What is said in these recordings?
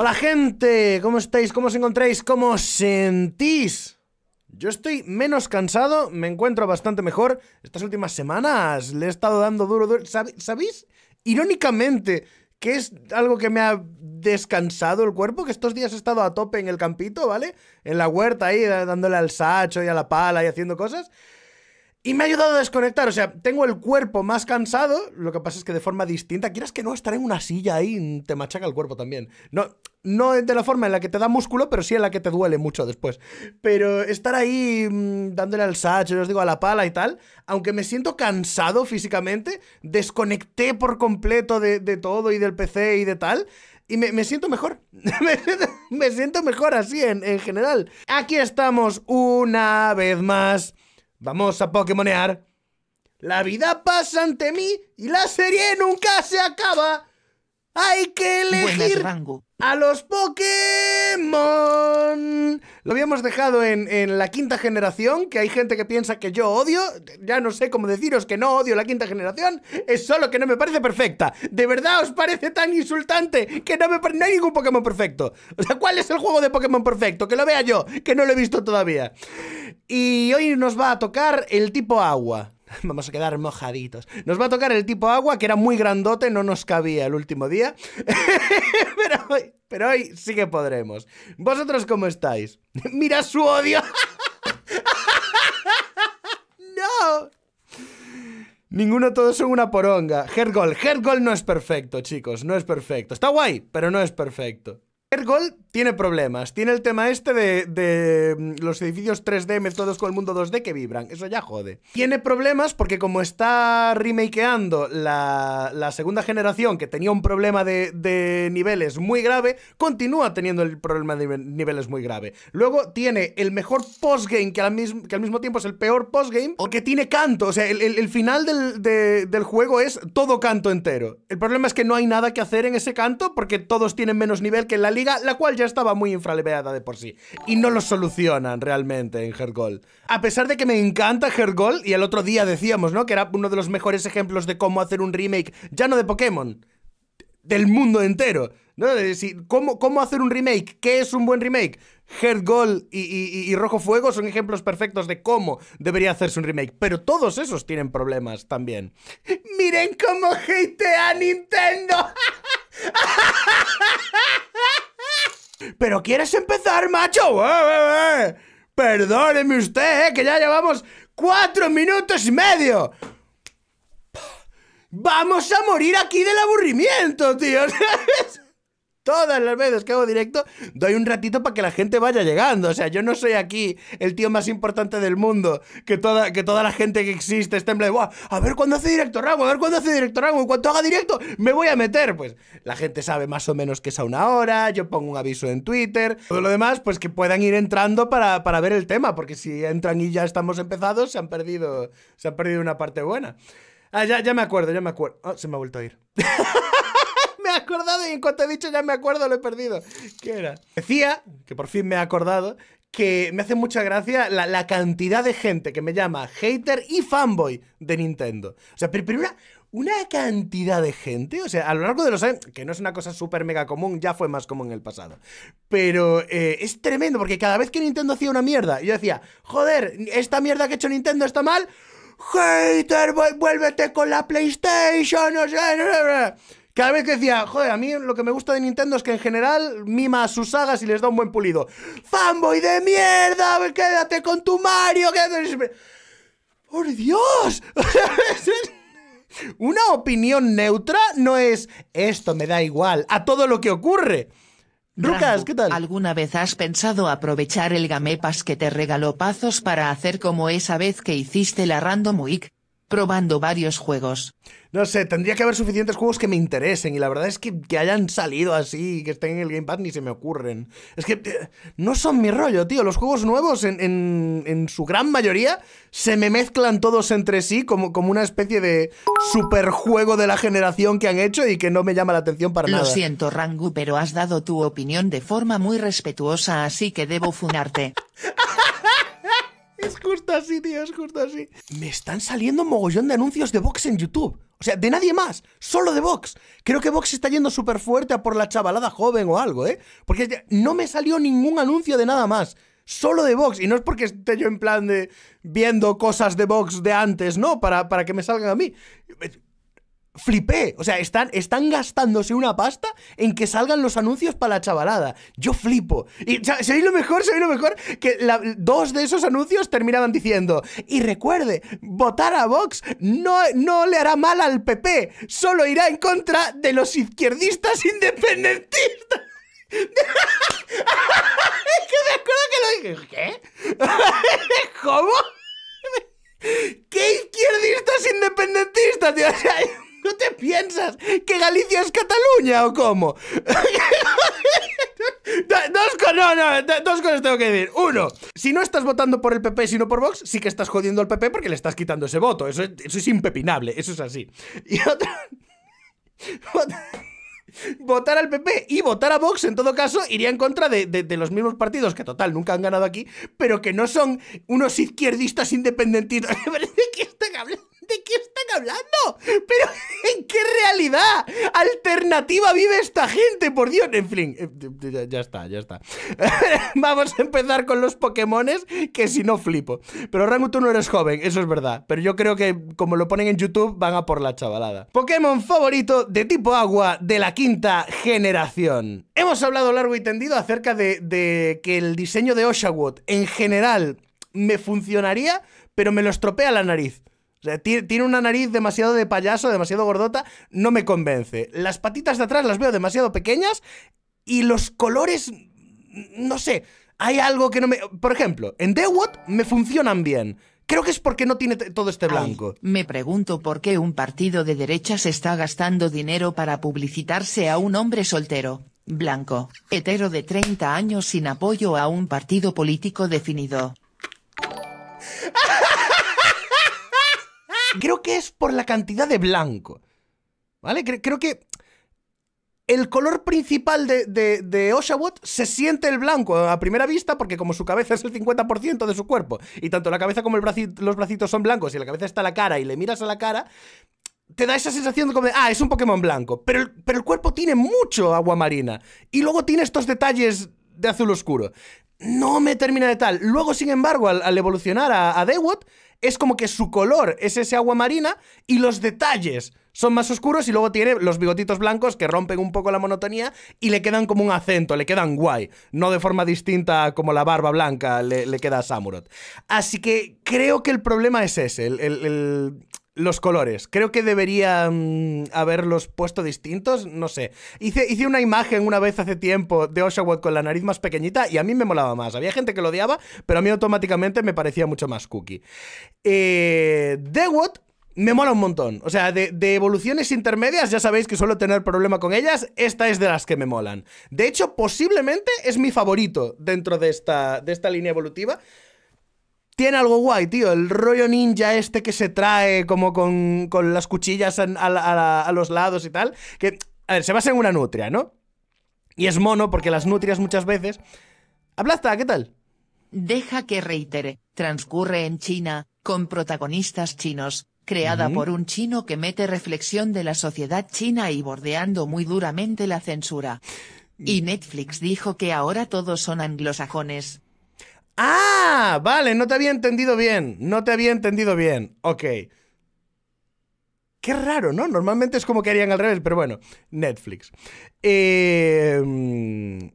Hola gente, ¿cómo estáis? ¿Cómo os encontráis? ¿Cómo sentís? Yo estoy menos cansado, me encuentro bastante mejor. Estas últimas semanas le he estado dando duro, duro. ¿Sabéis? Irónicamente, que es algo que me ha descansado el cuerpo, que estos días he estado a tope en el campito, ¿vale? En la huerta ahí, dándole al sacho y a la pala y haciendo cosas. Y me ha ayudado a desconectar, o sea, tengo el cuerpo más cansado, lo que pasa es que de forma distinta, quieras que no, estar en una silla ahí te machaca el cuerpo también. No, no de la forma en la que te da músculo, pero sí en la que te duele mucho después. Pero estar ahí mm, dándole al sacho, os digo, a la pala y tal, aunque me siento cansado físicamente, desconecté por completo de, todo y del PC y de tal. Y me, siento mejor. me, siento, mejor así en, general. Aquí estamos una vez más. Vamos a pokemonear. La vida pasa ante mí y la serie nunca se acaba. Hay que elegir. Rango a los Pokémon. Lo habíamos dejado en, la quinta generación, que hay gente que piensa que yo odio. Ya no sé cómo deciros que no odio la quinta generación, es solo que no me parece perfecta. ¿De verdad os parece tan insultante que no, me, no hay ningún Pokémon perfecto? O sea, ¿cuál es el juego de Pokémon perfecto? Que lo vea yo, que no lo he visto todavía. Y hoy nos va a tocar el tipo agua. Vamos a quedar mojaditos. Nos va a tocar el tipo agua, que era muy grandote, no nos cabía el último día. pero, hoy, pero hoy sí que podremos. ¿Vosotros cómo estáis? ¡Mira su odio! ¡No! Ninguno todos son una poronga. Hergol, Hergol no es perfecto, chicos, no es perfecto. Está guay, pero no es perfecto. Hergol tiene problemas. Tiene el tema este de, de, mm, los edificios 3D mezclados con el mundo 2D que vibran. Eso ya jode. Tiene problemas porque como está remakeando la, segunda generación que tenía un problema de, niveles muy grave, continúa teniendo el problema de niveles muy grave. Luego tiene el mejor postgame que, al mismo, que al mismo tiempo es el peor postgame o que tiene canto. O sea, el, el, final del, del juego es todo canto entero. El problema es que no hay nada que hacer en ese canto porque todos tienen menos nivel que en la liga, la cual ya estaba muy infraleveada de por sí. Y no lo solucionan realmente en Hergol. A pesar de que me encanta Hergol, y el otro día decíamos, ¿no? Que era uno de los mejores ejemplos de cómo hacer un remake, ya no de Pokémon, del mundo entero. ¿no? ¿Cómo, ¿Cómo hacer un remake? ¿Qué es un buen remake? Heart y, Rojo Fuego son ejemplos perfectos de cómo debería hacerse un remake. Pero todos esos tienen problemas también. ¡Miren cómo hatea a Nintendo! ¿Pero quieres empezar, macho? ¡Eh, eh, eh! Perdóneme usted, que ya llevamos cuatro minutos y medio. Vamos a morir aquí del aburrimiento, tío. todas las veces que hago directo, doy un ratito para que la gente vaya llegando. O sea, yo no soy aquí el tío más importante del mundo, que toda, que toda la gente que existe esté en a ver cuándo hace directo Rango, a ver cuándo hace directo Rango, en cuanto haga directo me voy a meter. Pues la gente sabe más o menos que es a una hora, yo pongo un aviso en Twitter, todo lo demás, pues que puedan ir entrando para, para ver el tema, porque si entran y ya estamos empezados, se han perdido, se han perdido una parte buena. Ah, ya, ya me acuerdo, ya me acuerdo. Ah, se me ha vuelto a ir. me he acordado y en cuanto he dicho ya me acuerdo, lo he perdido. ¿Qué era? Decía, que por fin me he acordado, que me hace mucha gracia la, cantidad de gente que me llama hater y fanboy de Nintendo. O sea, pero, una, cantidad de gente, o sea, a lo largo de los años, que no es una cosa súper mega común, ya fue más común en el pasado, pero eh, es tremendo, porque cada vez que Nintendo hacía una mierda, yo decía, joder, esta mierda que ha hecho Nintendo está mal, hater, vuélvete con la PlayStation, no sé, cada vez que decía, joder, a mí lo que me gusta de Nintendo es que en general mima a sus sagas y les da un buen pulido. ¡Fanboy de mierda! ¡Quédate con tu Mario! ¡Quédate! ¡Por Dios! Una opinión neutra no es esto me da igual a todo lo que ocurre. Rucas, ¿qué tal? ¿Alguna vez has pensado aprovechar el gamepas que te regaló Pazos para hacer como esa vez que hiciste la Random Week? probando varios juegos. No sé, tendría que haber suficientes juegos que me interesen y la verdad es que, hayan salido así, y que estén en el Game Pass ni se me ocurren. Es que eh, no son mi rollo, tío. Los juegos nuevos en, su gran mayoría se me mezclan todos entre sí como, como una especie de superjuego de la generación que han hecho y que no me llama la atención para nada. Lo siento, Rangu, pero has dado tu opinión de forma muy respetuosa, así que debo funarte. Es justo así, tío, es justo así. Me están saliendo un mogollón de anuncios de Vox en YouTube. O sea, de nadie más, solo de Vox. Creo que Vox está yendo súper fuerte a por la chavalada joven o algo, ¿eh? Porque no me salió ningún anuncio de nada más. Solo de Vox. Y no es porque esté yo en plan de viendo cosas de Vox de antes, ¿no? Para, para que me salgan a mí flipé. O sea, están, están gastándose una pasta en que salgan los anuncios para la chavalada. Yo flipo. Y ¿sabéis lo mejor? ¿Sabéis lo mejor? Que dos de esos anuncios terminaban diciendo, y recuerde, votar a Vox no, no le hará mal al PP, solo irá en contra de los izquierdistas independentistas. es que me acuerdo que lo dije, ¿qué? ¿Cómo? ¿Qué izquierdistas independentistas, tío? O sea, ¿No te piensas que Galicia es Cataluña o cómo? Dos, dos cosas tengo que decir. Uno, si no estás votando por el PP sino por Vox, sí que estás jodiendo al PP porque le estás quitando ese voto. Eso, es impepinable, eso es así. Y otro... Votar al PP y votar a Vox, en todo caso, iría en contra de, los mismos partidos que, total, nunca han ganado aquí, pero que no son unos izquierdistas independentistas. que ¿De qué están hablando? ¿Pero en qué realidad alternativa vive esta gente? Por Dios, en fin, eh, ya, está, ya está. Vamos a empezar con los Pokémones, que si no flipo. Pero Rango, tú no eres joven, eso es verdad. Pero yo creo que, como lo ponen en YouTube, van a por la chavalada. Pokémon favorito de tipo agua de la quinta generación. Hemos hablado largo y tendido acerca de, de que el diseño de Oshawott en general me funcionaría, pero me lo estropea la nariz tiene una nariz demasiado de payaso, demasiado gordota, no me convence. Las patitas de atrás las veo demasiado pequeñas y los colores, no sé, hay algo que no me... Por ejemplo, en The me funcionan bien. Creo que es porque no tiene todo este blanco. me pregunto por qué un partido de derechas está gastando dinero para publicitarse a un hombre soltero, blanco, hetero de 30 años sin apoyo a un partido político definido. Creo que es por la cantidad de blanco. ¿Vale? Creo que el color principal de, de, Oshawott se siente el blanco a primera vista porque como su cabeza es el 50% de su cuerpo y tanto la cabeza como los bracitos son blancos y la cabeza está a la cara y le miras a la cara, te da esa sensación de como, de, ah, es un Pokémon blanco, pero el, pero el cuerpo tiene mucho agua marina y luego tiene estos detalles de azul oscuro. No me termina de tal. Luego, sin embargo, al, evolucionar a, a Dewott, es como que su color es ese agua marina y los detalles son más oscuros y luego tiene los bigotitos blancos que rompen un poco la monotonía y le quedan como un acento, le quedan guay, no de forma distinta como la barba blanca le, queda a Samurot. Así que creo que el problema es ese, el, los colores. Creo que deberían mm, haberlos puesto distintos, no sé. Hice, hice una imagen una vez hace tiempo de Oshawott con la nariz más pequeñita y a mí me molaba más. Había gente que lo odiaba, pero a mí automáticamente me parecía mucho más cookie. Eh, wood me mola un montón. O sea, de, evoluciones intermedias ya sabéis que suelo tener problema con ellas. Esta es de las que me molan. De hecho, posiblemente es mi favorito dentro de esta, de esta línea evolutiva tiene algo guay, tío. El rollo ninja este que se trae como con, las cuchillas a, los lados y tal. Que, a ver, se basa en una nutria, ¿no? Y es mono porque las nutrias muchas veces... Aplasta, ¿qué tal? Deja que reitere. Transcurre en China, con protagonistas chinos, creada por un chino que mete reflexión de la sociedad china y bordeando muy duramente la censura. Y mm. Netflix dijo que ahora todos son anglosajones, Ah, vale, no te había entendido bien. No te había entendido bien. Ok. Qué raro, ¿no? Normalmente es como que harían al revés, pero bueno, Netflix. Em,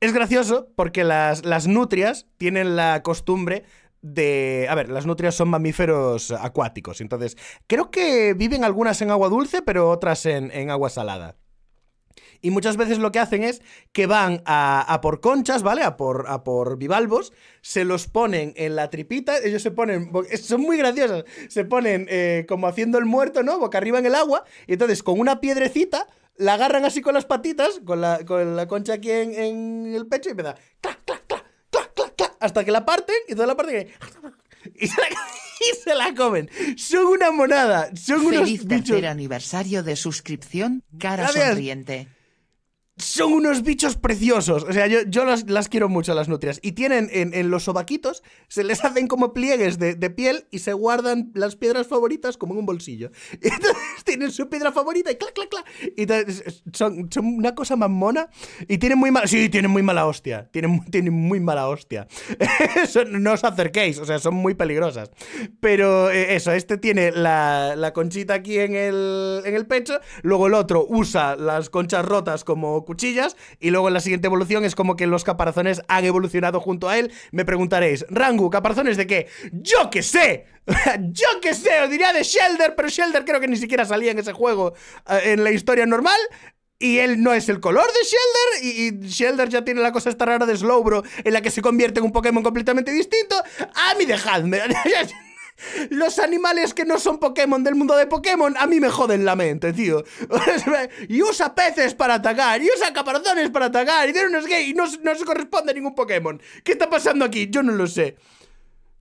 es gracioso porque las, nutrias tienen la costumbre de... A ver, las nutrias son mamíferos acuáticos, entonces creo que viven algunas en agua dulce, pero otras en agua salada. Y muchas veces lo que hacen es que van a, por conchas, ¿vale? A por, a por bivalvos, se los ponen en la tripita, ellos se ponen, son muy graciosos, se ponen eh, como haciendo el muerto, ¿no? Boca arriba en el agua, y entonces con una piedrecita la agarran así con las patitas, con la, concha aquí en, el pecho y empieza clac, clac, clac, clac, clac, hasta que la parten y toda la parte y se la, y se la comen. Son una monada, son Feliz tercer aniversario de suscripción, cara sonriente son unos bichos preciosos. O sea, yo, las, quiero mucho las nutrias. Y tienen en, los sobaquitos, se les hacen como pliegues de, piel y se guardan las piedras favoritas como en un bolsillo. Y entonces tienen su piedra favorita y clac, clac, clac. Y son, una cosa más mona. Y tienen muy mala... Sí, tienen muy mala hostia. Tienen, tienen muy mala hostia. no os acerquéis, o sea, son muy peligrosas. Pero eh, eso, este tiene la, conchita aquí en el, en el pecho. Luego el otro usa las conchas rotas como cuchillas y luego en la siguiente evolución es como que los caparazones han evolucionado junto a él. Me preguntaréis, Rangu, ¿caparazones de qué? ¡Yo que sé! ¡Yo que sé! Os diría de Shelder, pero Shelder creo que ni siquiera salía en ese juego eh, en la historia normal. Y él no es el color de Shelder. Y, Shelder ya tiene la cosa esta rara de Slowbro, en la que se convierte en un Pokémon completamente distinto. A mí dejadme. Los animales que no son Pokémon del mundo de Pokémon a mí me joden la mente, tío. y usa peces para atacar, y usa caparazones para atacar, y tiene unos gay, y no, se corresponde a ningún Pokémon. ¿Qué está pasando aquí? Yo no lo sé.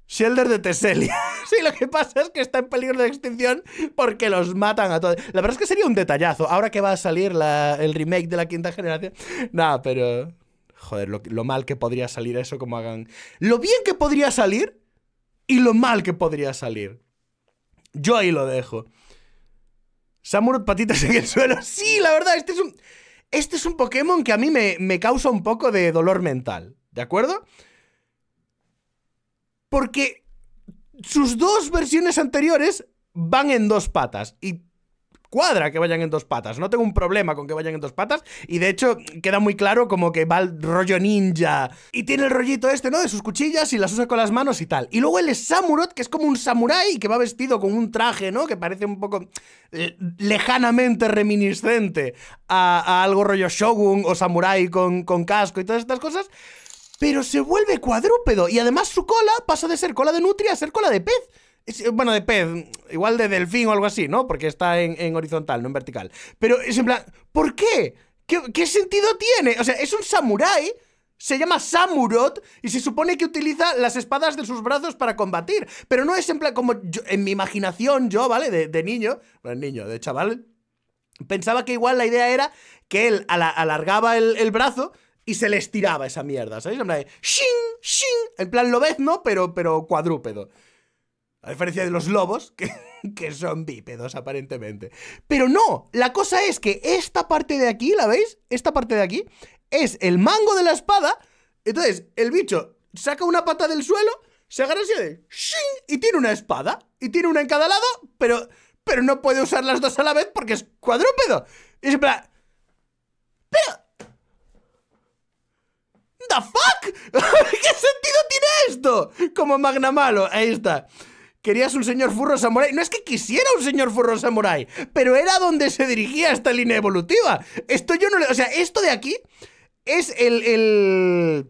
Shelder de Teselia. sí, lo que pasa es que está en peligro de extinción porque los matan a todos. La verdad es que sería un detallazo. Ahora que va a salir el remake de la quinta generación. Nada, pero. Joder, lo mal que podría salir eso como hagan. Lo bien que podría salir y lo mal que podría salir. Yo ahí lo dejo. Samur, patitas en el suelo. Sí, la verdad, este es un, este es un Pokémon que a mí me, me causa un poco de dolor mental. ¿De acuerdo? Porque sus dos versiones anteriores van en dos patas. Y cuadra que vayan en dos patas. No tengo un problema con que vayan en dos patas. Y de hecho, queda muy claro como que va el rollo ninja. Y tiene el rollito este, ¿no? De sus cuchillas y las usa con las manos y tal. Y luego el Samurot, que es como un samurái que va vestido con un traje, ¿no? Que parece un poco eh, lejanamente reminiscente a, a, algo rollo shogun o samurái con, con casco y todas estas cosas pero se vuelve cuadrúpedo y además su cola pasa de ser cola de nutria a ser cola de pez. Eh, bueno, de pez, igual de delfín o algo así, ¿no? Porque está en, horizontal, no en vertical. Pero es en plan, ¿por qué? qué? sentido tiene? O sea, es un samurái se llama Samurot y se supone que utiliza las espadas de sus brazos para combatir. Pero no es en plan como en mi imaginación yo, ¿vale? De, niño, bueno, niño, de chaval, pensaba que igual la idea era que él alargaba el, brazo y se le estiraba esa mierda, ¿sabéis? En plan lo ves, ¿no? en plan pero, pero cuadrúpedo. A diferencia de los lobos, que, son bípedos aparentemente. Pero no, la cosa es que esta parte de aquí, ¿la veis? Esta parte de aquí es el mango de la espada. Entonces, el bicho saca una pata del suelo, se agarra así de y tiene una espada. Y tiene una en cada lado, pero, pero no puede usar las dos a la vez porque es cuadrúpedo. Y es en plan... Pero... ¿The fuck? ¿Qué sentido tiene esto? Como Magna Malo, ahí está. Querías un señor furro samurai. No es que quisiera un señor furro samurai, pero era donde se dirigía esta línea evolutiva. Esto yo no le. O sea, esto de aquí es el.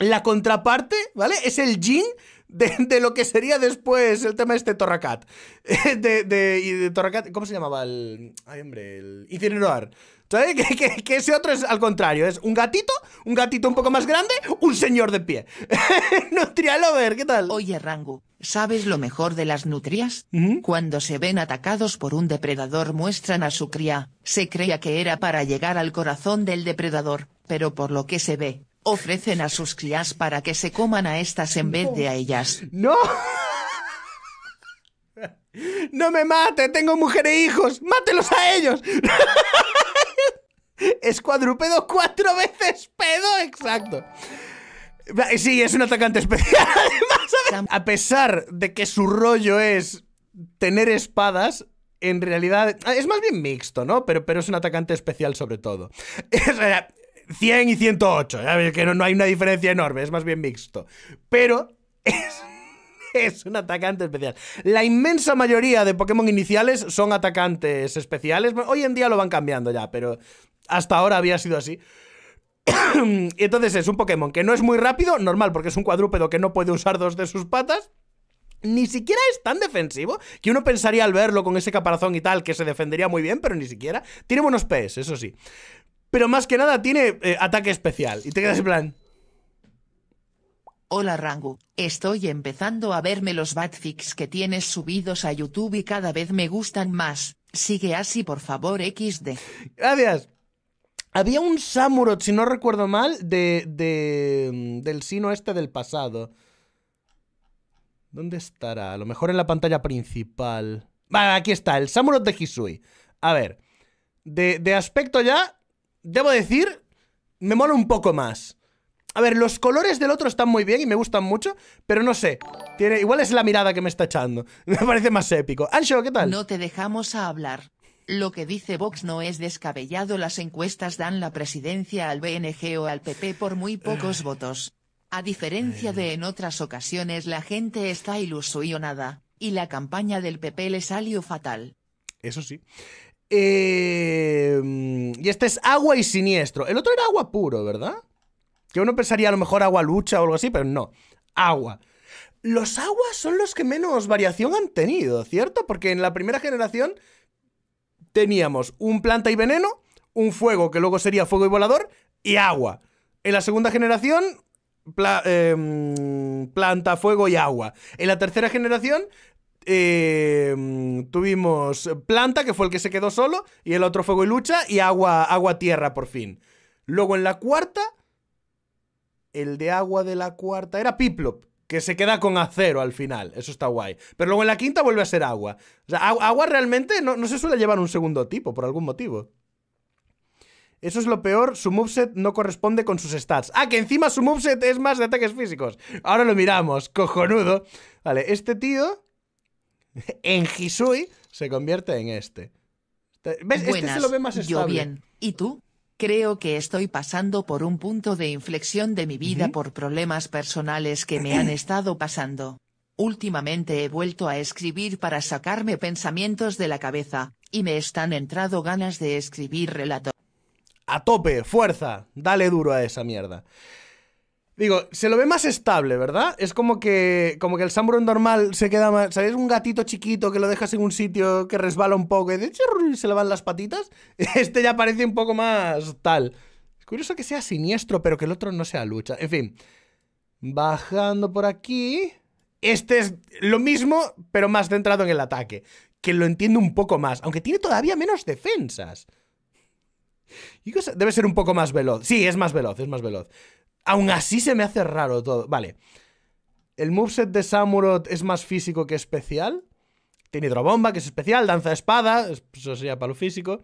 la contraparte, ¿vale? Es el jean de, lo que sería después el tema este Torracat. De, de, y ¿Cómo se llamaba el. Ay, hombre, el. ¿Sabes? Que, ese otro es al contrario. Es un gatito, un gatito un poco más grande, un señor de pie. no, trialover, ¿qué tal? Oye, Rango, ¿Sabes lo mejor de las nutrias? Cuando se ven atacados por un depredador muestran a su cría, se creía que era para llegar al corazón del depredador, pero por lo que se ve, ofrecen a sus crías para que se coman a estas en vez de a ellas. ¡No! ¡No me mate! ¡Tengo mujer e hijos! ¡Mátelos a ellos! ¡Es cuadrúpedo cuatro veces pedo! ¡Exacto! Sí, es un atacante especial. a pesar de que su rollo es tener espadas, en realidad ah, es más bien mixto, ¿no? Pero, pero es un atacante especial sobre todo. sea, 100 eh, y 108, ves Que no, no hay una diferencia enorme, es más bien mixto. Pero es es un atacante especial. La inmensa mayoría de Pokémon iniciales son atacantes especiales. Hoy en día lo van cambiando ya, pero hasta ahora había sido así. Y Entonces es un Pokémon que no es muy rápido, normal, porque es un cuadrúpedo que no puede usar dos de sus patas. Ni siquiera es tan defensivo que uno pensaría al verlo con ese caparazón y tal que se defendería muy bien, pero ni siquiera. Tiene buenos PS, eso sí. Pero más que nada tiene eh, ataque especial. Y te quedas en plan. Hola Rangu, estoy empezando a verme los Batfix que tienes subidos a YouTube y cada vez me gustan más. Sigue así por favor XD. Gracias. Había un Samurot, si no recuerdo mal, de, de mm, del sino este del pasado. ¿Dónde estará? A lo mejor en la pantalla principal. Vale, aquí está, el Samurot de Hisui. A ver, de, aspecto ya, debo decir, me mola un poco más. A ver, los colores del otro están muy bien y me gustan mucho, pero no sé. Tiene, igual es la mirada que me está echando. Me parece más épico. Ancho, ¿qué tal? No te dejamos a hablar. Lo que dice Vox no es descabellado. Las encuestas dan la presidencia al BNG o al PP por muy pocos votos. A diferencia de en otras ocasiones la gente está ilusionada, y la campaña del PP le salió fatal. Eso sí. Eh, y este es agua y siniestro. El otro era agua puro, ¿verdad? Que uno pensaría a lo mejor agua lucha o algo así, pero no. Agua. Los aguas son los que menos variación han tenido, ¿cierto? Porque en la primera generación teníamos un planta y veneno, un fuego que luego sería fuego y volador, y agua. En la segunda generación, em, planta, fuego y agua. En la tercera generación, em, tuvimos planta, que fue el que se quedó solo, y el otro fuego y lucha, y agua, agua tierra por fin. Luego en la cuarta, el de agua de la cuarta era Piplop que se queda con acero al final. Eso está guay. Pero luego en la quinta vuelve a ser agua. O sea, agua realmente no, no se suele llevar un segundo tipo, por algún motivo. Eso es lo peor, su moveset no corresponde con sus stats. Ah, que encima su moveset es más de ataques físicos. Ahora lo miramos, cojonudo. Vale, este tío, en Hisui, se convierte en este. ¿Ves? este se lo ve más estable. ¿Y tú? Creo que estoy pasando por un punto de inflexión de mi vida por problemas personales que me han estado pasando. Últimamente he vuelto a escribir para sacarme pensamientos de la cabeza, y me están entrado ganas de escribir relatos. A tope, fuerza, dale duro a esa mierda. Digo, se lo ve más estable, ¿verdad? Es como que, como que el Samburón normal se queda más... ¿Sabes? Un gatito chiquito que lo dejas en un sitio que resbala un poco y, de hecho se le van las patitas. Este ya parece un poco más tal. Es curioso que sea siniestro, pero que el otro no sea lucha. En fin, bajando por aquí... Este es lo mismo, pero más centrado en el ataque. Que lo entiendo un poco más, aunque tiene todavía menos defensas. Y debe ser un poco más veloz. Sí, es más veloz, es más veloz aún así se me hace raro todo. Vale. El moveset de Samurot es más físico que especial. Tiene hidrobomba, que es especial. Danza espada, eso sería para lo físico.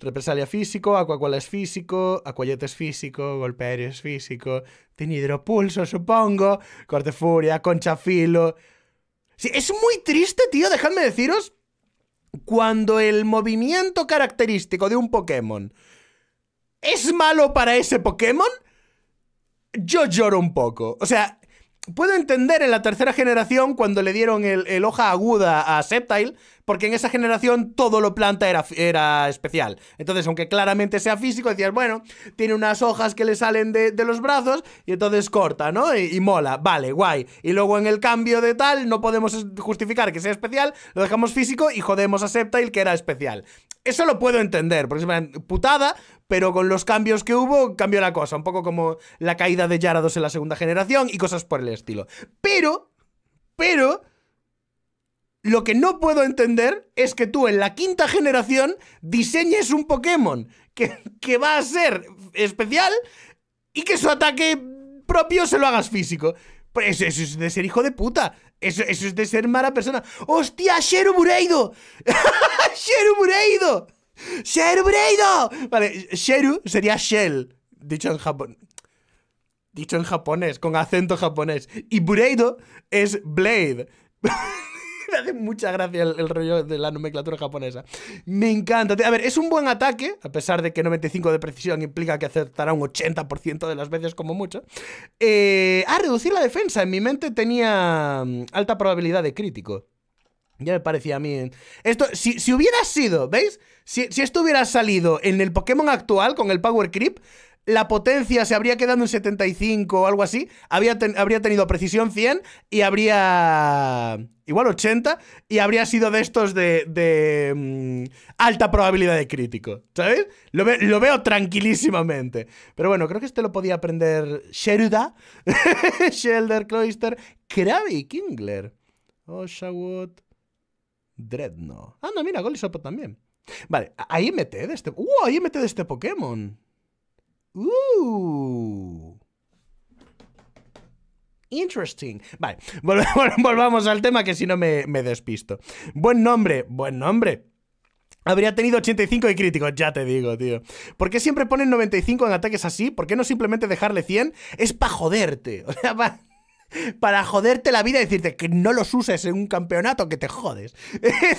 Represalia físico, Aquacuala es físico, Aquayete es físico, Golpe aéreo es físico, tiene hidropulso, supongo, Corte furia, Concha filo. Sí, es muy triste, tío, dejadme deciros, cuando el movimiento característico de un Pokémon es malo para ese Pokémon yo lloro un poco. O sea, puedo entender en la tercera generación cuando le dieron el, hoja aguda a Septile, porque en esa generación todo lo planta era, especial. Entonces, aunque claramente sea físico, decías, bueno, tiene unas hojas que le salen de, los brazos y entonces corta, ¿no? Y, y, mola, vale, guay. Y luego en el cambio de tal, no podemos justificar que sea especial, lo dejamos físico y jodemos a Septile que era especial. Eso lo puedo entender, porque es una putada, pero con los cambios que hubo cambió la cosa, un poco como la caída de Yarados en la segunda generación y cosas por el estilo. Pero, pero... Lo que no puedo entender es que tú en la quinta generación diseñes un Pokémon que, va a ser especial y que su ataque propio se lo hagas físico. Pues eso, es de ser hijo de puta. Eso, es de ser mala persona. ¡Hostia, Shero Bureido! Bureido! ¡Sheru Bureido! Vale, Sheru sería Shell, dicho en Japón. Dicho en japonés, con acento japonés. Y Bureido es Blade. Me hace mucha gracia el, rollo de la nomenclatura japonesa. Me encanta. A ver, es un buen ataque, a pesar de que 95 de precisión implica que acertará un 80% de las veces como mucho. Eh, a reducir la defensa. En mi mente tenía mm, alta probabilidad de crítico. Ya me parecía a mí. Esto, si, si hubiera sido, ¿veis? Si, esto hubiera salido en el Pokémon actual con el Power Creep, la potencia se habría quedado en 75 o algo así, habría, habría, tenido precisión 100 y habría... igual 80 y habría sido de estos de, de mm, alta probabilidad de crítico, ¿sabes? Lo, veo tranquilísimamente. Pero bueno, creo que este lo podía aprender Sheruda, Shelder, Cloister, Krabby, Kingler, Oshawott, oh, Ah, no, mira, Golisopo también. Vale, mete de este... ¡Uh! mete de este Pokémon. ¡Uh! Interesting. Vale, volvamos al tema que si no me, me despisto. Buen nombre, buen nombre. Habría tenido 85 de críticos, ya te digo, tío. ¿Por qué siempre ponen 95 en ataques así? ¿Por qué no simplemente dejarle 100? Es para joderte. O sea, para para joderte la vida y decirte que no los uses en un campeonato, que te jodes.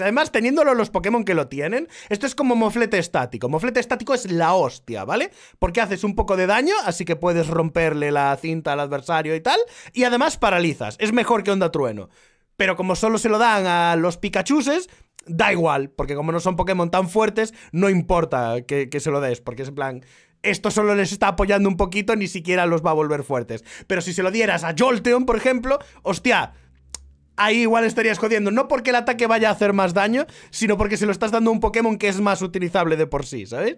Además, teniéndolo los Pokémon que lo tienen, esto es como moflete estático. Moflete estático es la hostia, ¿vale? Porque haces un poco de daño, así que puedes romperle la cinta al adversario y tal, y además paralizas. Es mejor que onda trueno. Pero como solo se lo dan a los Pikachuses, da igual, porque como no son Pokémon tan fuertes, no importa que, que se lo des, porque es en plan, esto solo les está apoyando un poquito, ni siquiera los va a volver fuertes. Pero si se lo dieras a Jolteon, por ejemplo, hostia, ahí igual estarías jodiendo. No porque el ataque vaya a hacer más daño, sino porque se lo estás dando a un Pokémon que es más utilizable de por sí, ¿sabes?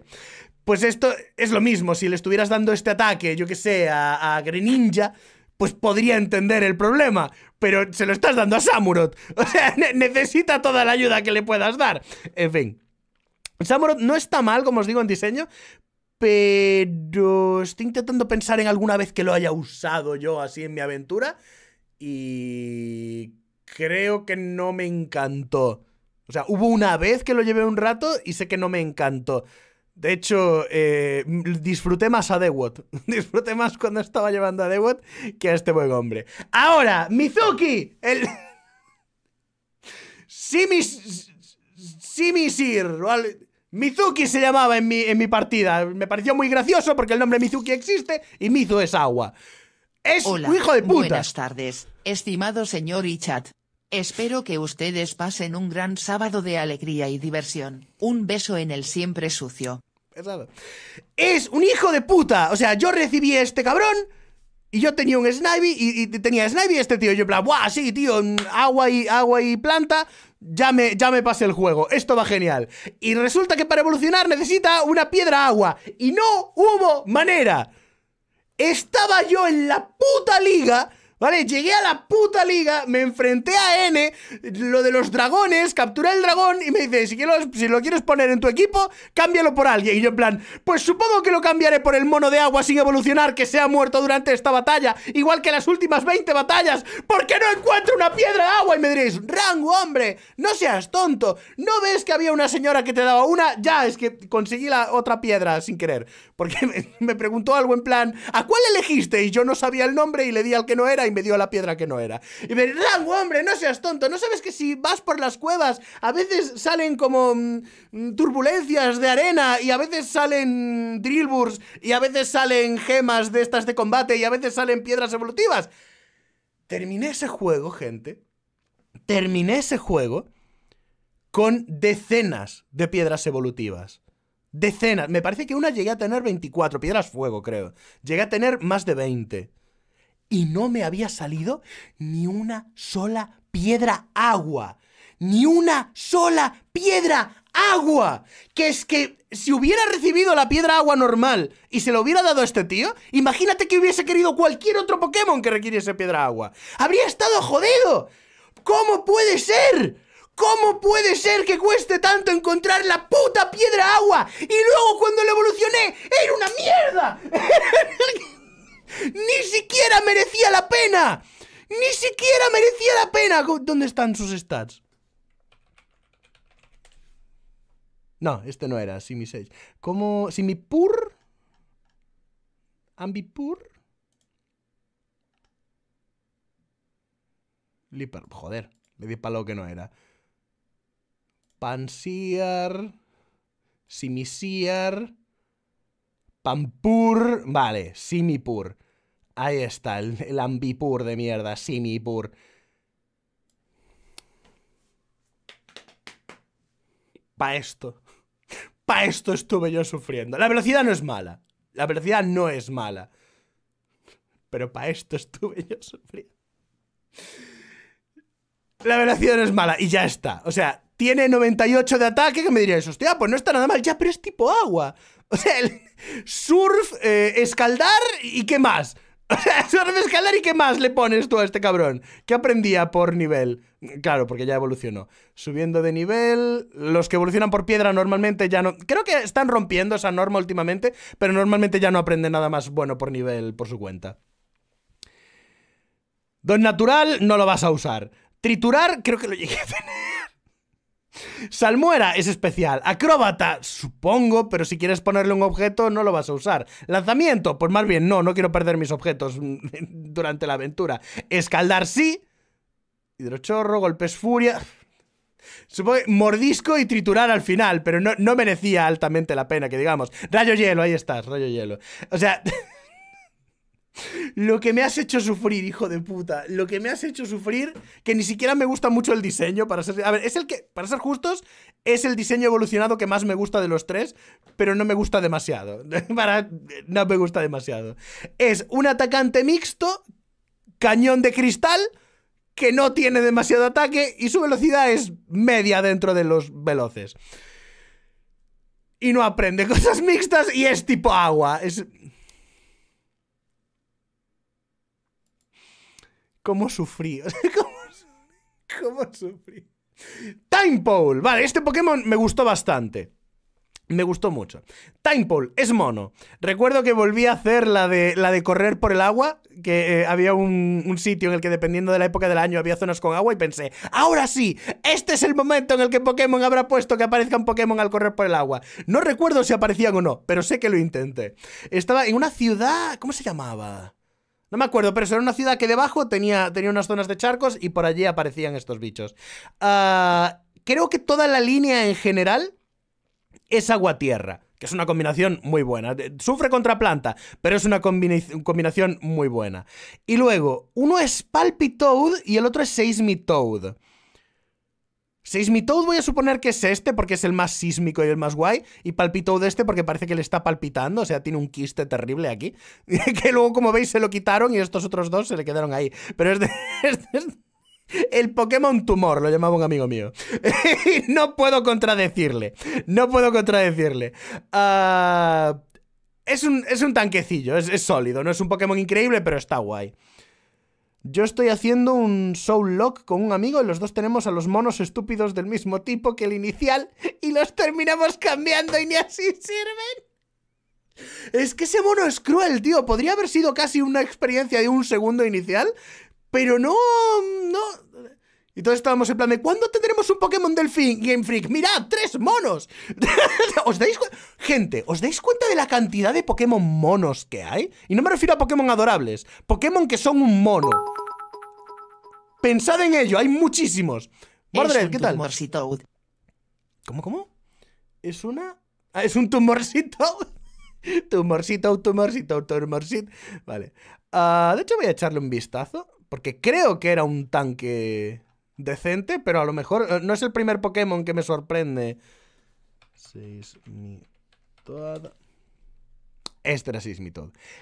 Pues esto es lo mismo. Si le estuvieras dando este ataque, yo que sé, a, Greninja, pues podría entender el problema. Pero se lo estás dando a Samurot. O sea, necesita toda la ayuda que le puedas dar. En fin. Samurot no está mal, como os digo, en diseño, pero estoy intentando pensar en alguna vez que lo haya usado yo así en mi aventura y creo que no me encantó. O sea, hubo una vez que lo llevé un rato y sé que no me encantó. De hecho, eh, disfruté más a Dewot. disfruté más cuando estaba llevando a Dewot que a este buen hombre. Ahora, Mizuki, el... Simis... Simisir, ¿vale? Mizuki se llamaba en mi, en mi partida. Me pareció muy gracioso porque el nombre Mizuki existe y Mizu es agua. Es un hijo de puta. Buenas tardes, estimado señor y chat. Espero que ustedes pasen un gran sábado de alegría y diversión. Un beso en el siempre sucio. Es un hijo de puta. O sea, yo recibí este cabrón y yo tenía un Snivy y, tenía Snivy este tío. Y yo en plan, ¡buah! Sí, tío, mm, agua y, agua y planta. Ya me, ya me pasé el juego. Esto va genial. Y resulta que para evolucionar necesita una piedra agua. Y no hubo manera. Estaba yo en la puta liga ¿Vale? Llegué a la puta liga, me enfrenté a N, lo de los dragones, capturé el dragón y me dice, si, si lo quieres poner en tu equipo, cámbialo por alguien. Y yo en plan, pues supongo que lo cambiaré por el mono de agua sin evolucionar que se ha muerto durante esta batalla, igual que las últimas 20 batallas, porque no encuentro una piedra de agua. Y me diréis, Rango, hombre, no seas tonto, ¿no ves que había una señora que te daba una? Ya, es que conseguí la otra piedra sin querer. Porque me preguntó algo en plan, ¿a cuál elegiste? Y yo no sabía el nombre y le di al que no era y me dio la piedra que no era. Y me Rango, hombre, no seas tonto, ¿no sabes que si vas por las cuevas a veces salen como mm, mm, turbulencias de arena y a veces salen drillburs y a veces salen gemas de estas de combate y a veces salen piedras evolutivas? Terminé ese juego, gente. Terminé ese juego con decenas de piedras evolutivas. Decenas. Me parece que una llegué a tener 24 piedras fuego, creo. Llegué a tener más de 20. Y no me había salido ni una sola piedra agua. Ni una sola piedra agua. Que es que si hubiera recibido la piedra agua normal y se lo hubiera dado a este tío, imagínate que hubiese querido cualquier otro Pokémon que requiriese piedra agua. Habría estado jodido. ¿Cómo puede ser? ¿Cómo puede ser que cueste tanto encontrar la puta piedra agua? Y luego cuando LA evolucioné, era una mierda. Ni siquiera merecía la pena. Ni siquiera merecía la pena. ¿Dónde están sus stats? No, este no era, Simi 6. ¿Cómo? ¿Simipur? ¿Ambipur? Lipper, joder, le di para que no era. Pansiar, Simisiar, Pampur, vale, Simipur. Ahí está, el, ambipur de mierda, Simipur. Pa' esto. Pa' esto estuve yo sufriendo. La velocidad no es mala. La velocidad no es mala. Pero pa' esto estuve yo sufriendo. La velocidad no es mala y ya está. O sea, tiene 98 de ataque, que me eso. hostia, pues no está nada mal, ya, pero es tipo agua. O sea, el surf, eh, escaldar y qué más. surf, escaldar y qué más le pones tú a este cabrón. ¿Qué aprendía por nivel? Claro, porque ya evolucionó. Subiendo de nivel, los que evolucionan por piedra normalmente ya no... Creo que están rompiendo esa norma últimamente, pero normalmente ya no aprende nada más bueno por nivel por su cuenta. Don Natural no lo vas a usar. Triturar, creo que lo llegué a Salmuera es especial. Acróbata, supongo, pero si quieres ponerle un objeto no lo vas a usar. Lanzamiento, pues más bien no, no quiero perder mis objetos durante la aventura. Escaldar sí. Hidrochorro, golpes furia. mordisco y triturar al final, pero no, no merecía altamente la pena que digamos. Rayo hielo, ahí estás, rayo hielo. O sea... Lo que me has hecho sufrir, hijo de puta. Lo que me has hecho sufrir, que ni siquiera me gusta mucho el diseño, para ser... A ver, es el que, para ser justos, es el diseño evolucionado que más me gusta de los tres, pero no me gusta demasiado. para, no me gusta demasiado. Es un atacante mixto, cañón de cristal, que no tiene demasiado ataque y su velocidad es media dentro de los veloces. Y no aprende cosas mixtas y es tipo agua. Es ¿Cómo sufrí? ¿Cómo, sufrí? Time Vale, este Pokémon me gustó bastante. Me gustó mucho. Pole, es mono. Recuerdo que volví a hacer la de, la de correr por el agua, que eh, había un, sitio en el que dependiendo de la época del año había zonas con agua y pensé, ahora sí, este es el momento en el que Pokémon habrá puesto que aparezca un Pokémon al correr por el agua. No recuerdo si aparecían o no, pero sé que lo intenté. Estaba en una ciudad, ¿cómo se llamaba? No me acuerdo, pero era una ciudad que debajo tenía, tenía unas zonas de charcos y por allí aparecían estos bichos. Ah, creo que toda la línea en general es agua-tierra, que es una combinación muy buena. Eh, sufre contra planta, pero es una combinación muy buena. Y luego, uno es Palpitoad y el otro es Seismitoad. Seismitoad voy a suponer que es este porque es el más sísmico y el más guay. Y de este porque parece que le está palpitando. O sea, tiene un quiste terrible aquí. que luego, como veis, se lo quitaron y estos otros dos se le quedaron ahí. Pero es El Pokémon Tumor, lo llamaba un amigo mío. no puedo contradecirle. No puedo contradecirle. Ah, es, un, tanquecillo, es, es sólido. No es un Pokémon increíble, pero está guay. Yo estoy haciendo un soul lock con un amigo y los dos tenemos a los monos estúpidos del mismo tipo que el inicial y los terminamos cambiando y ni así sirven. Es que ese mono es cruel, tío. Podría haber sido casi una experiencia de un segundo inicial, pero no... no y todos estábamos en plan de ¿Cuándo tendremos un Pokémon Delfín Game Freak? ¡Mirad! ¡Tres monos! ¿Os dais Gente, ¿os dais cuenta de la cantidad de Pokémon monos que hay? Y no me refiero a Pokémon adorables, Pokémon que son un mono. Pensad en ello, hay muchísimos. Mordred, ¿qué tal? ¿Cómo, cómo? Es una. Ah, es un tumorcito. tumorcito, tumorcito, tumorcito. Vale. Ah, de hecho, voy a echarle un vistazo. Porque creo que era un tanque decente, pero a lo mejor eh, no es el primer Pokémon que me sorprende. Seis Este era seis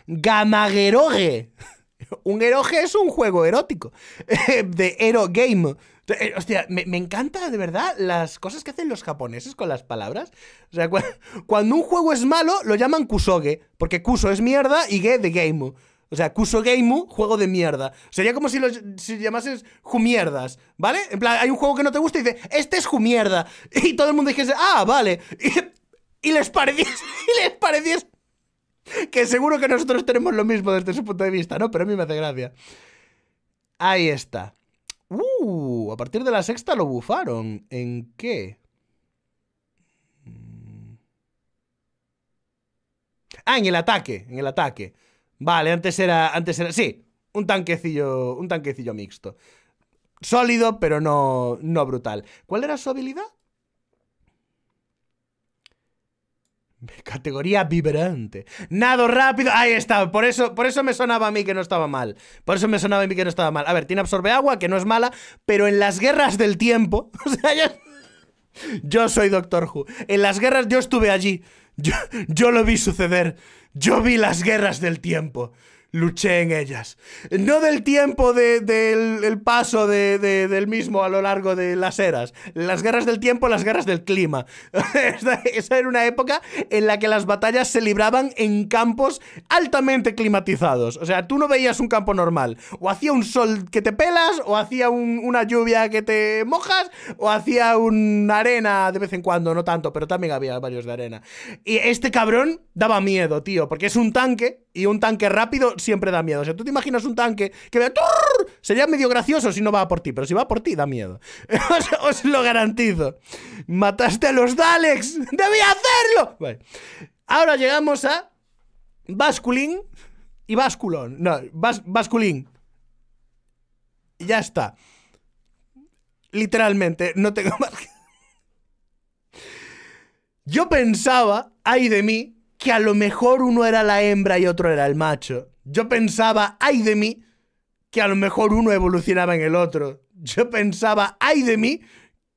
Gamageroge. Un eroge es un juego erótico. De Ero Game. Eh, hostia, me, me, encanta de verdad las cosas que hacen los japoneses con las palabras. O sea, cuando un juego es malo, lo llaman kusoge. Porque kuso es mierda y ge de game. O sea, Kuso juego de mierda. Sería como si los llamases Jumierdas, ¿vale? En plan, hay un juego que no te gusta y dice, este es Jumierda. Y todo el mundo dijese, ah, vale. Y, les parecías, y les parecías que seguro que nosotros tenemos lo mismo desde su punto de vista, ¿no? Pero a mí me hace gracia. Ahí está. Uh, a partir de la sexta lo bufaron. ¿En qué? Mm. Ah, en el ataque, en el ataque. Vale, antes era, antes era, sí, un tanquecillo, un tanquecillo mixto. Sólido, pero no, no brutal. ¿Cuál era su habilidad? Categoría vibrante. Nado rápido. Ahí está. Por eso, por eso me sonaba a mí que no estaba mal. Por eso me sonaba a mí que no estaba mal. A ver, tiene absorbe agua, que no es mala, pero en las guerras del tiempo. O sea, Yo soy Doctor Who. En las guerras yo estuve allí. Yo, yo lo vi suceder. Yo vi las guerras del tiempo luché en ellas. No del tiempo del paso del mismo a lo largo de las eras. Las guerras del tiempo, las guerras del clima. Esa era una época en la que las batallas se libraban en campos altamente climatizados. O sea, tú no veías un campo normal. O hacía un sol que te pelas, o hacía una lluvia que te mojas, o hacía una arena de vez en cuando, no tanto, pero también había varios de arena. Y este cabrón daba miedo, tío, porque es un tanque y un tanque rápido siempre da miedo. O sea, tú te imaginas un tanque que vea... Sería medio gracioso si no va por ti, pero si va por ti da miedo. os, lo garantizo. Mataste a los Daleks. ¡Debía hacerlo! Vale. Ahora llegamos a Basculín y Basculón. No, Basculín. Ya está. Literalmente, no tengo más Yo pensaba, ay de mí, que a lo mejor uno era la hembra y otro era el macho. Yo pensaba, ay de mí, que a lo mejor uno evolucionaba en el otro. Yo pensaba, ay de mí,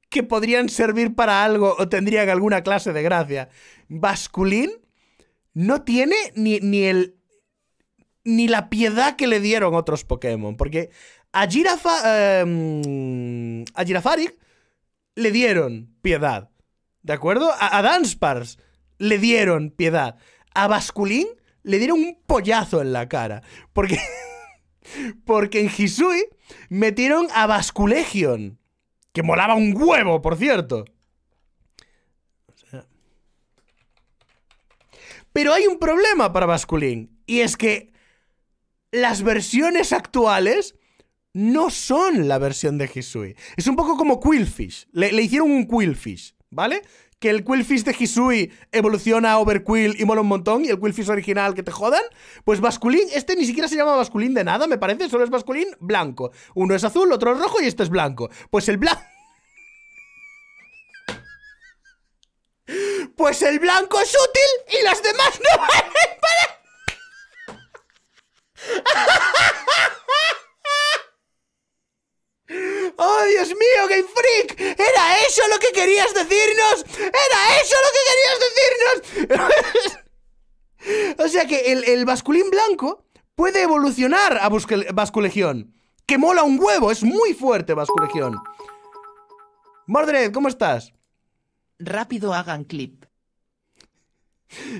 que podrían servir para algo o tendrían alguna clase de gracia. Basculín no tiene ni, el. ni la piedad que le dieron otros Pokémon. Porque a Girafa. Em, a Girafaric le dieron piedad. ¿De acuerdo? A, a le dieron piedad. A Basculín le dieron un pollazo en la cara. Porque, porque en Hisui metieron a Basculegion. Que molaba un huevo, por cierto. Pero hay un problema para Basculín. Y es que las versiones actuales no son la versión de Hisui. Es un poco como Quillfish. Le, le hicieron un Quillfish, ¿vale? que el Quillfish de Hisui evoluciona a Overquill y mola un montón, y el Quillfish original que te jodan, pues masculín este ni siquiera se llama masculín de nada, me parece, solo es masculín blanco. Uno es azul, otro es rojo y este es blanco. Pues el blanco... Pues el blanco es útil y las demás no ¡Oh, Dios mío, Game Freak! ¿Era eso lo que querías decirnos? ¿Era eso lo que querías decirnos? o sea que el, basculín blanco puede evolucionar a basculegión. Que mola un huevo, es muy fuerte basculegión. Mordred, ¿cómo estás? Rápido hagan clip.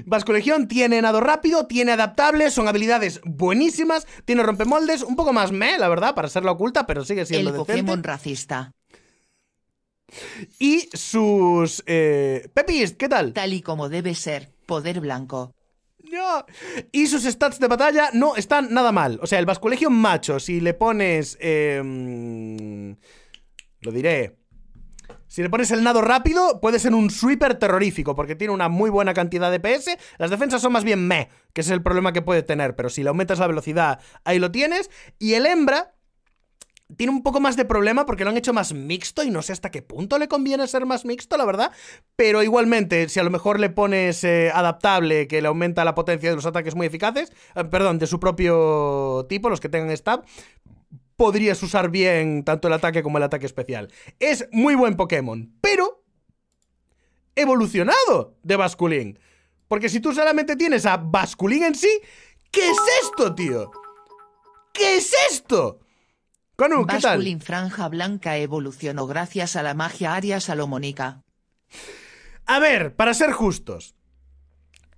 Vasco tiene nado rápido, tiene adaptable, son habilidades buenísimas, tiene rompemoldes, un poco más me, la verdad, para ser oculta, pero sigue siendo El Pokémon racista. Y sus... Eh, Pepis, ¿qué tal? Tal y como debe ser, poder blanco. Y sus stats de batalla no están nada mal. O sea, el Vasculegio macho, si le pones... Em, lo diré. Si le pones el nado rápido, puede ser un sweeper terrorífico, porque tiene una muy buena cantidad de PS. Las defensas son más bien meh, que es el problema que puede tener, pero si le aumentas la velocidad, ahí lo tienes. Y el hembra, tiene un poco más de problema porque lo han hecho más mixto y no sé hasta qué punto le conviene ser más mixto, la verdad. Pero igualmente, si a lo mejor le pones eh, adaptable, que le aumenta la potencia de los ataques muy eficaces, eh, perdón, de su propio tipo, los que tengan stab, podrías usar bien tanto el ataque como el ataque especial. Es muy buen Pokémon, pero evolucionado de Basculín. Porque si tú solamente tienes a Basculín en sí, ¿qué es esto, tío? ¿Qué es esto? Conu, ¿qué tal? Franja Blanca evolucionó gracias a la magia aria salomónica. A ver, para ser justos,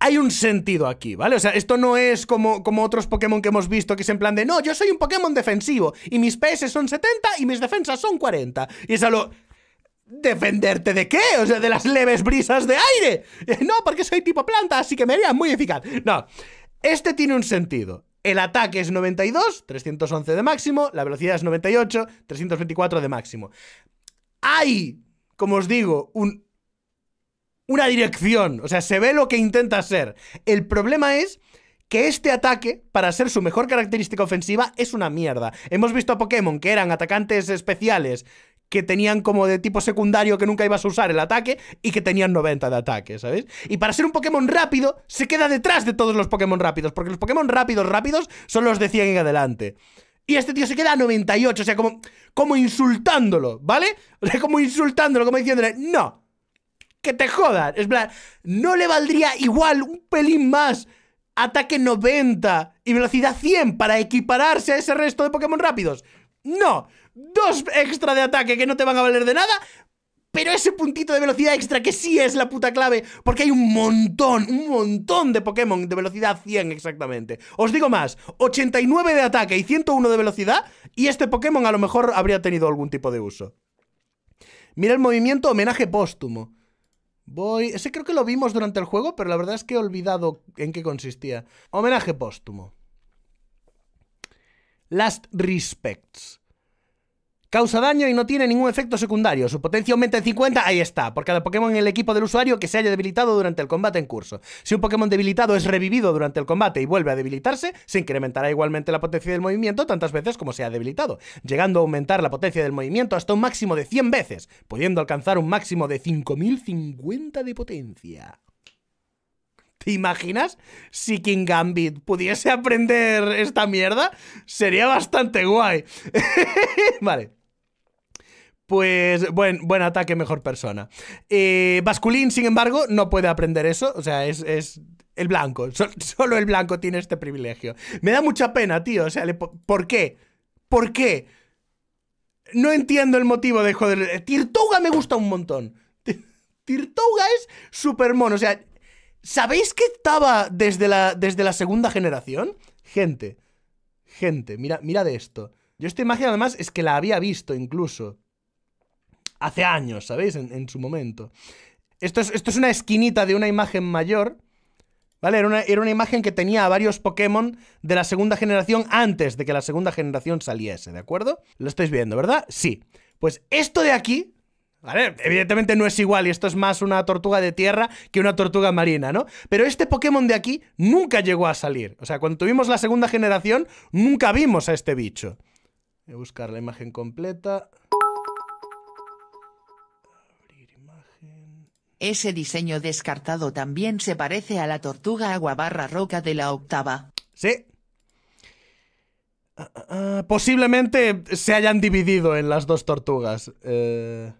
hay un sentido aquí, ¿vale? O sea, esto no es como, como otros Pokémon que hemos visto, que es en plan de, no, yo soy un Pokémon defensivo y mis PS son 70 y mis defensas son 40. Y es solo ¿Defenderte de qué? O sea, de las leves brisas de aire. No, porque soy tipo planta, así que me haría muy eficaz. No, este tiene un sentido. El ataque es 92, 311 de máximo, la velocidad es 98, 324 de máximo. Hay, como os digo, un una dirección. O sea, se ve lo que intenta ser. El problema es que este ataque, para ser su mejor característica ofensiva, es una mierda. Hemos visto a Pokémon que eran atacantes especiales que tenían como de tipo secundario que nunca ibas a usar el ataque y que tenían 90 de ataque, ¿sabes? Y para ser un Pokémon rápido, se queda detrás de todos los Pokémon rápidos, porque los Pokémon rápidos rápidos son los de 100 en adelante. Y este tío se queda a 98, o sea, como, como insultándolo, ¿vale? O sea, como insultándolo, como diciéndole, no, que te jodas! Es plan, no le valdría igual un pelín más ataque 90 y velocidad 100 para equipararse a ese resto de Pokémon rápidos. No, dos extra de ataque que no te van a valer de nada, pero ese puntito de velocidad extra que sí es la puta clave, porque hay un montón, un montón de Pokémon de velocidad 100 exactamente. Os digo más, 89 de ataque y 101 de velocidad, y este Pokémon a lo mejor habría tenido algún tipo de uso. Mira el movimiento homenaje póstumo. Voy... Ese creo que lo vimos durante el juego, pero la verdad es que he olvidado en qué consistía. Homenaje póstumo. Last Respects. Causa daño y no tiene ningún efecto secundario. Su potencia aumenta en 50, ahí está, por cada Pokémon en el equipo del usuario que se haya debilitado durante el combate en curso. Si un Pokémon debilitado es revivido durante el combate y vuelve a debilitarse, se incrementará igualmente la potencia del movimiento tantas veces como se ha debilitado, llegando a aumentar la potencia del movimiento hasta un máximo de 100 veces, pudiendo alcanzar un máximo de 5050 de potencia. ¿Te imaginas si King Gambit pudiese aprender esta mierda? Sería bastante guay. vale pues buen, ataque, mejor persona. Eh, Basculín, sin embargo, no puede aprender eso, o sea, es, el blanco, solo el blanco tiene este privilegio. Me da mucha pena, tío, o sea, ¿por qué? ¿Por qué? No entiendo el motivo de joder. Tirtuga me gusta un montón. Tirtuga es súper mono, o sea, ¿sabéis que estaba desde la, desde la segunda generación? Gente, gente, mira, mira de esto. Yo esta imagen además es que la había visto incluso hace años, ¿sabéis? En, su momento. Esto es, esto es, una esquinita de una imagen mayor, ¿vale? Era una, era una, imagen que tenía a varios Pokémon de la segunda generación antes de que la segunda generación saliese, ¿de acuerdo? Lo estáis viendo, ¿verdad? Sí. Pues esto de aquí, ¿vale? Evidentemente no es igual y esto es más una tortuga de tierra que una tortuga marina, ¿no? Pero este Pokémon de aquí nunca llegó a salir. O sea, cuando tuvimos la segunda generación, nunca vimos a este bicho. Voy a buscar la imagen completa. Ese diseño descartado también se parece a la tortuga aguabarra roca de la octava. Sí. Ah, ah, ah, posiblemente se hayan dividido en las dos tortugas. Eh,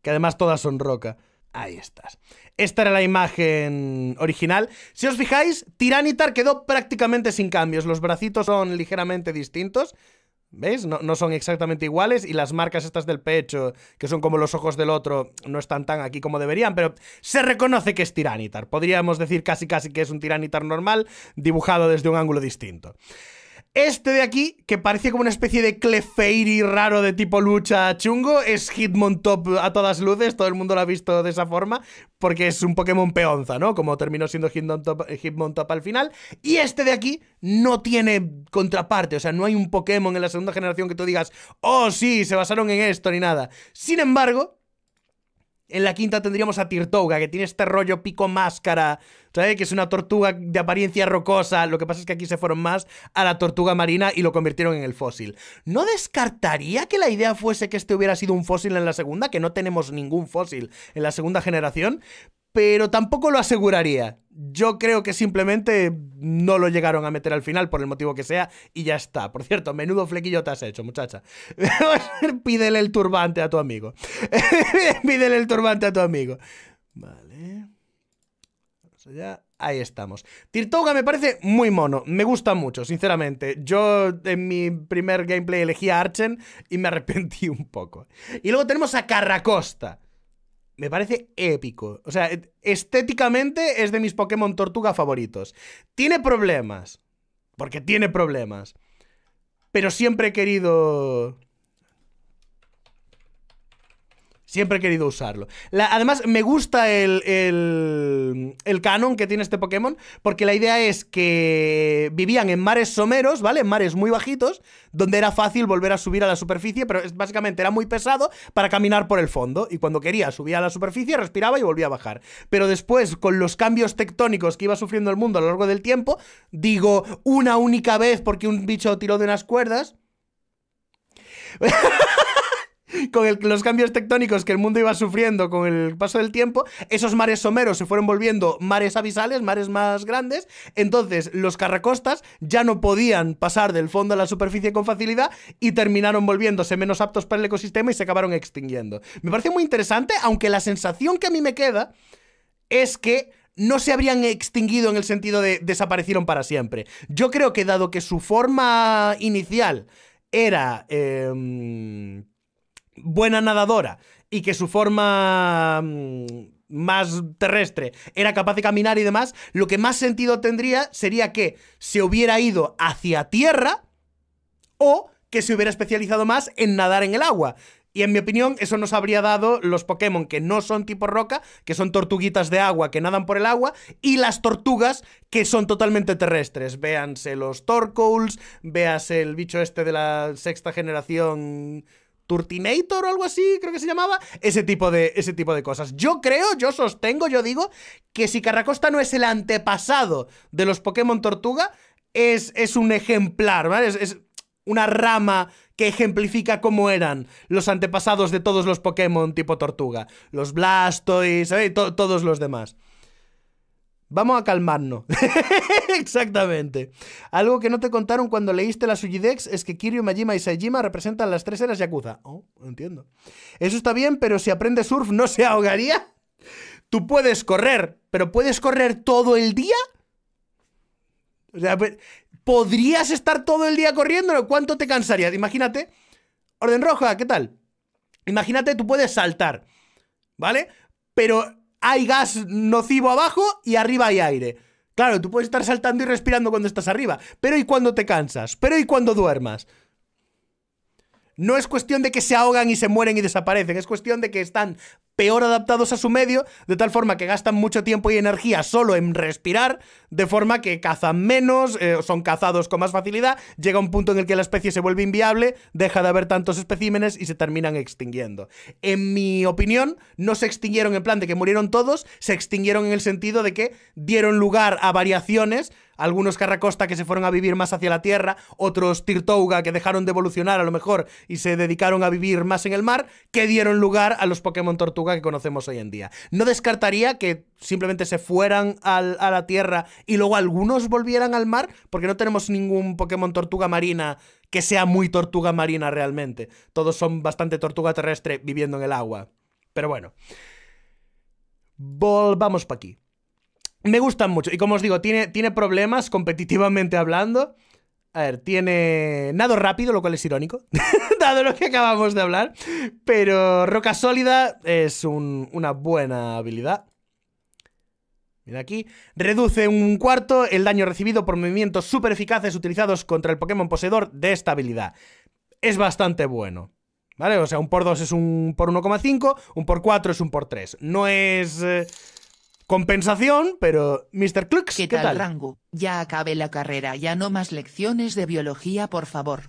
que además todas son roca. Ahí estás. Esta era la imagen original. Si os fijáis, Tiranitar quedó prácticamente sin cambios. Los bracitos son ligeramente distintos. ¿Veis? No, no, son exactamente iguales y las marcas estas del pecho, que son como los ojos del otro, no están tan aquí como deberían, pero se reconoce que es Tiranitar. Podríamos decir casi casi que es un Tiranitar normal, dibujado desde un ángulo distinto. Este de aquí, que parece como una especie de Clefairy raro de tipo lucha chungo, es Hitmon Top a todas luces, todo el mundo lo ha visto de esa forma, porque es un Pokémon peonza, ¿no? Como terminó siendo Hitmontop al final. Y este de aquí no tiene contraparte, o sea, no hay un Pokémon en la segunda generación que tú digas, oh sí, se basaron en esto ni nada. Sin embargo, en la quinta tendríamos a Tirtouga, que tiene este rollo pico máscara, ¿sabes? Que es una tortuga de apariencia rocosa. Lo que pasa es que aquí se fueron más a la tortuga marina y lo convirtieron en el fósil. ¿No descartaría que la idea fuese que este hubiera sido un fósil en la segunda? Que no tenemos ningún fósil en la segunda generación pero tampoco lo aseguraría. Yo creo que simplemente no lo llegaron a meter al final por el motivo que sea y ya está. Por cierto, menudo flequillo te has hecho, muchacha. Pídele el turbante a tu amigo. Pídele el turbante a tu amigo. Vale. Vamos allá. Ahí estamos. Tirtoga me parece muy mono, me gusta mucho, sinceramente. Yo en mi primer gameplay elegí a Archen y me arrepentí un poco. Y luego tenemos a Carracosta me parece épico. O sea, estéticamente es de mis Pokémon Tortuga favoritos. Tiene problemas, porque tiene problemas. Pero siempre he querido Siempre he querido usarlo. además, me gusta el, canon que tiene este Pokémon, porque la idea es que vivían en mares someros, ¿vale? En mares muy bajitos, donde era fácil volver a subir a la superficie, pero es, básicamente era muy pesado para caminar por el fondo. Y cuando quería, subía a la superficie, respiraba y volvía a bajar. Pero después, con los cambios tectónicos que iba sufriendo el mundo a lo largo del tiempo, digo, una única vez porque un bicho tiró de unas cuerdas. con los cambios tectónicos que el mundo iba sufriendo con el paso del tiempo, esos mares someros se fueron volviendo mares abisales, mares más grandes, entonces los carracostas ya no podían pasar del fondo a la superficie con facilidad y terminaron volviéndose menos aptos para el ecosistema y se acabaron extinguiendo. Me parece muy interesante, aunque la sensación que a mí me queda es que no se habrían extinguido en el sentido de desaparecieron para siempre. Yo creo que dado que su forma inicial era... Em, buena nadadora y que su forma mm, más terrestre era capaz de caminar y demás, lo que más sentido tendría sería que se hubiera ido hacia tierra o que se hubiera especializado más en nadar en el agua. Y en mi opinión, eso nos habría dado los Pokémon que no son tipo roca, que son tortuguitas de agua que nadan por el agua, y las tortugas que son totalmente terrestres. Véanse los Torkoals, véase el bicho este de la sexta generación Turtinator o algo así, creo que se llamaba, ese tipo de, ese tipo de cosas. Yo creo, yo sostengo, yo digo, que si Carracosta no es el antepasado de los Pokémon Tortuga, es, es un ejemplar, ¿vale? es, una rama que ejemplifica cómo eran los antepasados de todos los Pokémon tipo tortuga. Los Blastoise, todos los demás. Vamos a calmarnos. Exactamente. Algo que no te contaron cuando leíste la Sujidex es que Kiryu, Majima y Saijima representan las tres eras Yakuza. Oh, entiendo. Eso está bien, pero si aprendes surf, ¿no se ahogaría? Tú puedes correr, pero ¿puedes correr todo el día? O sea, pues, ¿podrías estar todo el día corriendo? ¿Cuánto te cansarías? Imagínate. Orden roja, ¿qué tal? Imagínate, tú puedes saltar, ¿vale? Pero hay gas nocivo abajo y arriba hay aire. Claro, tú puedes estar saltando y respirando cuando estás arriba, pero ¿y cuando te cansas? ¿Pero y cuando duermas? No es cuestión de que se ahogan y se mueren y desaparecen, es cuestión de que están peor adaptados a su medio, de tal forma que gastan mucho tiempo y energía solo en respirar, de forma que cazan menos, eh, son cazados con más facilidad, llega un punto en el que la especie se vuelve inviable, deja de haber tantos especímenes y se terminan extinguiendo. En mi opinión, no se extinguieron en plan de que murieron todos, se extinguieron en el sentido de que dieron lugar a variaciones algunos Carracosta que se fueron a vivir más hacia la tierra, otros Tirtouga que dejaron de evolucionar a lo mejor y se dedicaron a vivir más en el mar, que dieron lugar a los Pokémon Tortuga que conocemos hoy en día. No descartaría que simplemente se fueran a la tierra y luego algunos volvieran al mar, porque no tenemos ningún Pokémon Tortuga marina que sea muy tortuga marina realmente. Todos son bastante tortuga terrestre viviendo en el agua. Pero bueno. Volvamos para aquí. Me gustan mucho. Y como os digo, tiene, tiene problemas competitivamente hablando. A ver, tiene nado rápido, lo cual es irónico, dado lo que acabamos de hablar. Pero roca sólida es una buena habilidad. Mira aquí. Reduce un cuarto el daño recibido por movimientos super eficaces utilizados contra el Pokémon poseedor de esta habilidad. Es bastante bueno. ¿Vale? O sea, un por dos es un por 1,5, un por cuatro es un por 3. No es... Eh, Compensación, pero Mr. Clux, ¿qué, tal, Rango? Ya acabe la carrera, ya no más lecciones de biología, por favor.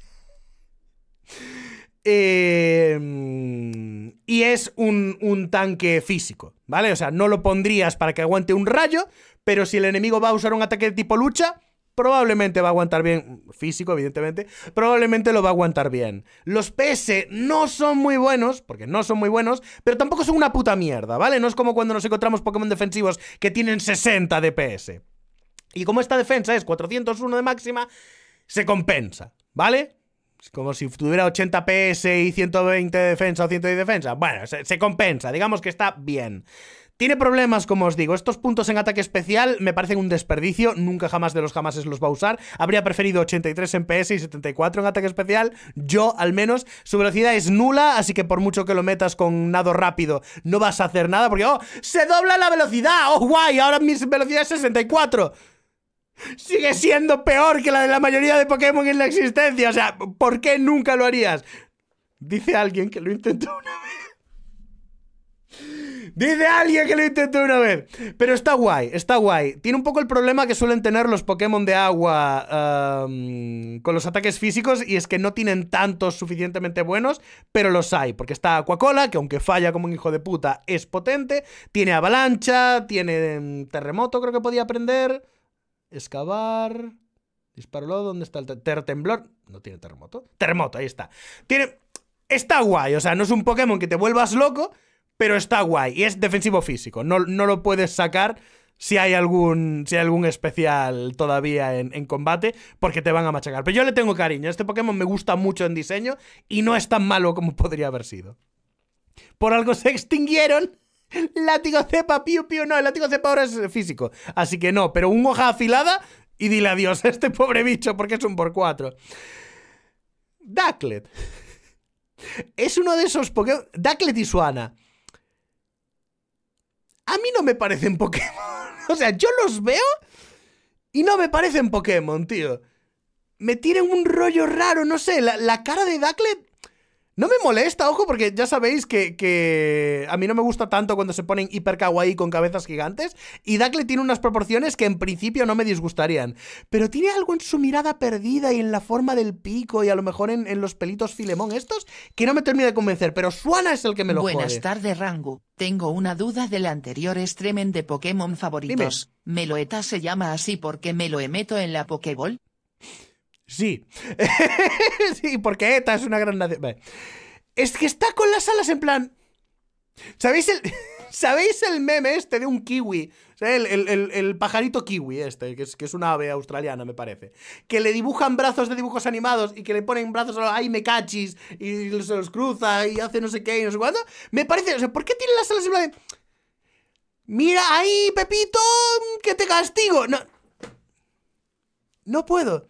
Em, y es un, un, tanque físico, ¿vale? O sea, no lo pondrías para que aguante un rayo, pero si el enemigo va a usar un ataque de tipo lucha, probablemente va a aguantar bien, físico evidentemente, probablemente lo va a aguantar bien. Los PS no son muy buenos, porque no son muy buenos, pero tampoco son una puta mierda, ¿vale? No es como cuando nos encontramos Pokémon defensivos que tienen 60 de PS. Y como esta defensa es 401 de máxima, se compensa, ¿vale? Es como si tuviera 80 PS y 120 de defensa o 110 de defensa. Bueno, se compensa, digamos que está bien. Tiene problemas, como os digo. Estos puntos en ataque especial me parecen un desperdicio. Nunca jamás de los se los va a usar. Habría preferido 83 en PS y 74 en ataque especial. Yo, al menos. Su velocidad es nula, así que por mucho que lo metas con nado rápido, no vas a hacer nada porque, ¡oh! ¡Se dobla la velocidad! ¡Oh, guay! Ahora mi velocidad es 64. Sigue siendo peor que la de la mayoría de Pokémon en la existencia. O sea, ¿por qué nunca lo harías? Dice alguien que lo intentó Dice alguien que lo intentó una vez. Pero está guay, está guay. Tiene un poco el problema que suelen tener los Pokémon de agua con los ataques físicos y es que no tienen tantos suficientemente buenos, pero los hay. Porque está Aquacola, que aunque falla como un hijo de puta, es potente. Tiene avalancha, tiene em, terremoto, creo que podía aprender. Excavar. Disparó, ¿dónde está el Terremoto? No tiene terremoto. Terremoto, ahí está. Tiene. Está guay, o sea, no es un Pokémon que te vuelvas loco, pero está guay. Y es defensivo físico. No, lo puedes sacar si hay algún, si algún especial todavía en, combate, porque te van a machacar. Pero yo le tengo cariño. Este Pokémon me gusta mucho en diseño y no es tan malo como podría haber sido. Por algo se extinguieron. Látigo cepa, piu, piu. No, el látigo cepa ahora es físico. Así que no, pero un hoja afilada y dile adiós a este pobre bicho porque es un por cuatro. Ducklet. Es uno de esos Pokémon. Ducklet y Suana a mí no me parecen Pokémon. O sea, yo los veo y no me parecen Pokémon, tío. Me tienen un rollo raro, no sé, la, cara de Dacle... No me molesta, ojo, porque ya sabéis que, a mí no me gusta tanto cuando se ponen hiper kawaii con cabezas gigantes. Y Dacle tiene unas proporciones que en principio no me disgustarían. Pero tiene algo en su mirada perdida y en la forma del pico y a lo mejor en, los pelitos filemón estos que no me termina de convencer. Pero Suana es el que me lo Buenas tardes, Rango. Tengo una duda del anterior streamen de Pokémon favoritos. ¿Meloeta se llama así porque me lo emeto en la Pokéball? Sí. sí, porque ETA es una gran nación. Es que está con las alas en plan. ¿Sabéis el.? ¿Sabéis el meme este de un kiwi? el, el, el, pajarito kiwi este, que es, una ave australiana, me parece. Que le dibujan brazos de dibujos animados y que le ponen brazos a ¡Ay, me cachis! Y se los cruza y hace no sé qué y no sé cuándo. Me parece... O sea, ¿por qué tiene las alas en plan de... Mira ahí, Pepito, que te castigo. No... No puedo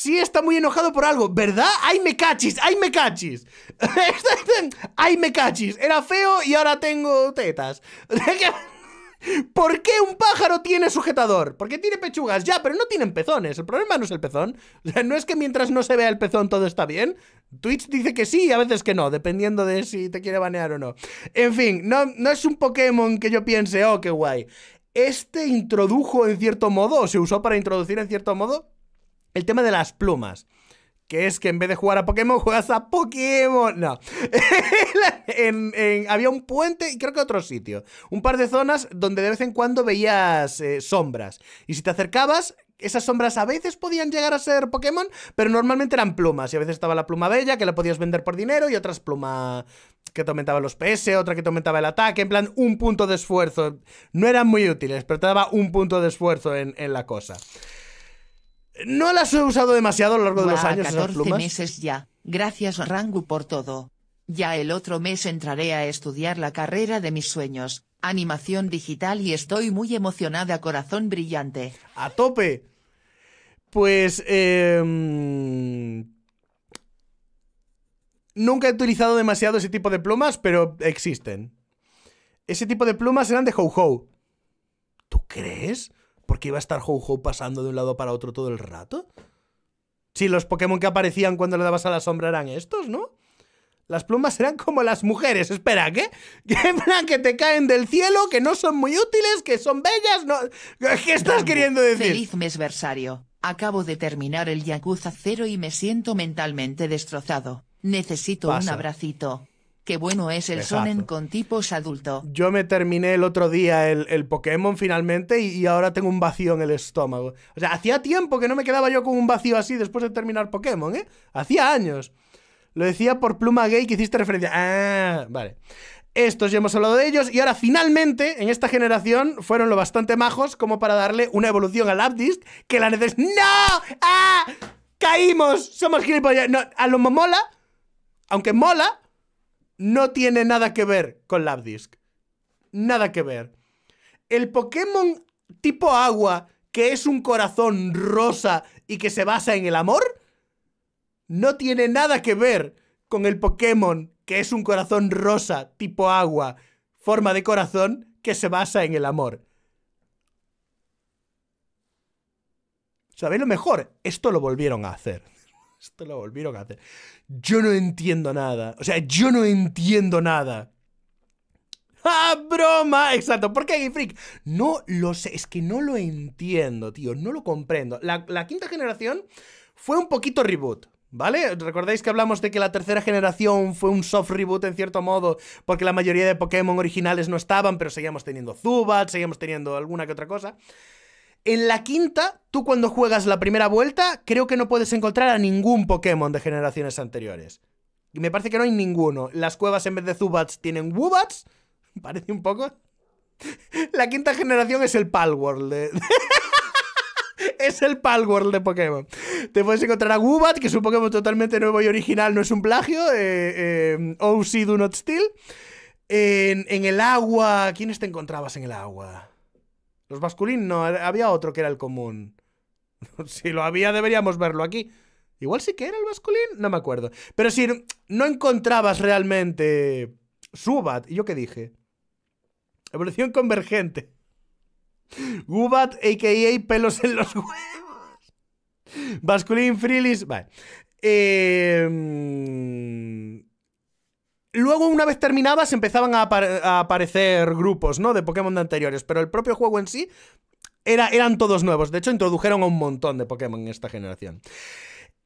sí está muy enojado por algo, ¿verdad? ¡Ay, me cachis! ¡Ay, me cachis! ¡Ay, me cachis! Era feo y ahora tengo tetas. ¿Por qué un pájaro tiene sujetador? Porque tiene pechugas, ya, pero no tienen pezones. El problema no es el pezón. no es que mientras no se vea el pezón todo está bien. Twitch dice que sí y a veces que no, dependiendo de si te quiere banear o no. En fin, no, no es un Pokémon que yo piense, oh, qué guay. Este introdujo en cierto modo, o se usó para introducir en cierto modo, el tema de las plumas. Que es que en vez de jugar a Pokémon, juegas a Pokémon. No. había un puente y creo que otro sitio. Un par de zonas donde de vez en cuando veías eh, sombras. Y si te acercabas, esas sombras a veces podían llegar a ser Pokémon, pero normalmente eran plumas. Y a veces estaba la pluma bella, que la podías vender por dinero, y otras plumas que te aumentaba los PS, otra que te aumentaba el ataque, en plan, un punto de esfuerzo. No eran muy útiles, pero te daba un punto de esfuerzo en la cosa. No las he usado demasiado a lo largo de los años. 14 meses ya. Gracias Rangu por todo. Ya el otro mes entraré a estudiar la carrera de mis sueños, animación digital y estoy muy emocionada, corazón brillante. A tope. Pues... Eh... Nunca he utilizado demasiado ese tipo de plumas, pero existen. Ese tipo de plumas eran de ho ¿Tú crees? qué iba a estar Ho-Ho pasando de un lado para otro todo el rato. Si los Pokémon que aparecían cuando le dabas a la sombra eran estos, ¿no? Las plumas eran como las mujeres, espera, ¿qué? Que que te caen del cielo, que no son muy útiles, que son bellas, no... ¿Qué estás queriendo decir? Feliz mesversario. Acabo de terminar el Yakuza cero y me siento mentalmente destrozado. Necesito un abracito. Qué bueno es el Exacto. con tipos adulto. Yo me terminé el otro día el, Pokémon finalmente y, ahora tengo un vacío en el estómago. O sea, hacía tiempo que no me quedaba yo con un vacío así después de terminar Pokémon, ¿eh? Hacía años. Lo decía por pluma gay que hiciste referencia. Ah, vale. Estos ya hemos hablado de ellos y ahora finalmente en esta generación fueron lo bastante majos como para darle una evolución al abdist que la neces... ¡No! ¡Ah! ¡Caímos! Somos gilipollas. No, a lo mola, aunque mola, no tiene nada que ver con Labdisc. Nada que ver. El Pokémon tipo agua, que es un corazón rosa y que se basa en el amor, no tiene nada que ver con el Pokémon, que es un corazón rosa tipo agua, forma de corazón, que se basa en el amor. ¿Sabéis lo mejor? Esto lo volvieron a hacer. Esto lo volvieron a hacer. Yo no entiendo nada. O sea, yo no entiendo nada. ¡Ah, broma! Exacto. ¿Por qué Game Freak? No lo sé. Es que no lo entiendo, tío. No lo comprendo. La, la quinta generación fue un poquito reboot. ¿Vale? ¿Recordáis que hablamos de que la tercera generación fue un soft reboot en cierto modo? Porque la mayoría de Pokémon originales no estaban, pero seguíamos teniendo Zubat, seguíamos teniendo alguna que otra cosa. En la quinta, tú cuando juegas la primera vuelta, creo que no puedes encontrar a ningún Pokémon de generaciones anteriores. Y me parece que no hay ninguno. Las cuevas en vez de Zubats tienen Wubats. Parece un poco. La quinta generación es el Palworld es el Palworld de Pokémon. Te puedes encontrar a Wubat, que es un Pokémon totalmente nuevo y original, no es un plagio. Eh, eh, Do Not Steal. En, en el agua. ¿Quiénes te encontrabas en el agua? Los basculín no, había otro que era el común. si lo había, deberíamos verlo aquí. Igual sí que era el basculín, no me acuerdo. Pero si no encontrabas realmente Subat, ¿y yo qué dije? Evolución convergente. Gubat, a.k.a. pelos en los huevos. Basculín, frilis, vale. Eh, Luego, una vez terminadas, empezaban a, aparecer grupos, ¿no? De Pokémon de anteriores, pero el propio juego en sí era, eran todos nuevos. De hecho, introdujeron a un montón de Pokémon en esta generación.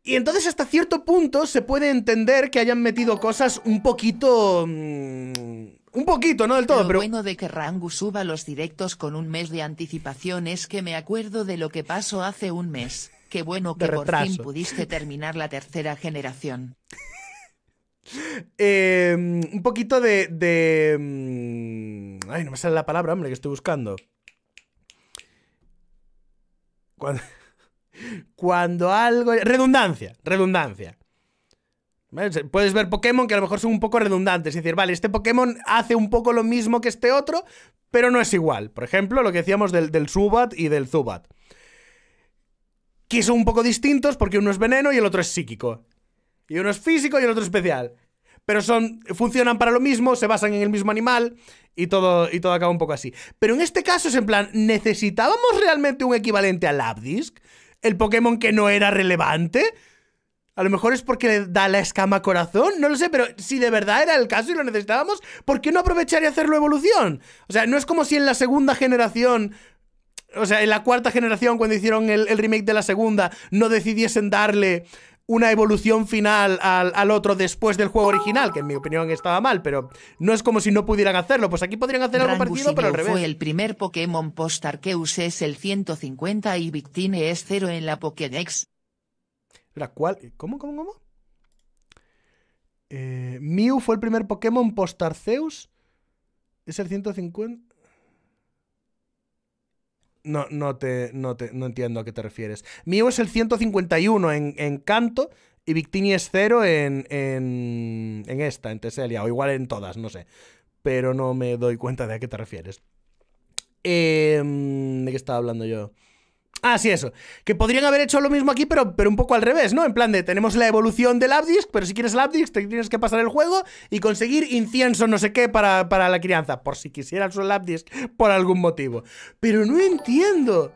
Y entonces hasta cierto punto se puede entender que hayan metido cosas un poquito... Mm, un poquito, no del todo, bueno de que Rangu suba los directos con un mes de anticipación es que me acuerdo de lo que pasó hace un mes. Qué bueno que por fin pudiste terminar la tercera generación. Eh, un poquito de, mm, Ay, no me sale la palabra, hombre, que estoy buscando. Cuando, algo... Redundancia, redundancia. Puedes ver Pokémon que a lo mejor son un poco redundantes. Es decir, vale, este Pokémon hace un poco lo mismo que este otro, pero no es igual. Por ejemplo, lo que decíamos del, del Subat y del Zubat. Que son un poco distintos porque uno es veneno y el otro es psíquico. Y uno es físico y el otro especial. Pero son, funcionan para lo mismo, se basan en el mismo animal y todo, y todo acaba un poco así. Pero en este caso es en plan, ¿necesitábamos realmente un equivalente al Labdisc? ¿El Pokémon que no era relevante? A lo mejor es porque le da la escama corazón, no lo sé, pero si de verdad era el caso y lo necesitábamos, ¿por qué no aprovechar y hacerlo evolución? O sea, no es como si en la segunda generación o sea, en la cuarta generación, cuando hicieron el, remake de la segunda, no decidiesen darle una evolución final al, otro después del juego original, que en mi opinión estaba mal, pero no es como si no pudieran hacerlo. Pues aquí podrían hacer algo parecido, pero al revés. fue el primer Pokémon post Arceus es el 150 y Victine es cero en la Pokédex. La cual... ¿Cómo, cómo, cómo? Eh, Mew fue el primer Pokémon post Arceus. Es el 150... No, no, te, no, te, no entiendo a qué te refieres. Mío es el 151 en, en Canto y Victini es cero en, en, en, esta, en Teselia, o igual en todas, no sé. Pero no me doy cuenta de a qué te refieres. Em, ¿De qué estaba hablando yo? Ah, sí, eso. Que podrían haber hecho lo mismo aquí, pero, pero un poco al revés, ¿no? En plan de, tenemos la evolución del Abdisk, pero si quieres el te tienes que pasar el juego y conseguir incienso no sé qué para, la crianza. Por si quisieras un Abdisk por algún motivo. Pero no entiendo.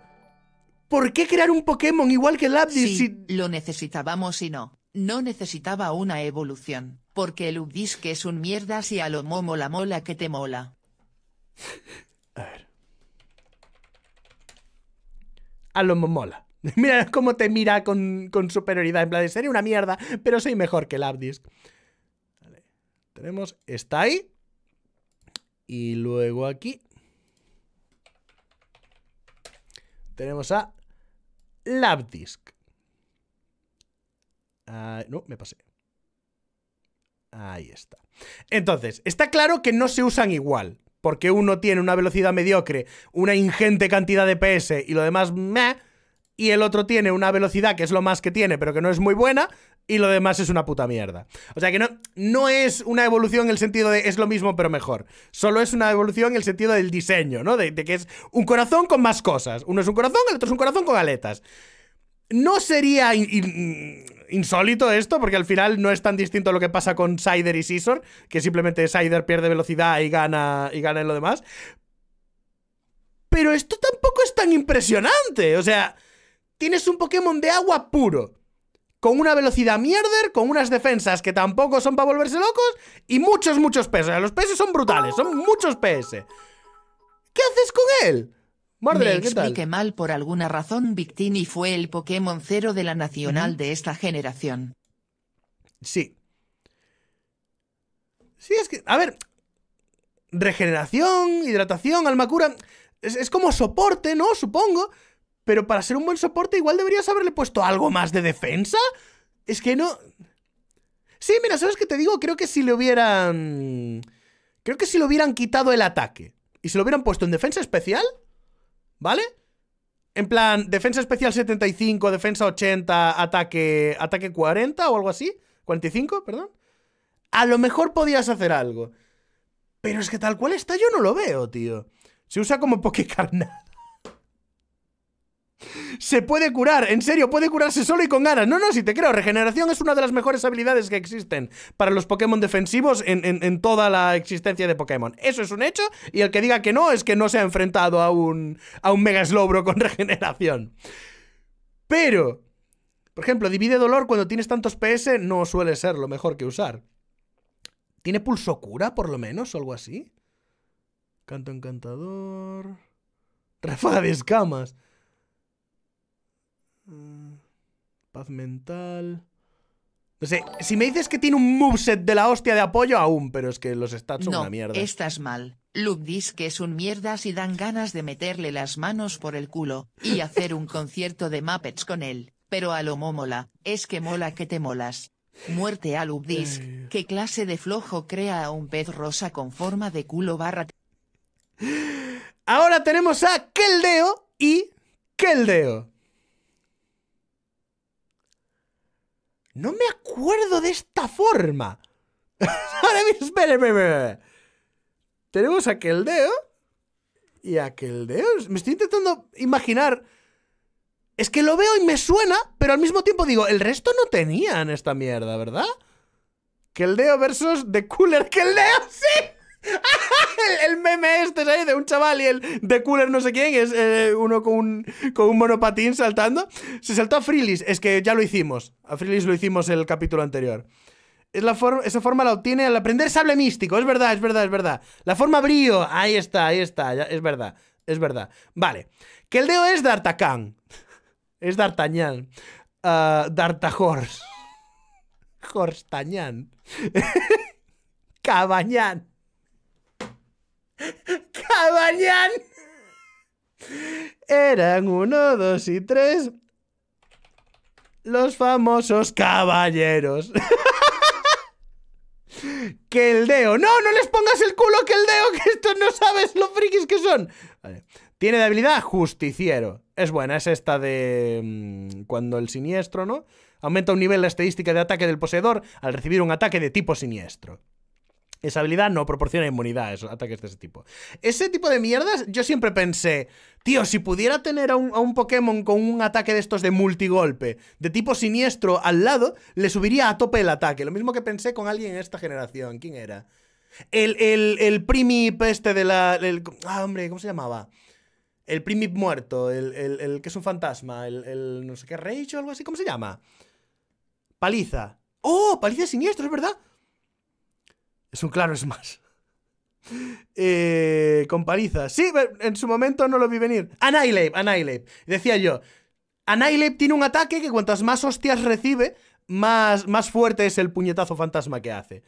¿Por qué crear un Pokémon igual que el Abdisk? si... lo necesitábamos y no. No necesitaba una evolución. Porque el Abdisk es un mierda si a lo momo la mola que te mola. a ver. a lo momola. Mira cómo te mira con, superioridad, en plan sería una mierda, pero soy mejor que Labdisc. Vale. Tenemos, está ahí. Y luego aquí tenemos a Labdisc. no, me pasé. Ahí está. Entonces, está claro que no se usan igual porque uno tiene una velocidad mediocre, una ingente cantidad de PS y lo demás meh, y el otro tiene una velocidad que es lo más que tiene, pero que no es muy buena, y lo demás es una puta mierda. O sea que no, no es una evolución en el sentido de es lo mismo pero mejor. Solo es una evolución en el sentido del diseño, ¿no? De, que es un corazón con más cosas. Uno es un corazón, el otro es un corazón con aletas. No sería insólito esto, porque al final no es tan distinto lo que pasa con Sider y Scissor, que simplemente Sider pierde velocidad y gana, y gana en lo demás. Pero esto tampoco es tan impresionante. O sea, tienes un Pokémon de agua puro, con una velocidad mierder, con unas defensas que tampoco son para volverse locos, y muchos, muchos PS. Los PS son brutales, son muchos PS. ¿Qué haces con él? mal por alguna razón Victini fue el Pokémon cero de la nacional de esta generación. Sí. Sí, es que, a ver, regeneración, hidratación, almacura... es, como soporte, ¿no? Supongo. Pero para ser un buen soporte igual deberías haberle puesto algo más de defensa. Es que no... Sí, mira, ¿sabes qué te digo? Creo que si le hubieran... Creo que si le hubieran quitado el ataque y se lo hubieran puesto en defensa especial, ¿Vale? En plan, defensa especial 75, defensa 80, ataque, ataque 40 o algo así. 45, perdón. A lo mejor podías hacer algo. Pero es que tal cual está yo no lo veo, tío. Se usa como Pokécarnada se puede curar, en serio, puede curarse solo y con ganas. No, no, si te creo, regeneración es una de las mejores habilidades que existen para los Pokémon defensivos en, toda la existencia de Pokémon. Eso es un hecho y el que diga que no es que no se ha enfrentado a un, a un Mega Slowbro con regeneración. Pero, por ejemplo, divide dolor cuando tienes tantos PS no suele ser lo mejor que usar. ¿Tiene pulso cura, por lo menos, o algo así? Canto encantador. refaga de escamas. Mm, paz mental. No sé, si me dices que tiene un moveset de la hostia de apoyo, aún, pero es que los stats son una mierda. Estás mal. Lubdisk que es un mierda si dan ganas de meterle las manos por el culo y hacer un concierto de Muppets con él. Pero a lo momola, es que mola que te molas. Muerte a Lubdisk. ¿qué clase de flojo crea a un pez rosa con forma de culo barra? Ahora tenemos a Keldeo y Keldeo. No me acuerdo de esta forma. Tenemos aquel dedo y aquel dedo. Me estoy intentando imaginar. Es que lo veo y me suena, pero al mismo tiempo digo, el resto no tenían esta mierda, ¿verdad? Que el versus The Cooler que el sí. el, el, meme este, ahí De un chaval y el de cooler no sé quién, es eh, uno con un, monopatín saltando. Se saltó a Freelis, es que ya lo hicimos. A frilis lo hicimos el capítulo anterior. Es la esa forma la obtiene al aprender sable místico, es verdad, es verdad, es verdad. La forma brío, ahí está, ahí está, es verdad, es verdad. Vale, que el deo es D'Artacán. Es D'Artagnan. d'artajors D'Artahors. Ah, Horstañán. Cabañán. Caballán Eran uno, dos y tres. Los famosos caballeros. que el deo. No, no les pongas el culo que el deo, que esto no sabes lo frikis que son. Tiene de habilidad justiciero. Es buena, es esta de. Mm, cuando el siniestro, ¿no? Aumenta un nivel la estadística de ataque del poseedor al recibir un ataque de tipo siniestro. Esa habilidad no proporciona inmunidad a esos ataques de ese tipo. Ese tipo de mierdas, yo siempre pensé, tío, si pudiera tener a un, Pokémon con un ataque de estos de multigolpe, de tipo siniestro al lado, le subiría a tope el ataque. Lo mismo que pensé con alguien en esta generación. ¿Quién era? El, el, el primip este de la... El, ah, hombre, ¿cómo se llamaba? El primip muerto, el, el que es un fantasma, el, no sé qué, Rage o algo así, ¿cómo se llama? Paliza. ¡Oh! Paliza siniestro, es verdad. Es un claro es más. Eh, con palizas. Sí, en su momento no lo vi venir. Annihilate, Annihilate. Decía yo, Annihilate tiene un ataque que cuantas más hostias recibe, más, más fuerte es el puñetazo fantasma que hace.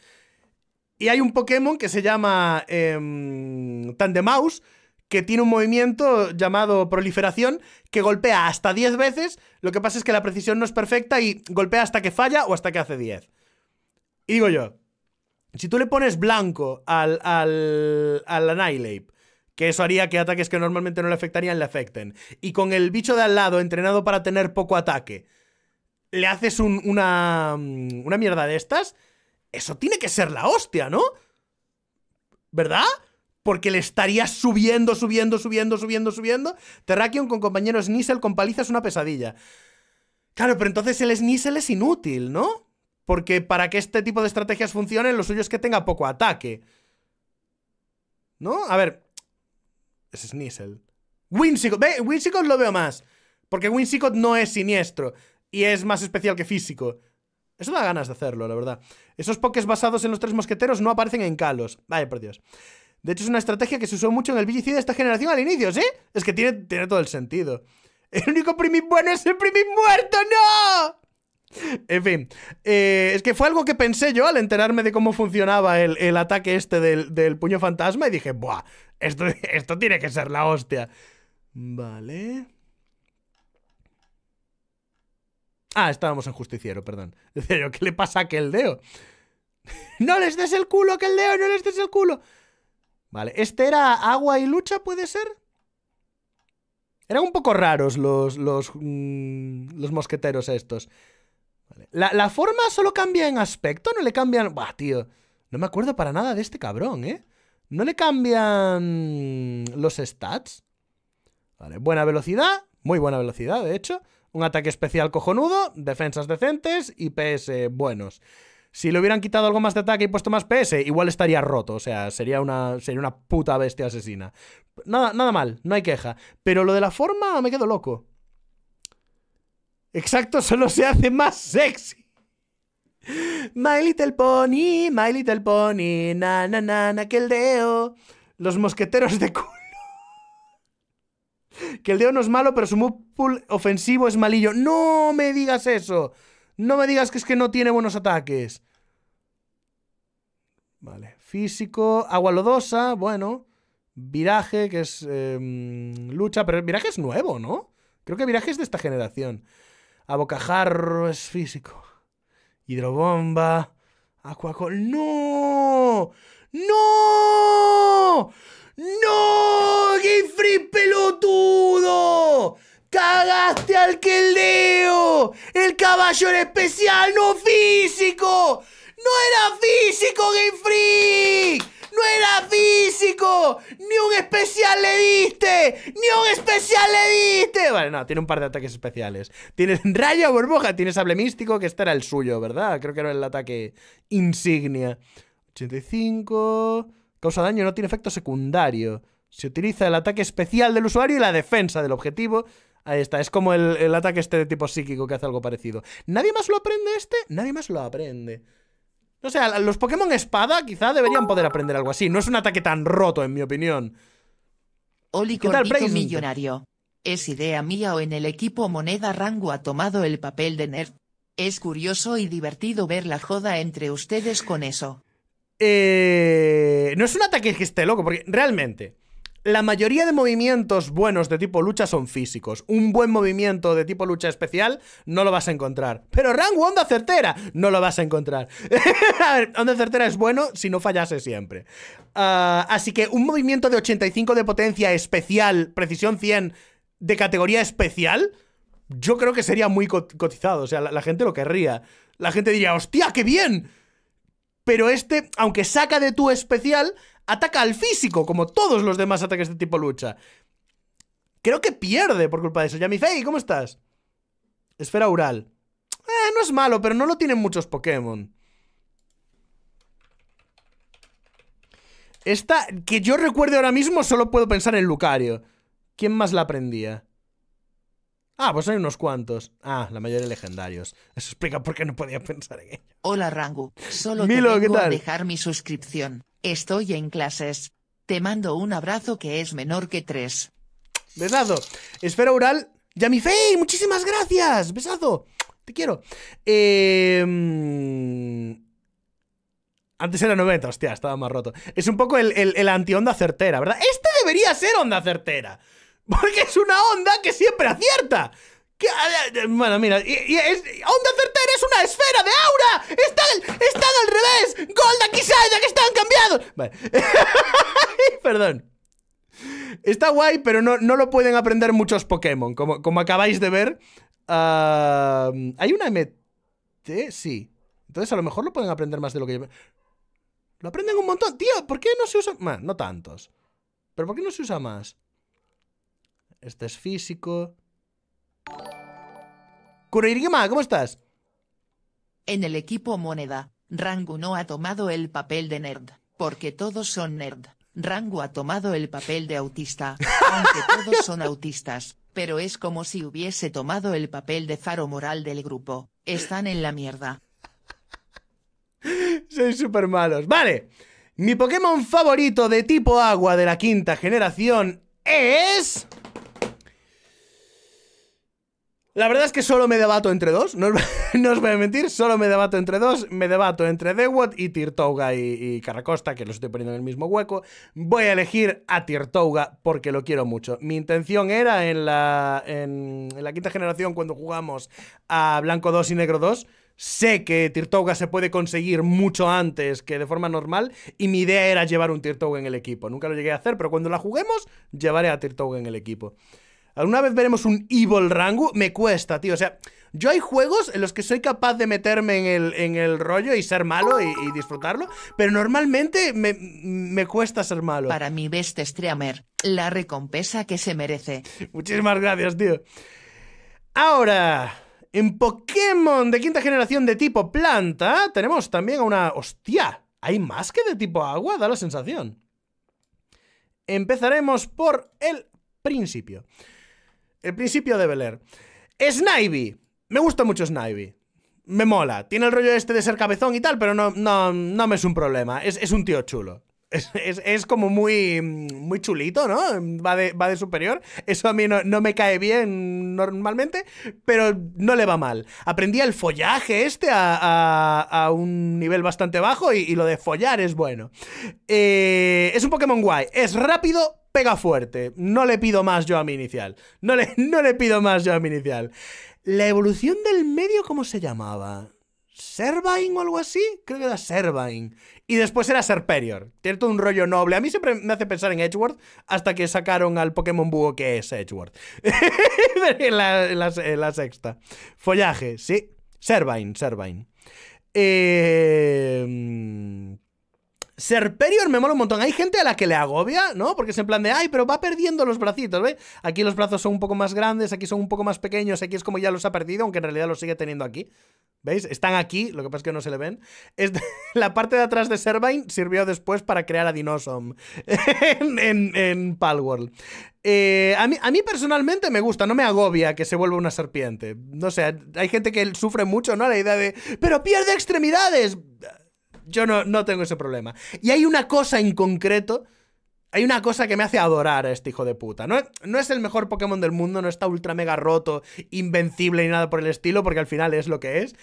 Y hay un Pokémon que se llama em, Tandemouse, que tiene un movimiento llamado proliferación, que golpea hasta 10 veces, lo que pasa es que la precisión no es perfecta y golpea hasta que falla o hasta que hace 10. Y digo yo, si tú le pones blanco al, al, al Annihilate, que eso haría que ataques que normalmente no le afectarían le afecten, y con el bicho de al lado entrenado para tener poco ataque, le haces una, una mierda de estas, eso tiene que ser la hostia, ¿no? ¿Verdad? porque le estarías subiendo, subiendo, subiendo, subiendo, subiendo. Terrakion con compañero Snizzle con palizas es una pesadilla. Claro, pero entonces el Snizzle es inútil, ¿no? Porque para que este tipo de estrategias funcionen, lo suyo es que tenga poco ataque. ¿No? A ver. Es Sneasel. Winsicott. Ve, Winsicott lo veo más. Porque Winsicott no es siniestro. Y es más especial que físico. Eso da ganas de hacerlo, la verdad. Esos pokés basados en los tres mosqueteros no aparecen en Kalos. Vaya, por Dios. De hecho, es una estrategia que se usó mucho en el BGC de esta generación al inicio, ¿sí? Es que tiene, tiene todo el sentido. El único primit bueno es el primit muerto, ¡no! En fin, eh, es que fue algo que pensé yo al enterarme de cómo funcionaba el, ataque este del, puño fantasma y dije, ¡buah! Esto, esto tiene que ser la hostia. Vale. Ah, estábamos en justiciero, perdón. ¿qué le pasa a deo? ¡No les des el culo, Keldeo! ¡No les des el culo! Vale, ¿este era agua y lucha, puede ser? Eran un poco raros los, los, mm, los mosqueteros estos. La, forma solo cambia en aspecto, no le cambian. Bah, tío. No me acuerdo para nada de este cabrón, ¿eh? No le cambian los stats. Vale, buena velocidad. Muy buena velocidad, de hecho. Un ataque especial cojonudo. Defensas decentes y PS buenos. Si le hubieran quitado algo más de ataque y puesto más PS, igual estaría roto. O sea, sería una, sería una puta bestia asesina. nada mal, no hay queja. Pero lo de la forma me quedo loco. Exacto, solo se hace más sexy. My Little Pony, My Little Pony, na na na na, que el deo. Los mosqueteros de culo. Que el deo no es malo, pero su pool ofensivo es malillo. No me digas eso. No me digas que es que no tiene buenos ataques. Vale. Físico, agua lodosa, bueno. Viraje, que es em, lucha, pero viraje es nuevo, ¿no? Creo que viraje es de esta generación a bocajarro es físico. Hidrobomba, acuacol. ¡No! ¡No! ¡No! ¡Game Freak pelotudo! ¡Cagaste al que leo! ¡El caballo era especial, no físico! ¡No era físico, Game Freak! ¡No era físico! ¡Ni un especial le diste! ¡Ni un especial le diste! Vale, no, tiene un par de ataques especiales. Tienes o burbuja, tienes sable místico, que este era el suyo, ¿verdad? Creo que era el ataque insignia. 85. Causa daño, no tiene efecto secundario. Se utiliza el ataque especial del usuario y la defensa del objetivo. Ahí está, es como el, el ataque este de tipo psíquico que hace algo parecido. ¿Nadie más lo aprende este? Nadie más lo aprende. No sea, los Pokémon espada quizá deberían poder aprender algo así. No es un ataque tan roto, en mi opinión. Oli ¿Qué tal, millonario. Es idea mía o en el equipo Moneda Rango ha tomado el papel de nerd. Es curioso y divertido ver la joda entre ustedes con eso. Eh, no es un ataque que esté loco, porque realmente... La mayoría de movimientos buenos de tipo lucha son físicos. Un buen movimiento de tipo lucha especial no lo vas a encontrar. Pero rango onda certera no lo vas a encontrar. a ver, onda certera es bueno si no fallase siempre. Ah, así que un movimiento de 85 de potencia especial, precisión 100, de categoría especial, yo creo que sería muy cotizado. O sea, la, la gente lo querría. La gente diría, hostia, qué bien. Pero este, aunque saca de tu especial, ataca al físico, como todos los demás ataques de tipo lucha. Creo que pierde por culpa de eso. Yamifei, ¿cómo estás? Esfera Ural. Eh, no es malo, pero no lo tienen muchos Pokémon. Esta, que yo recuerde ahora mismo, solo puedo pensar en Lucario. ¿Quién más la aprendía? Ah, pues hay unos cuantos. Ah, la mayoría de legendarios. Eso explica por qué no podía pensar en ello. Hola, Rangu. Solo Milo, dejar mi suscripción. Estoy en clases. Te mando un abrazo que es menor que tres. Besazo. Espera oral. Yamifei, muchísimas gracias. Besado. Te quiero. Em, antes era 90, hostia, estaba más roto. Es un poco el, el, anti-onda certera, ¿verdad? Este debería ser onda certera. Porque es una onda que siempre acierta. Eh, bueno, mira, y, es, Onda es una esfera de aura. está al revés. Golda quizá! ¡Ya que están cambiados. Vale. Perdón. Está guay, pero no, lo pueden aprender muchos Pokémon. Como, acabáis de ver, ah, hay una MT, sí. Entonces a lo mejor lo pueden aprender más de lo que Lo aprenden un montón. Tío, ¿por qué no se usa? Bueno, no tantos. Pero ¿por qué no se usa más? Este es físico. Kuririgma, ¿cómo estás? En el equipo Moneda, Rangu no ha tomado el papel de nerd, porque todos son nerd. Rangu ha tomado el papel de autista, aunque todos son autistas, pero es como si hubiese tomado el papel de faro moral del grupo. Están en la mierda. Sois súper malos. Vale. Mi Pokémon favorito de tipo agua de la quinta generación es... La verdad es que solo me debato entre dos, no os, voy a mentir, solo me debato entre dos, me debato entre Dewot y Tirtouga y, y, Carracosta, que los estoy poniendo en el mismo hueco. Voy a elegir a Tirtouga porque lo quiero mucho. Mi intención era en la, en, la quinta generación cuando jugamos a Blanco 2 y Negro 2, Sé que Tirtouga se puede conseguir mucho antes que de forma normal y mi idea era llevar un Tirtouga en el equipo. Nunca lo llegué a hacer, pero cuando la juguemos, llevaré a Tirtoga en el equipo. ¿Alguna vez veremos un Evil Rangu? Me cuesta, tío. O sea, yo hay juegos en los que soy capaz de meterme en el, rollo y ser malo y, disfrutarlo, pero normalmente me, cuesta ser malo. Para mi best streamer, la recompensa que se merece. Muchísimas gracias, tío. Ahora, en Pokémon de quinta generación de tipo planta, tenemos también a una... ¡Hostia! Hay más que de tipo agua, da la sensación. Empezaremos por el principio. El principio de Bel Air. Snivy. Me gusta mucho Snivy. Me mola. Tiene el rollo este de ser cabezón y tal, pero no, no, no me es un problema. Es, un tío chulo. Es, como muy, muy chulito, ¿no? Va de, superior. Eso a mí no, me cae bien normalmente, pero no le va mal. Aprendí el follaje este a, un nivel bastante bajo y, lo de follar es bueno. Eh, es un Pokémon guay. Es rápido, pega fuerte. No le pido más yo a mi inicial. No le, no le pido más yo a mi inicial. La evolución del medio, ¿cómo se llamaba? ¿Servain o algo así, creo que era Servain. Y después era Serperior. Tiene todo un rollo noble. A mí siempre me hace pensar en Edgeworth hasta que sacaron al Pokémon búho que es Edgeworth. la, la, la, sexta. Follaje, sí. Servain, Servain. Eh, Serperior me mola un montón. Hay gente a la que le agobia, ¿no? Porque es en plan de, ay, pero va perdiendo los bracitos, ve Aquí los brazos son un poco más grandes, aquí son un poco más pequeños, aquí es como ya los ha perdido, aunque en realidad los sigue teniendo aquí. ¿Veis? Están aquí, lo que pasa es que no se le ven. la parte de atrás de Servine sirvió después para crear a Dinosom en, en, Palworld. Eh, a, mí, a, mí, personalmente me gusta, no me agobia que se vuelva una serpiente. No sé, hay gente que sufre mucho, ¿no? La idea de, pero pierde extremidades. Yo no, tengo ese problema. Y hay una cosa en concreto hay una cosa que me hace adorar a este hijo de puta. No, es el mejor Pokémon del mundo, no está ultra mega roto, invencible ni nada por el estilo, porque al final es lo que es.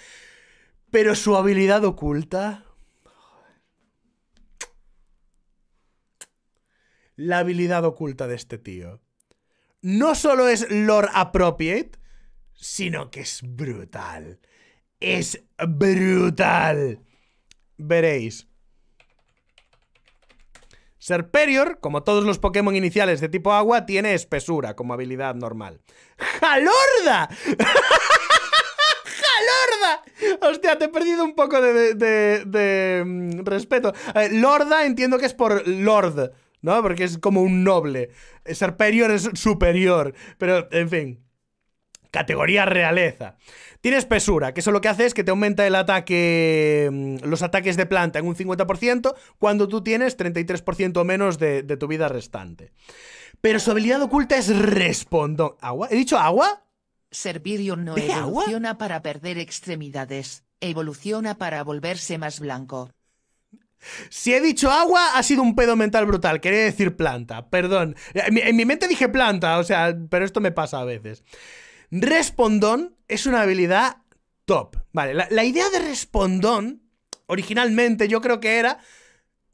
Pero su habilidad oculta. La habilidad oculta de este tío. No solo es lore appropriate, sino que es brutal. Es brutal veréis. Serperior, como todos los Pokémon iniciales de tipo agua, tiene espesura como habilidad normal. ¡Jalorda! ¡Jalorda! Hostia, te he perdido un poco de, de, de, mm, respeto. Eh, Lorda entiendo que es por Lord, ¿no? Porque es como un noble. Serperior es superior. Pero, en fin categoría realeza. Tiene espesura, que eso lo que hace es que te aumenta el ataque, mm, los ataques de planta en un 50% cuando tú tienes 33% menos de, tu vida restante. Pero su habilidad oculta es respondón. ¿Agua? ¿He dicho agua? Servirion no evoluciona agua? para perder extremidades, evoluciona para volverse más blanco. Si he dicho agua, ha sido un pedo mental brutal. Quería decir planta, perdón. en mi mente dije planta, o sea, pero esto me pasa a veces. Respondón es una habilidad top. Vale, la, la idea de respondón, originalmente yo creo que era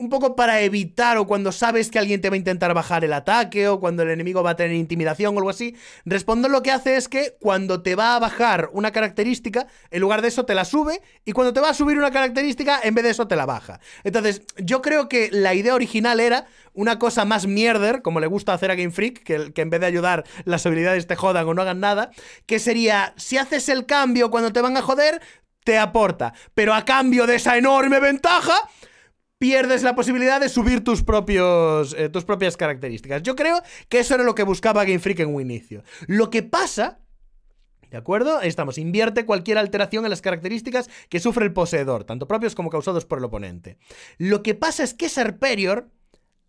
un poco para evitar o cuando sabes que alguien te va a intentar bajar el ataque o cuando el enemigo va a tener intimidación o algo así, Respondo lo que hace es que cuando te va a bajar una característica, en lugar de eso te la sube y cuando te va a subir una característica, en vez de eso te la baja. Entonces, yo creo que la idea original era una cosa más mierder, como le gusta hacer a Game Freak, que, que en vez de ayudar las habilidades te jodan o no hagan nada, que sería, si haces el cambio cuando te van a joder, te aporta, pero a cambio de esa enorme ventaja, pierdes la posibilidad de subir tus propios eh, tus propias características. Yo creo que eso era lo que buscaba Game Freak en un inicio. Lo que pasa ¿De acuerdo? Ahí estamos. Invierte cualquier alteración en las características que sufre el poseedor, tanto propios como causados por el oponente. Lo que pasa es que Serperior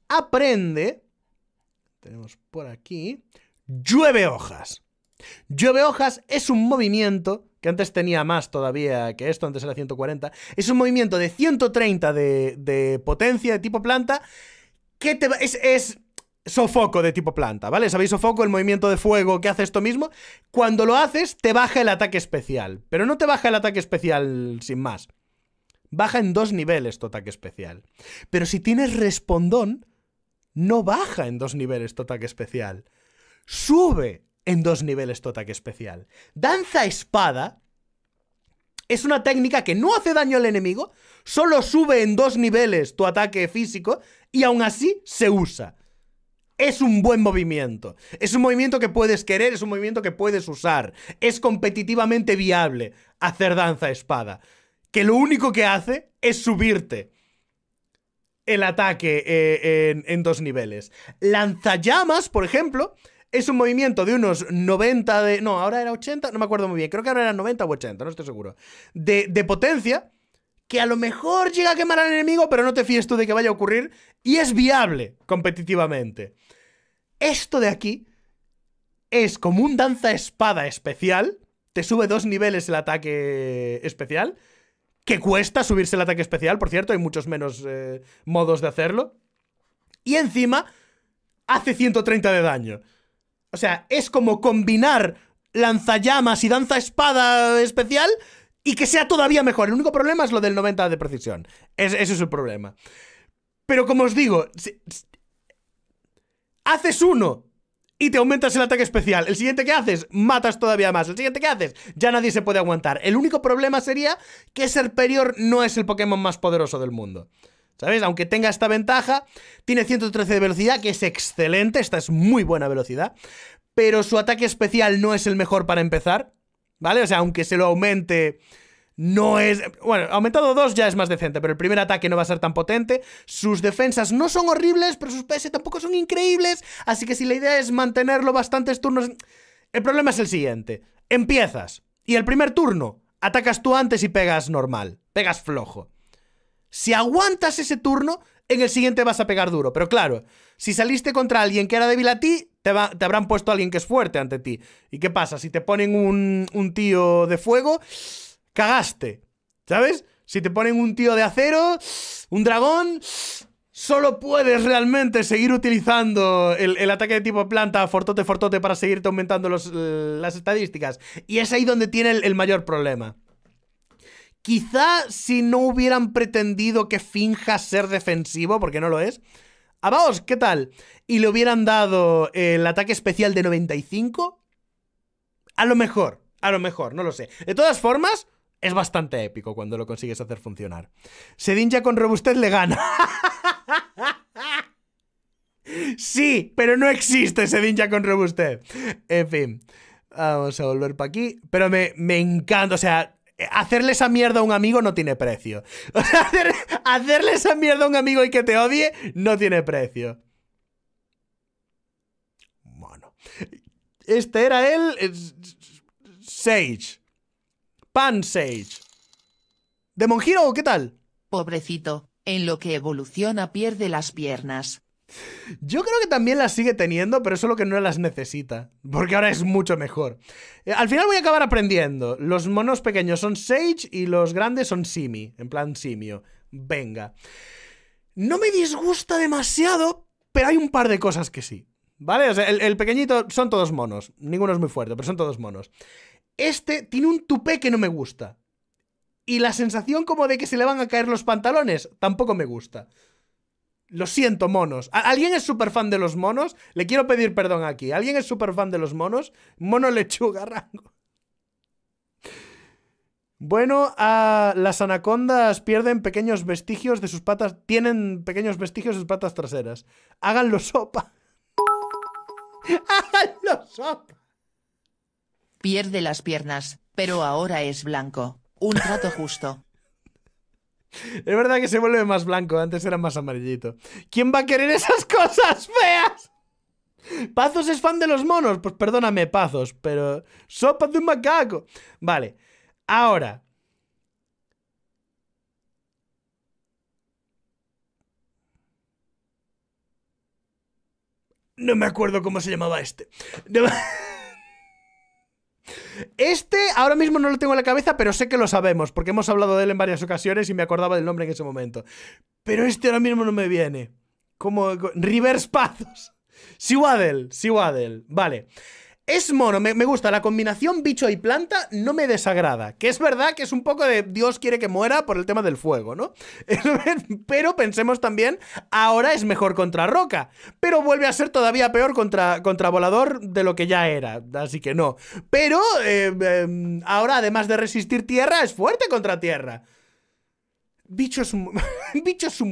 aprende. Tenemos por aquí. Llueve hojas. Llueve hojas es un movimiento que antes tenía más todavía que esto, antes era 140. Es un movimiento de 130 de, de potencia de tipo planta que te es, es sofoco de tipo planta, ¿vale? ¿Sabéis sofoco? El movimiento de fuego que hace esto mismo. Cuando lo haces, te baja el ataque especial. Pero no te baja el ataque especial sin más. Baja en dos niveles tu ataque especial. Pero si tienes respondón, no baja en dos niveles tu ataque especial. Sube en dos niveles tu ataque especial. Danza espada es una técnica que no hace daño al enemigo, solo sube en dos niveles tu ataque físico y aún así se usa. Es un buen movimiento. Es un movimiento que puedes querer, es un movimiento que puedes usar. Es competitivamente viable hacer danza espada. Que lo único que hace es subirte el ataque eh, en dos niveles. Lanzallamas, por ejemplo, es un movimiento de unos 90 de... No, ahora era 80, no me acuerdo muy bien. Creo que ahora era 90 o 80, no estoy seguro. De, potencia que a lo mejor llega a quemar al enemigo, pero no te fíes tú de que vaya a ocurrir. Y es viable competitivamente. Esto de aquí es como un danza-espada especial. Te sube dos niveles el ataque especial. Que cuesta subirse el ataque especial, por cierto. Hay muchos menos eh, modos de hacerlo. Y encima hace 130 de daño. O sea, es como combinar lanzallamas y danza espada especial y que sea todavía mejor. El único problema es lo del 90 de precisión. ese es el problema. Pero como os digo, haces uno y te aumentas el ataque especial. El siguiente que haces, matas todavía más. El siguiente que haces, ya nadie se puede aguantar. El único problema sería que Serperior no es el Pokémon más poderoso del mundo. ¿Sabes? Aunque tenga esta ventaja, tiene 113 de velocidad, que es excelente, esta es muy buena velocidad, pero su ataque especial no es el mejor para empezar, ¿vale? O sea, aunque se lo aumente, no es... Bueno, aumentado 2 ya es más decente, pero el primer ataque no va a ser tan potente. Sus defensas no son horribles, pero sus PS tampoco son increíbles, así que si la idea es mantenerlo bastantes turnos... El problema es el siguiente. Empiezas, y el primer turno, atacas tú antes y pegas normal, pegas flojo. Si aguantas ese turno, en el siguiente vas a pegar duro. Pero claro, si saliste contra alguien que era débil a ti, te, habrán puesto a alguien que es fuerte ante ti. ¿Y qué pasa? Si te ponen un, tío de fuego, cagaste. ¿Sabes? Si te ponen un tío de acero, un dragón, solo puedes realmente seguir utilizando el, ataque de tipo planta, fortote, fortote, para seguirte aumentando las estadísticas. Y es ahí donde tiene el mayor problema. Quizá si no hubieran pretendido que finja ser defensivo, porque no lo es. A vamos! ¿Qué tal? Y le hubieran dado el ataque especial de 95. A lo mejor, a lo mejor, no lo sé. De todas formas, es bastante épico cuando lo consigues hacer funcionar. Sedinja con robustez le gana. sí, pero no existe Sedinja con robustez. En fin, vamos a volver para aquí. Pero me, me encanta, o sea, hacerle esa mierda a un amigo no tiene precio. hacerle esa mierda a un amigo y que te odie no tiene precio. Bueno. Este era el... Eh, Sage. Pan Sage. ¿De Monjiro qué tal? Pobrecito, en lo que evoluciona pierde las piernas. Yo creo que también las sigue teniendo, pero lo que no las necesita, porque ahora es mucho mejor. Eh, al final voy a acabar aprendiendo. Los monos pequeños son Sage y los grandes son Simi, en plan simio. Venga. No me disgusta demasiado, pero hay un par de cosas que sí. ¿Vale? O sea, el, el pequeñito son todos monos. Ninguno es muy fuerte, pero son todos monos. Este tiene un tupé que no me gusta. Y la sensación como de que se le van a caer los pantalones tampoco me gusta. Lo siento, monos. ¿Alguien es súper fan de los monos? Le quiero pedir perdón aquí. ¿Alguien es súper fan de los monos? Mono lechuga, rango. Bueno, las anacondas pierden pequeños vestigios de sus patas. Tienen pequeños vestigios de sus patas traseras. Háganlo sopa. ¡Háganlo sopa! Pierde las piernas, pero ahora es blanco. Un trato justo. Es verdad que se vuelve más blanco, antes era más amarillito. ¿Quién va a querer esas cosas feas? ¿Pazos es fan de los monos? Pues perdóname, Pazos, pero... ¡Sopa de un macaco! Vale, ahora... No me acuerdo cómo se llamaba este. Este ahora mismo no lo tengo en la cabeza, pero sé que lo sabemos, porque hemos hablado de él en varias ocasiones y me acordaba del nombre en ese momento. Pero este ahora mismo no me viene. Como Rivers Pazos. Siwadel, Siwadel. Vale. Es mono, me, gusta. La combinación bicho y planta no me desagrada. Que es verdad que es un poco de Dios quiere que muera por el tema del fuego, ¿no? Pero pensemos también, ahora es mejor contra roca. Pero vuelve a ser todavía peor contra, volador de lo que ya era. Así que no. Pero eh, em, ahora, además de resistir tierra, es fuerte contra tierra. Bicho es, un,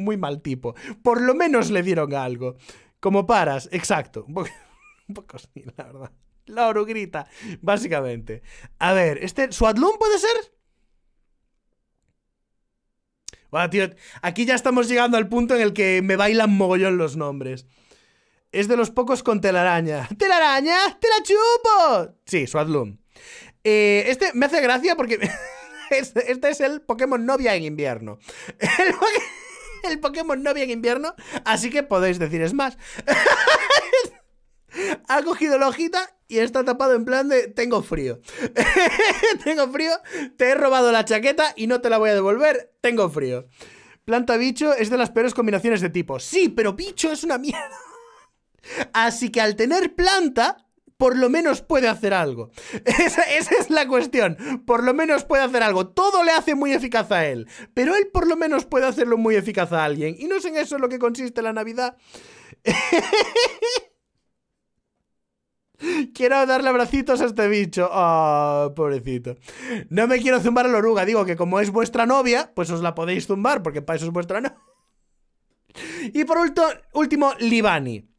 muy mal tipo. Por lo menos le dieron algo. Como paras, exacto. Un poco, así, la verdad la orugrita, básicamente. A ver, este, ¿Suatlum puede ser? Bueno, tío, aquí ya estamos llegando al punto en el que me bailan mogollón los nombres. Es de los pocos con telaraña. ¡Telaraña! ¡Te la chupo! Sí, Suadlum. Eh, este me hace gracia porque... este, es el Pokémon novia en invierno. El el Pokémon novia en invierno, así que podéis decir es más ha cogido la hojita y está tapado en plan de tengo frío. tengo frío, te he robado la chaqueta y no te la voy a devolver, tengo frío. Planta bicho es de las peores combinaciones de tipo, Sí, pero bicho es una mierda. Así que al tener planta, por lo menos puede hacer algo. Esa, es la cuestión. Por lo menos puede hacer algo. Todo le hace muy eficaz a él. Pero él por lo menos puede hacerlo muy eficaz a alguien. Y no es en eso lo que consiste la Navidad. Quiero darle abracitos a este bicho. Ah, pobrecito. No me quiero zumbar a la oruga. Digo que como es vuestra novia, pues os la podéis zumbar, porque para eso es vuestra novia. Y por último, Libani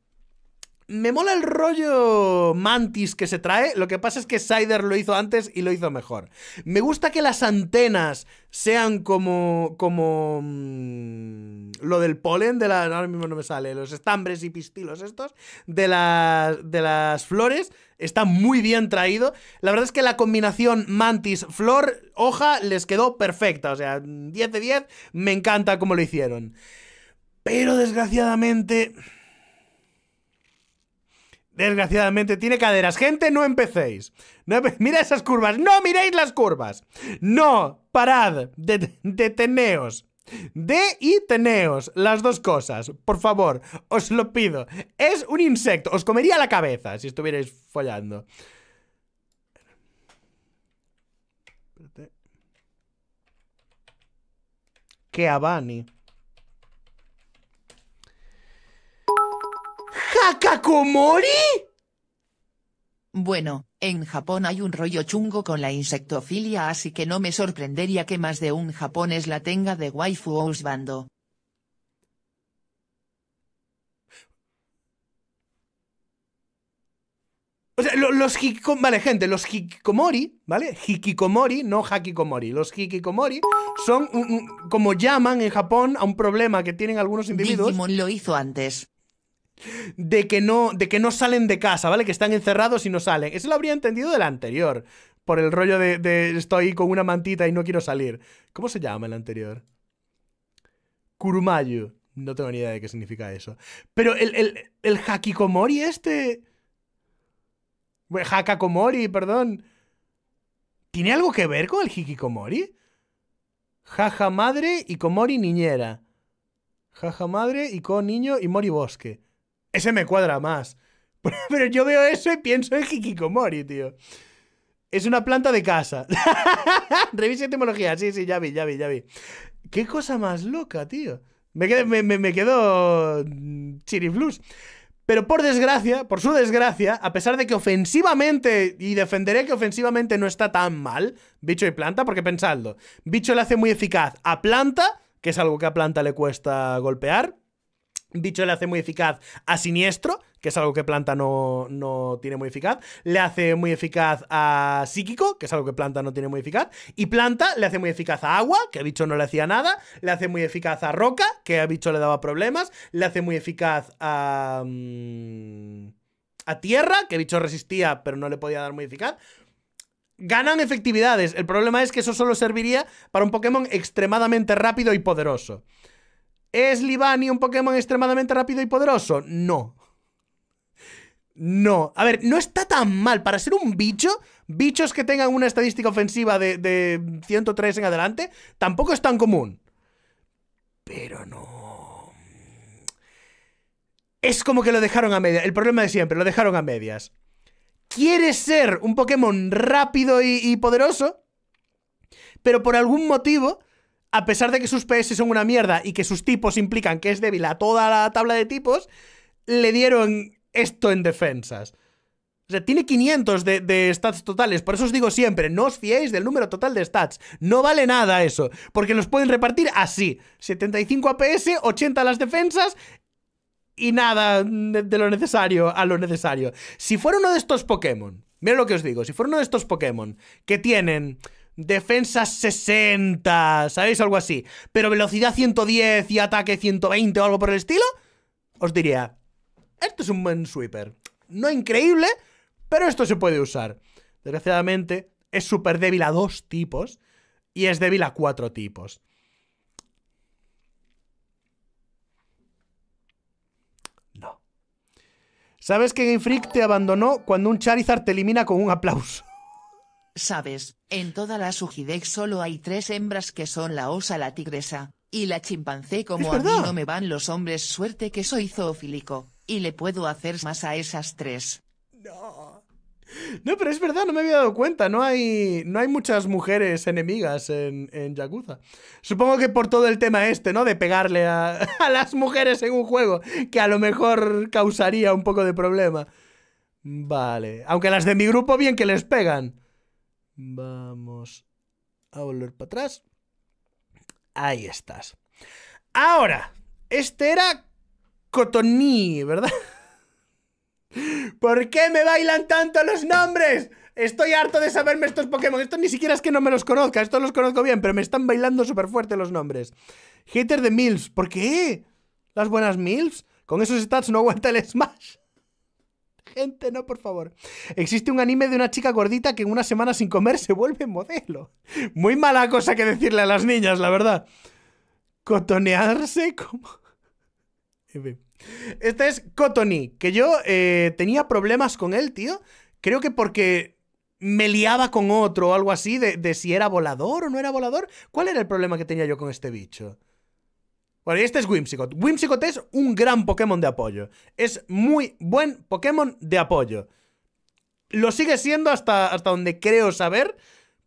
me mola el rollo mantis que se trae. Lo que pasa es que Sider lo hizo antes y lo hizo mejor. Me gusta que las antenas sean como. como. Mm, lo del polen, de la Ahora mismo no me sale. Los estambres y pistilos estos. De las. de las flores. Está muy bien traído. La verdad es que la combinación mantis-flor, hoja, les quedó perfecta. O sea, 10 de 10. Me encanta cómo lo hicieron. Pero desgraciadamente. Desgraciadamente tiene caderas. Gente, no empecéis. Mira esas curvas. No miréis las curvas. No, parad. deteneos. De y teneos, las dos cosas, por favor, os lo pido. Es un insecto, os comería la cabeza si estuvierais follando. ¡Qué Abani. ¿Hakakomori? Bueno, en Japón hay un rollo chungo con la insectofilia así que no me sorprendería que más de un japonés la tenga de waifu o usbando. O sea, los hikikomori, vale, gente, los hikikomori, ¿vale? Hikikomori, no hakikomori. Los hikikomori son, como llaman en Japón, a un problema que tienen algunos individuos. lo hizo antes de que no, de que no salen de casa, ¿vale? Que están encerrados y no salen. Eso lo habría entendido del anterior, por el rollo de, estoy con una mantita y no quiero salir. ¿Cómo se llama el anterior? Kurumayu. No tengo ni idea de qué significa eso. Pero el, el, el Hakikomori este... Hakakomori, perdón. ¿Tiene algo que ver con el Hikikomori? Jaja madre y Komori niñera. Jaja madre y con niño y Mori bosque. Ese me cuadra más. Pero yo veo eso y pienso en Hikikomori, tío. Es una planta de casa. Revisa etimología. Sí, sí, ya vi, ya vi, ya vi. Qué cosa más loca, tío. Me quedo, me, me, mm, Pero por desgracia, por su desgracia, a pesar de que ofensivamente, y defenderé que ofensivamente no está tan mal, bicho y planta, porque pensadlo, bicho le hace muy eficaz a planta, que es algo que a planta le cuesta golpear, Bicho le hace muy eficaz a Siniestro, que es algo que Planta no, tiene muy eficaz. Le hace muy eficaz a Psíquico, que es algo que Planta no tiene muy eficaz. Y Planta le hace muy eficaz a Agua, que a Bicho no le hacía nada. Le hace muy eficaz a Roca, que a Bicho le daba problemas. Le hace muy eficaz a... Mm, a Tierra, que Bicho resistía, pero no le podía dar muy eficaz ganan efectividades. El problema es que eso solo serviría para un Pokémon extremadamente rápido y poderoso. ¿Es Libani un Pokémon extremadamente rápido y poderoso? No. No. A ver, no está tan mal. Para ser un bicho, bichos que tengan una estadística ofensiva de, 103 en adelante, tampoco es tan común. Pero no. Es como que lo dejaron a medias. El problema de siempre, lo dejaron a medias. ¿Quieres ser un Pokémon rápido y poderoso? Pero por algún motivo a pesar de que sus PS son una mierda y que sus tipos implican que es débil a toda la tabla de tipos, le dieron esto en defensas. O sea, tiene 500 de, stats totales. Por eso os digo siempre, no os fiéis del número total de stats. No vale nada eso. Porque los pueden repartir así. 75 APS, 80 a las defensas y nada de, de, lo necesario a lo necesario. Si fuera uno de estos Pokémon, mira lo que os digo, si fuera uno de estos Pokémon que tienen defensa 60, ¿sabéis? Algo así. Pero velocidad 110 y ataque 120 o algo por el estilo, os diría, esto es un buen sweeper. No increíble, pero esto se puede usar. Desgraciadamente, es súper débil a dos tipos y es débil a cuatro tipos. No. ¿Sabes que Game Freak te abandonó cuando un Charizard te elimina con un aplauso? ¿Sabes? En toda la Sujidex solo hay tres hembras que son la osa, la tigresa y la chimpancé. Como a mí no me van los hombres, suerte que soy zoofílico y le puedo hacer más a esas tres. No. No, pero es verdad, no me había dado cuenta. No hay, no hay muchas mujeres enemigas en, en Yakuza. Supongo que por todo el tema este, ¿no? De pegarle a, a, las mujeres en un juego, que a lo mejor causaría un poco de problema. Vale. Aunque las de mi grupo bien que les pegan. Vamos a volver para atrás. Ahí estás. Ahora, este era Cotoní, ¿verdad? ¿Por qué me bailan tanto los nombres? Estoy harto de saberme estos Pokémon. Esto ni siquiera es que no me los conozca. Estos los conozco bien, pero me están bailando súper fuerte los nombres. Hater de Mills. ¿Por qué? Las buenas Mills. Con esos stats no aguanta el Smash gente, no, por favor. Existe un anime de una chica gordita que en una semana sin comer se vuelve modelo. Muy mala cosa que decirle a las niñas, la verdad. Cotonearse como... Este es Cotoni, que yo eh, tenía problemas con él, tío. Creo que porque me liaba con otro o algo así de si era volador o no era volador. ¿Cuál era el problema que tenía yo con este bicho? Bueno, y este es Whimsicott. Whimsicott es un gran Pokémon de apoyo. Es muy buen Pokémon de apoyo. Lo sigue siendo hasta, hasta donde creo saber,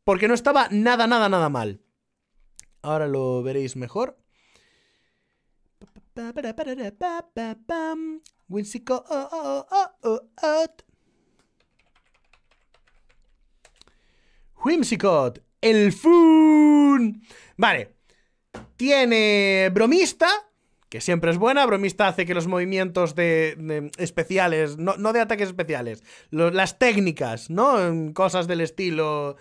porque no estaba nada, nada, nada mal. Ahora lo veréis mejor. Whimsicott. Oh, oh, oh, el Fun. Vale, tiene bromista, que siempre es buena. Bromista hace que los movimientos de, especiales, no, de ataques especiales, las técnicas, ¿no? Cosas del estilo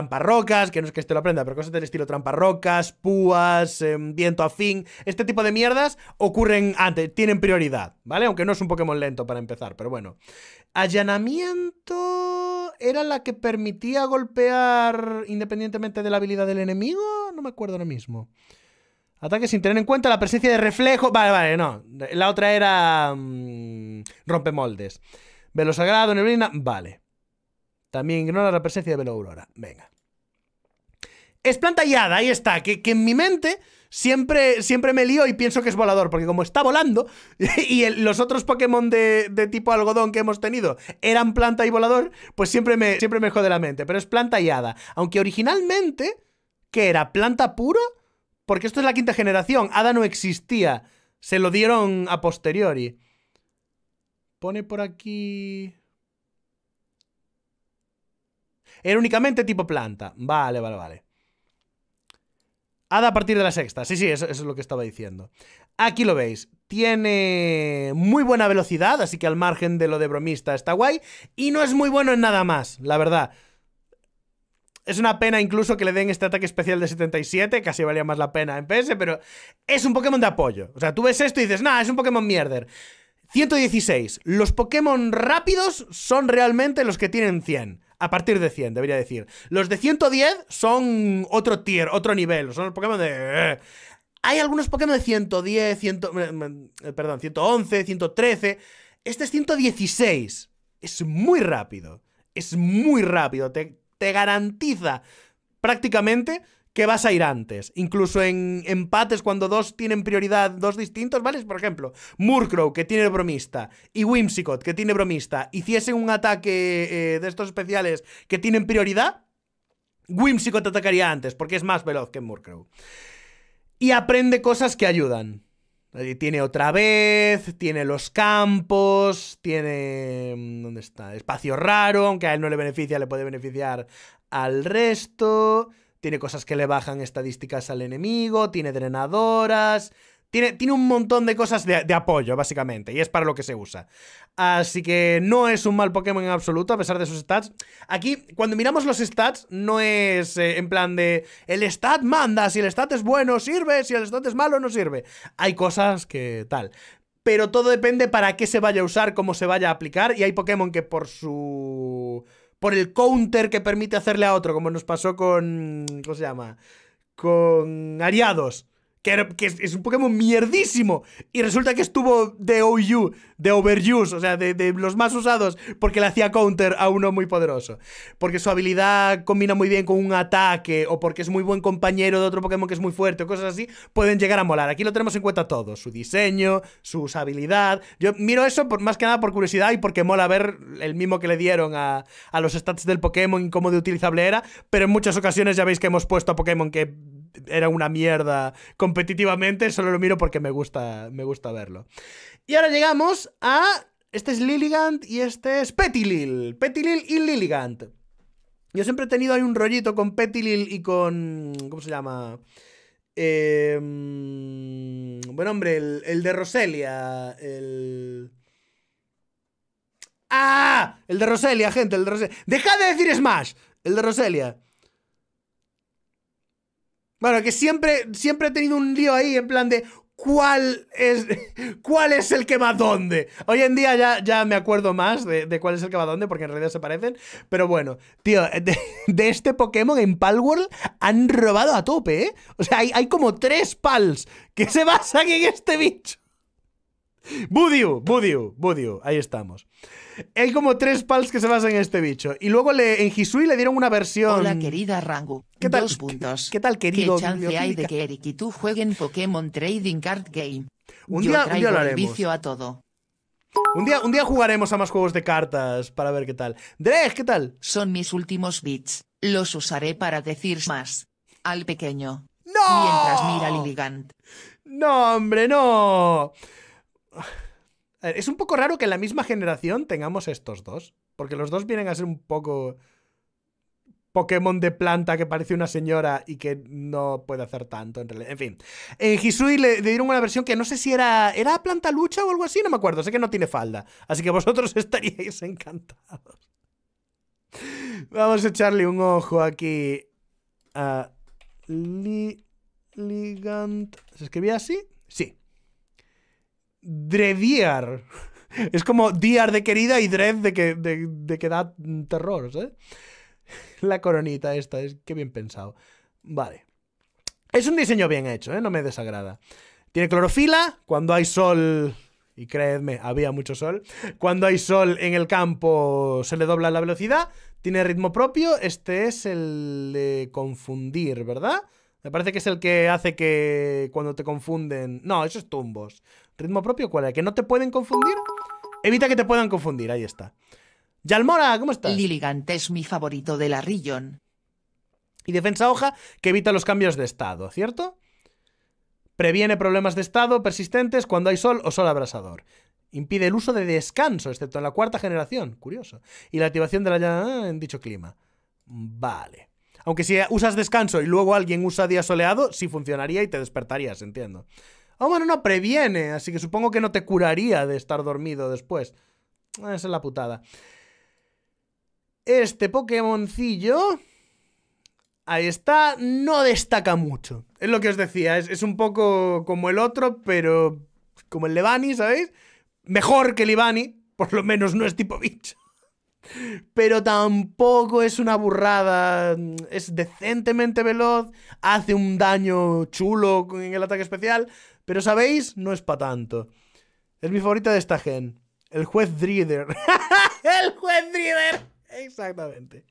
rocas, que no es que este lo aprenda, pero cosas del estilo rocas, púas, em, viento afín, este tipo de mierdas ocurren antes, tienen prioridad, ¿vale? Aunque no es un Pokémon lento para empezar, pero bueno. Allanamiento era la que permitía golpear independientemente de la habilidad del enemigo, no me acuerdo ahora mismo. Ataque sin tener en cuenta la presencia de reflejo. Vale, vale, no. La otra era. Mm, rompemoldes. Velo sagrado, neblina. Vale. También ignora la presencia de Belo Aurora. Venga. Es planta hada. ahí está. Que, en mi mente siempre, siempre me lío y pienso que es volador, porque como está volando y los otros Pokémon de, tipo algodón que hemos tenido eran planta y volador, pues siempre me, siempre me jode la mente. Pero es planta y Aunque originalmente, ¿qué era? ¿Planta puro? Porque esto es la quinta generación. Hada no existía. Se lo dieron a posteriori. Pone por aquí... Era únicamente tipo planta. Vale, vale, vale. Hada a partir de la sexta. Sí, sí, eso, es lo que estaba diciendo. Aquí lo veis. Tiene muy buena velocidad, así que al margen de lo de bromista está guay. Y no es muy bueno en nada más, la verdad. Es una pena incluso que le den este ataque especial de 77, casi valía más la pena en PS, pero es un Pokémon de apoyo. O sea, tú ves esto y dices, nah, es un Pokémon mierder. 116. Los Pokémon rápidos son realmente los que tienen 100 a partir de 100, debería decir. Los de 110 son otro tier, otro nivel, son los Pokémon de... Eh. Hay algunos Pokémon de 110, 100, eh, eh, perdón, 111, 113. Este es 116. Es muy rápido. Es muy rápido. Te, te garantiza prácticamente que vas a ir antes. Incluso en empates, cuando dos tienen prioridad, dos distintos, ¿vale? Por ejemplo, Murkrow, que tiene bromista, y Whimsicott, que tiene bromista, hiciesen un ataque eh, de estos especiales que tienen prioridad, Whimsicott atacaría antes, porque es más veloz que Murkrow. Y aprende cosas que ayudan. Eh, tiene otra vez, tiene los campos, tiene... Mm, ¿Dónde está? Espacio raro, aunque a él no le beneficia, le puede beneficiar al resto. Tiene cosas que le bajan estadísticas al enemigo, tiene drenadoras, tiene, tiene, un montón de cosas de, apoyo, básicamente, y es para lo que se usa. Así que no es un mal Pokémon en absoluto, a pesar de sus stats. Aquí, cuando miramos los stats, no es eh, en plan de el stat manda, si el stat es bueno sirve, si el stat es malo no sirve. Hay cosas que tal. Pero todo depende para qué se vaya a usar, cómo se vaya a aplicar, y hay Pokémon que por su por el counter que permite hacerle a otro, como nos pasó con. ¿Cómo se llama? Con Ariados que, es, un Pokémon mierdísimo. Y resulta que estuvo de OU, de overuse, o sea, de, los más usados, porque le hacía counter a uno muy poderoso. Porque su habilidad combina muy bien con un ataque, o porque es muy buen compañero de otro Pokémon que es muy fuerte, o cosas así, pueden llegar a molar. Aquí lo tenemos en cuenta todo: su diseño, su usabilidad. Yo miro eso más que nada por curiosidad y porque mola ver el mismo que le dieron a, a los stats del Pokémon y cómo de utilizable era, pero en muchas ocasiones ya veis que hemos puesto a Pokémon que era una mierda competitivamente, solo lo miro porque me gusta, me gusta verlo. Y ahora llegamos a... Este es Lilligant y este es Petilil. Petilil y Lilligant. Yo siempre he tenido ahí un rollito con Petilil y con... ¿Cómo se llama? Em, bueno, hombre, el, el de Roselia. El... ¡Ah! El de Roselia, gente, el de Roselia. ¡Dejad de decir Smash! El de Roselia. Bueno, que siempre, siempre he tenido un lío ahí en plan de cuál es, cuál es el que va dónde. Hoy en día ya, ya me acuerdo más de, cuál es el que va dónde, porque en realidad se parecen. Pero bueno, tío, de, este Pokémon en Palworld han robado a tope, ¿eh? O sea, hay, hay como tres pals que se basan en este bicho. Budiu, Budiu, Budiu, ahí estamos. Hay como tres pals que se basan en este bicho. Y luego le, en Hisui le dieron una versión. Hola, querida Rangu. ¿Qué tal? puntos. ¿Qué, tal, querido? chance hay de que Eric y tú jueguen Pokémon Trading Card Game? Un día, Vicio a todo. Un día, un día jugaremos a más juegos de cartas para ver qué tal. ¡Dreg, ¿qué tal? Son mis últimos bits. Los usaré para decir más. Al pequeño. ¡No! Mientras mira Lilligant. ¡No, hombre, no! Es un poco raro que en la misma generación tengamos estos dos. Porque los dos vienen a ser un poco. Pokémon de planta que parece una señora y que no puede hacer tanto en realidad. En fin. En Hisui le, dieron una versión que no sé si era. ¿Era planta lucha o algo así? No me acuerdo. Sé que no tiene falda. Así que vosotros estaríais encantados. Vamos a echarle un ojo aquí a. ligant. ¿Se escribía así? Sí dreviar. Es como diar de querida y Dred de que, da terror, ¿eh? La coronita esta, es que bien pensado. Vale. Es un diseño bien hecho, ¿eh? No me desagrada. Tiene clorofila, cuando hay sol... Y creedme, había mucho sol. Cuando hay sol en el campo se le dobla la velocidad. Tiene ritmo propio. Este es el de confundir, ¿verdad? Me parece que es el que hace que cuando te confunden... No, eso es tumbos. ¿Ritmo propio cuál es? ¿Que no te pueden confundir? Evita que te puedan confundir, ahí está. Yalmora, ¿cómo estás? Liligante es mi favorito de la Rillon. Y defensa hoja que evita los cambios de estado, ¿cierto? Previene problemas de estado persistentes cuando hay sol o sol abrasador. Impide el uso de descanso, excepto en la cuarta generación, curioso. Y la activación de la llana ah, en dicho clima. Vale. Aunque si usas descanso y luego alguien usa día soleado, sí funcionaría y te despertarías, entiendo. Ah, bueno, no, previene, así que supongo que no te curaría de estar dormido después. Ah, esa es la putada. Este Pokémoncillo... Ahí está, no destaca mucho. Es lo que os decía, es, es un poco como el otro, pero como el Levani, ¿sabéis? Mejor que el Ivani, por lo menos no es tipo bicho. Pero tampoco es una burrada. Es decentemente veloz, hace un daño chulo en el ataque especial, pero sabéis, no es para tanto. Es mi favorita de esta gen. El juez Drider. ¡El juez Drider! Exactamente.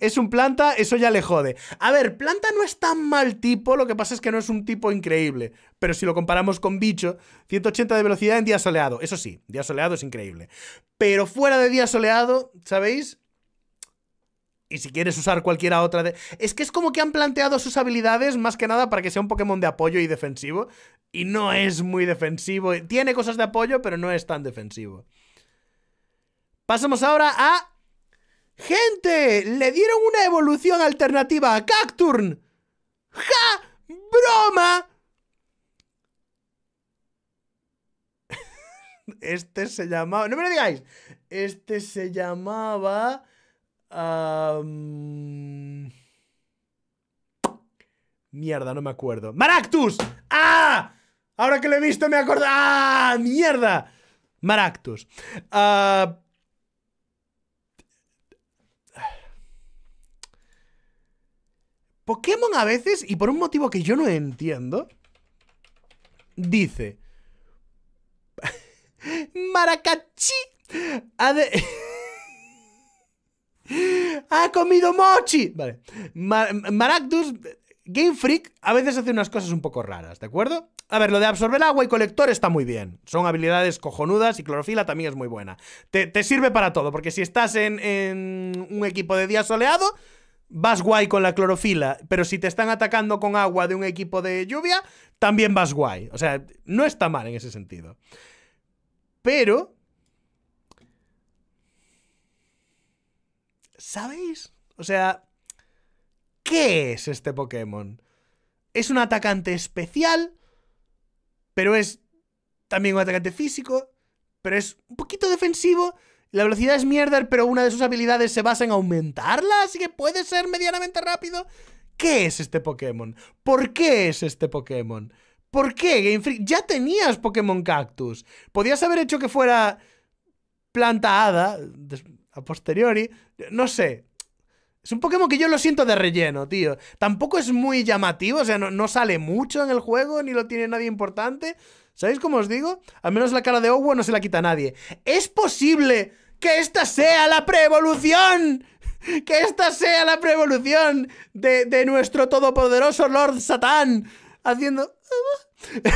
Es un planta, eso ya le jode. A ver, planta no es tan mal tipo, lo que pasa es que no es un tipo increíble. Pero si lo comparamos con bicho, 180 de velocidad en día soleado. Eso sí, día soleado es increíble. Pero fuera de día soleado, ¿sabéis? Y si quieres usar cualquiera otra de... Es que es como que han planteado sus habilidades más que nada para que sea un Pokémon de apoyo y defensivo y no es muy defensivo. Tiene cosas de apoyo, pero no es tan defensivo. Pasamos ahora a... ¡Gente! ¡Le dieron una evolución alternativa a Cacturn! ¡Ja! ¡Broma! Este se llamaba... ¡No me lo digáis! Este se llamaba... Mierda, no me acuerdo. ¡Maractus! ¡Ah! Ahora que lo he visto me acordé. ¡Ah! ¡Mierda! Maractus. Ah, Pokémon a veces, y por un motivo que yo no entiendo, dice... Maracachi ha, de... ha comido mochi. Vale. Maractus Game Freak a veces hace unas cosas un poco raras, ¿de acuerdo? A ver, lo de absorber agua y colector está muy bien. Son habilidades cojonudas y clorofila también es muy buena. Te, sirve para todo, porque si estás en, en un equipo de día soleado, vas guay con la clorofila, pero si te están atacando con agua de un equipo de lluvia, también vas guay. O sea, no está mal en ese sentido. Pero... ¿Sabéis? O sea, ¿Qué es este Pokémon? Es un atacante especial, pero es también un atacante físico, pero es un poquito defensivo. La velocidad es mierda, pero una de sus habilidades se basa en aumentarla, así que puede ser medianamente rápido. ¿Qué es este Pokémon? ¿Por qué es este Pokémon? ¿Por qué, Game Freak? Ya tenías Pokémon Cactus. Podías haber hecho que fuera planta hada a posteriori. No sé. Es un Pokémon que yo lo siento de relleno, tío. Tampoco es muy llamativo, o sea, no, sale mucho en el juego, ni lo tiene nadie importante. ¿Sabéis cómo os digo? Al menos la cara de Owo no se la quita nadie. ¡Es posible que esta sea la preevolución! ¡Que esta sea la preevolución de, de nuestro todopoderoso Lord Satán! Haciendo...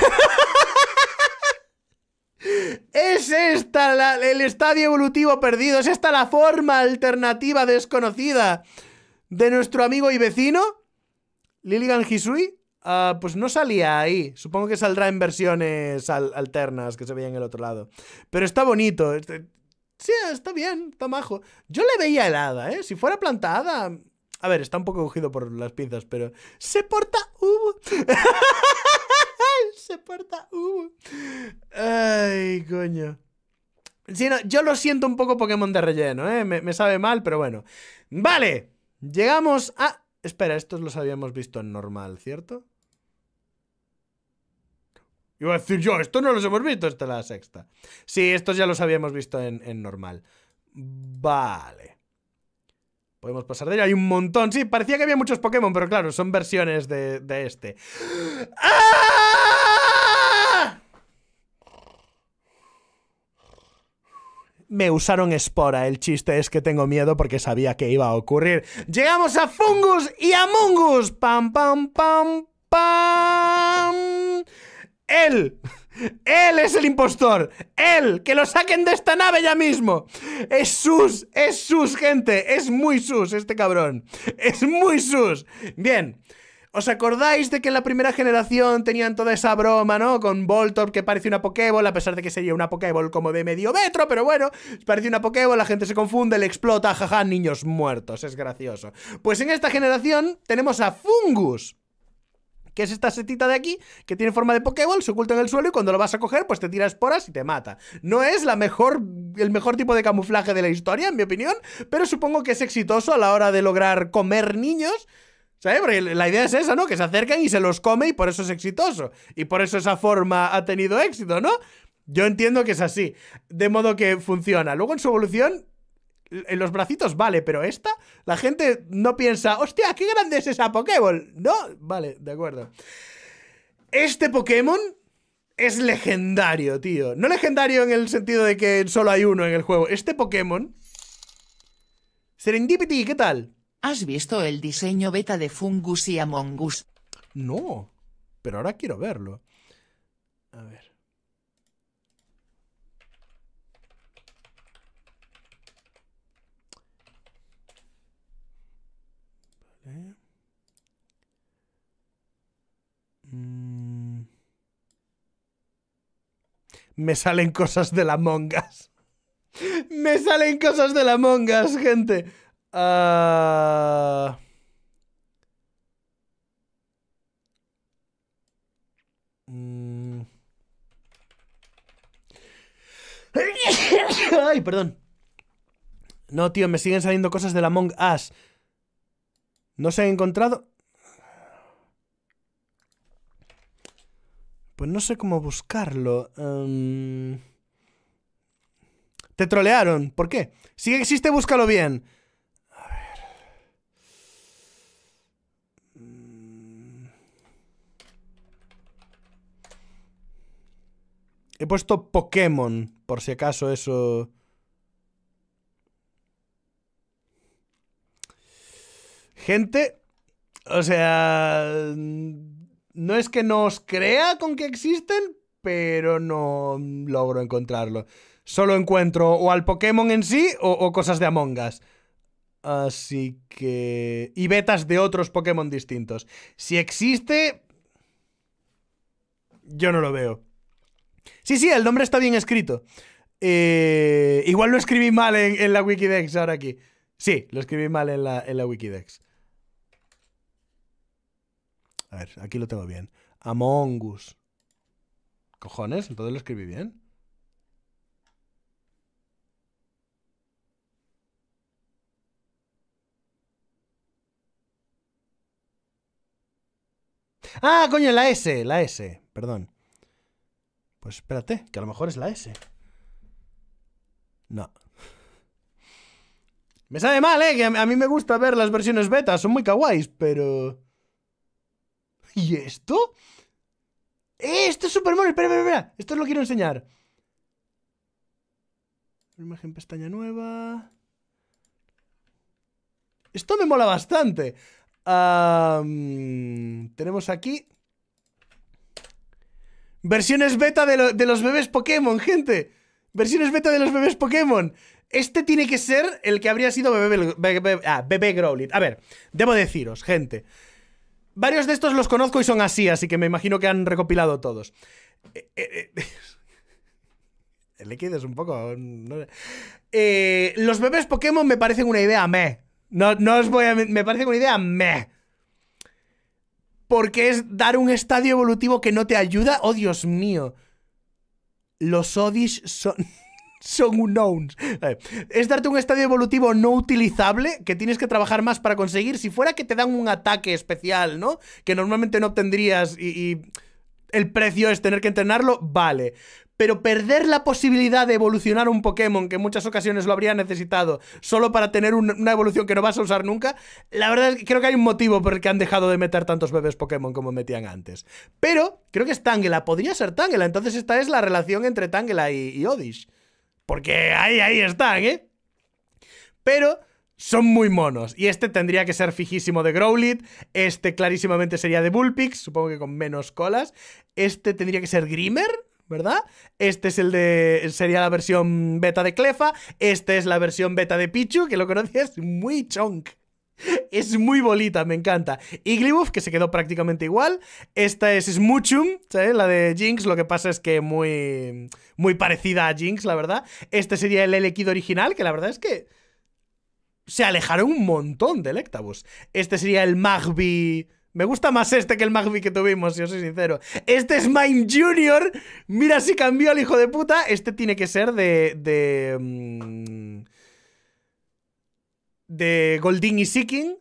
Es esta el estadio evolutivo perdido, es esta la forma alternativa desconocida de nuestro amigo y vecino, Lilligan Hisui. Ah, pues no salía ahí. Supongo que saldrá en versiones alternas que se veían en el otro lado. Pero está bonito. Este, sí, está bien, está majo. Yo le veía helada, ¿eh? Si fuera plantada. A ver, está un poco cogido por las pinzas, pero. Se porta. Uh. se porta. Ay, coño. yo lo siento un poco Pokémon de relleno, ¿eh? Me, sabe mal, pero bueno. Vale, llegamos a... Espera, estos los habíamos visto en normal, ¿cierto? Iba a decir yo, estos no los hemos visto, esta es la sexta. Sí, estos ya los habíamos visto en, normal. Vale. Podemos pasar de ello, hay un montón. Sí, parecía que había muchos Pokémon, pero claro, son versiones de, de este. ¡Ah! me usaron espora. El chiste es que tengo miedo porque sabía que iba a ocurrir. Llegamos a Fungus y a Mungus. Pam, pam, pam, pam. Él. Él es el impostor. Él. Que lo saquen de esta nave ya mismo. Es sus. Es sus, gente. Es muy sus este cabrón. Es muy sus. Bien. ¿Os acordáis de que en la primera generación tenían toda esa broma, ¿no? Con Voltorb que parece una Pokéball, a pesar de que sería una Pokéball como de medio metro, pero bueno, parece una Pokéball, la gente se confunde, le explota, jaja, niños muertos, es gracioso. Pues en esta generación tenemos a Fungus que es esta setita de aquí, que tiene forma de Pokéball, se oculta en el suelo y cuando lo vas a coger, pues te tira esporas y te mata. No es la mejor, el mejor tipo de camuflaje de la historia, en mi opinión, pero supongo que es exitoso a la hora de lograr comer niños. ¿Sabes? Porque la idea es esa, ¿no? Que se acercan y se los come y por eso es exitoso. Y por eso esa forma ha tenido éxito, ¿no? Yo entiendo que es así. De modo que funciona. Luego en su evolución, en los bracitos vale, pero esta, la gente no piensa, hostia, qué grande es esa Pokéball. No, vale, de acuerdo. Este Pokémon es legendario, tío. No legendario en el sentido de que solo hay uno en el juego. Este Pokémon... Serendipity, ¿qué tal? ¿Has visto el diseño beta de Fungus y Amongus? No, pero ahora quiero verlo. A ver. Mm. Me salen cosas de la mongas. Me salen cosas de la mongas, gente. Ah, mm. Ay, perdón. No, tío, me siguen saliendo cosas de la Among as No se ha encontrado. Pues no sé cómo buscarlo. Em. Te trolearon. ¿Por qué? Si existe, búscalo bien. He puesto Pokémon, por si acaso eso... Gente, o sea, no es que no os crea con que existen, pero no logro encontrarlo. Solo encuentro o al Pokémon en sí o, cosas de Among Us. Así que... Y betas de otros Pokémon distintos. Si existe... Yo no lo veo. Sí, sí, el nombre está bien escrito. Eh, igual lo escribí mal en, la Wikidex ahora aquí. Sí, lo escribí mal en la, en la Wikidex. A ver, aquí lo tengo bien. Among Us. Cojones, entonces lo escribí bien. Ah, coño, la S, la S, perdón. Pues espérate, que a lo mejor es la S. No. Me sabe mal, ¿eh? Que a mí me gusta ver las versiones beta, son muy kawaiis, pero... ¿Y esto? ¡Eh, esto es Super Mario! Espera, espera, espera. Esto os lo quiero enseñar. Imagen pestaña nueva... Esto me mola bastante. tenemos aquí Versiones beta de, los bebés Pokémon, gente. Versiones beta de los bebés Pokémon. Este tiene que ser el que habría sido bebé, bebé, ah, Growlit. A ver, debo deciros, gente. Varios de estos los conozco y son así, así que me imagino que han recopilado todos. El eh, eh, eh, es un poco... los bebés Pokémon me parecen una idea meh. No, no os voy a... Me parecen una idea meh porque es dar un estadio evolutivo que no te ayuda. Oh, Dios mío. Los Odish son... son unknowns. Eh, es darte un estadio evolutivo no utilizable que tienes que trabajar más para conseguir. Si fuera que te dan un ataque especial, ¿no? Que normalmente no obtendrías y, y el precio es tener que entrenarlo, vale pero perder la posibilidad de evolucionar un Pokémon que en muchas ocasiones lo habría necesitado solo para tener una evolución que no vas a usar nunca, la verdad es que creo que hay un motivo por el que han dejado de meter tantos bebés Pokémon como metían antes. Pero creo que es Tangela, podría ser Tangela, entonces esta es la relación entre Tangela y, Odish. Porque ahí, ahí están, ¿eh? Pero son muy monos. Y este tendría que ser fijísimo de Growlithe. Este clarísimamente sería de Bullpix, supongo que con menos colas. Este tendría que ser Grimmer, ¿verdad? Este es el de. Sería la versión beta de Clefa. Esta es la versión beta de Pichu, que lo conocías muy chonk. Es muy bolita, me encanta. Iglibuff, que se quedó prácticamente igual. Esta es Smuchum, ¿sabes? La de Jinx, lo que pasa es que muy, muy parecida a Jinx, la verdad. Este sería el Elekido original, que la verdad es que se alejaron un montón de Ectabus. Este sería el Magby me gusta más este que el Magby que tuvimos, si os soy sincero. Este es Mine Junior. Mira si cambió al hijo de puta. Este tiene que ser de... De, mm, de Goldin y Seeking.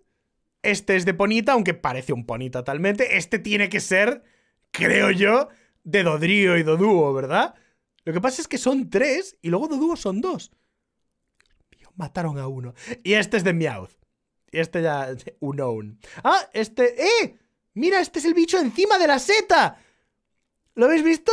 Este es de Ponita, aunque parece un Ponita totalmente. Este tiene que ser, creo yo, de Dodrio y Doduo, ¿verdad? Lo que pasa es que son tres y luego Doduo son dos. Mataron a uno. Y este es de Meowth. Este ya... Unknown. ¡Ah! Este... ¡Eh! ¡Mira! Este es el bicho encima de la seta. ¿Lo habéis visto?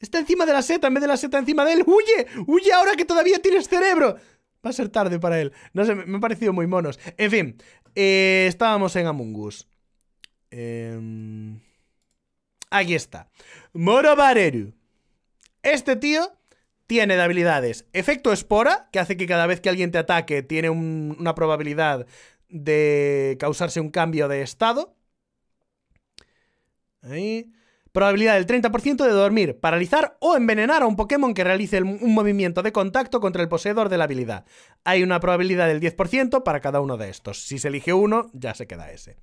Está encima de la seta, en vez de la seta encima de él. ¡Huye! ¡Huye ahora que todavía tienes cerebro! Va a ser tarde para él. No sé, me han parecido muy monos. En fin, eh, estábamos en amungus Us. Em, aquí está. Bareru Este tío tiene de habilidades efecto espora, que hace que cada vez que alguien te ataque tiene una probabilidad de causarse un cambio de estado. Ahí. Probabilidad del 30% de dormir, paralizar o envenenar a un Pokémon que realice un movimiento de contacto contra el poseedor de la habilidad. Hay una probabilidad del 10% para cada uno de estos. Si se elige uno, ya se queda ese.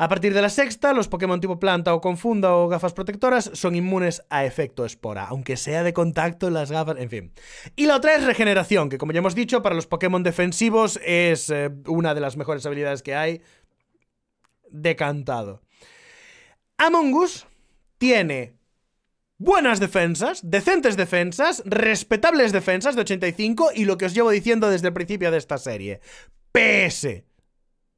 A partir de la sexta, los Pokémon tipo planta o confunda o gafas protectoras son inmunes a efecto espora, aunque sea de contacto las gafas, en fin. Y la otra es regeneración, que como ya hemos dicho, para los Pokémon defensivos es eh, una de las mejores habilidades que hay. Decantado. Among Us tiene buenas defensas, decentes defensas, respetables defensas de 85 y lo que os llevo diciendo desde el principio de esta serie. PS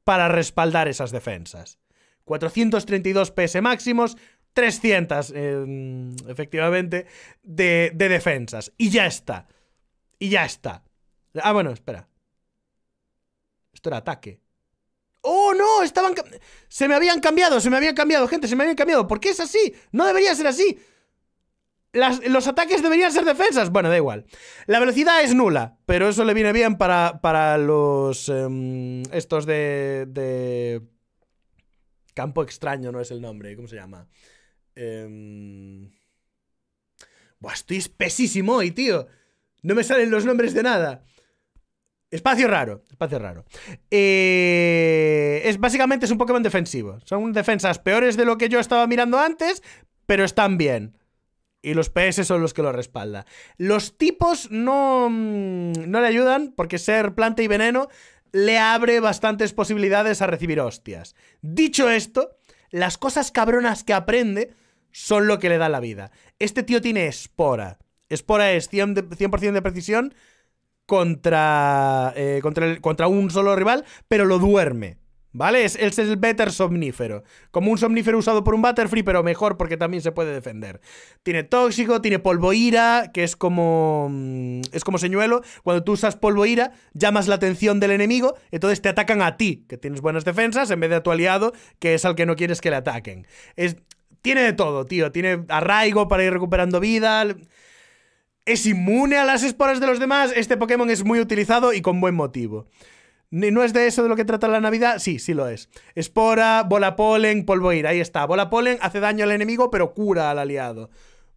para respaldar esas defensas. 432 PS máximos, 300, eh, efectivamente, de, defensas. Y ya está. Y ya está. Ah, bueno, espera. Esto era ataque. ¡Oh, no! Estaban... Se me habían cambiado, se me habían cambiado, gente, se me habían cambiado. ¿Por qué es así? No debería ser así. los ataques deberían ser defensas. Bueno, da igual. La velocidad es nula, pero eso le viene bien para, para los... Em, estos de Campo extraño no es el nombre, ¿cómo se llama? Em, Buah, estoy espesísimo hoy, tío. No me salen los nombres de nada. Espacio raro, espacio raro. Eh, es, básicamente es un Pokémon defensivo. Son defensas peores de lo que yo estaba mirando antes, pero están bien. Y los PS son los que lo respaldan. Los tipos no, mm, no le ayudan porque ser planta y veneno le abre bastantes posibilidades a recibir hostias. Dicho esto, las cosas cabronas que aprende son lo que le da la vida. Este tío tiene espora. Espora es 100%, de, precisión contra, eh, contra, contra un solo rival, pero lo duerme. ¿Vale? Es, el better somnífero. Como un somnífero usado por un Butterfree, pero mejor porque también se puede defender. Tiene tóxico, tiene polvo ira, que es como. Mm, es como señuelo. Cuando tú usas polvo ira, llamas la atención del enemigo, entonces te atacan a ti, que tienes buenas defensas, en vez de a tu aliado, que es al que no quieres que le ataquen. Es, tiene de todo, tío. Tiene arraigo para ir recuperando vida. Es inmune a las esporas de los demás. Este Pokémon es muy utilizado y con buen motivo. ¿No es de eso de lo que trata la Navidad? Sí, sí lo es. Espora, bola polen, polvo ir. Ahí está. Bola polen hace daño al enemigo, pero cura al aliado.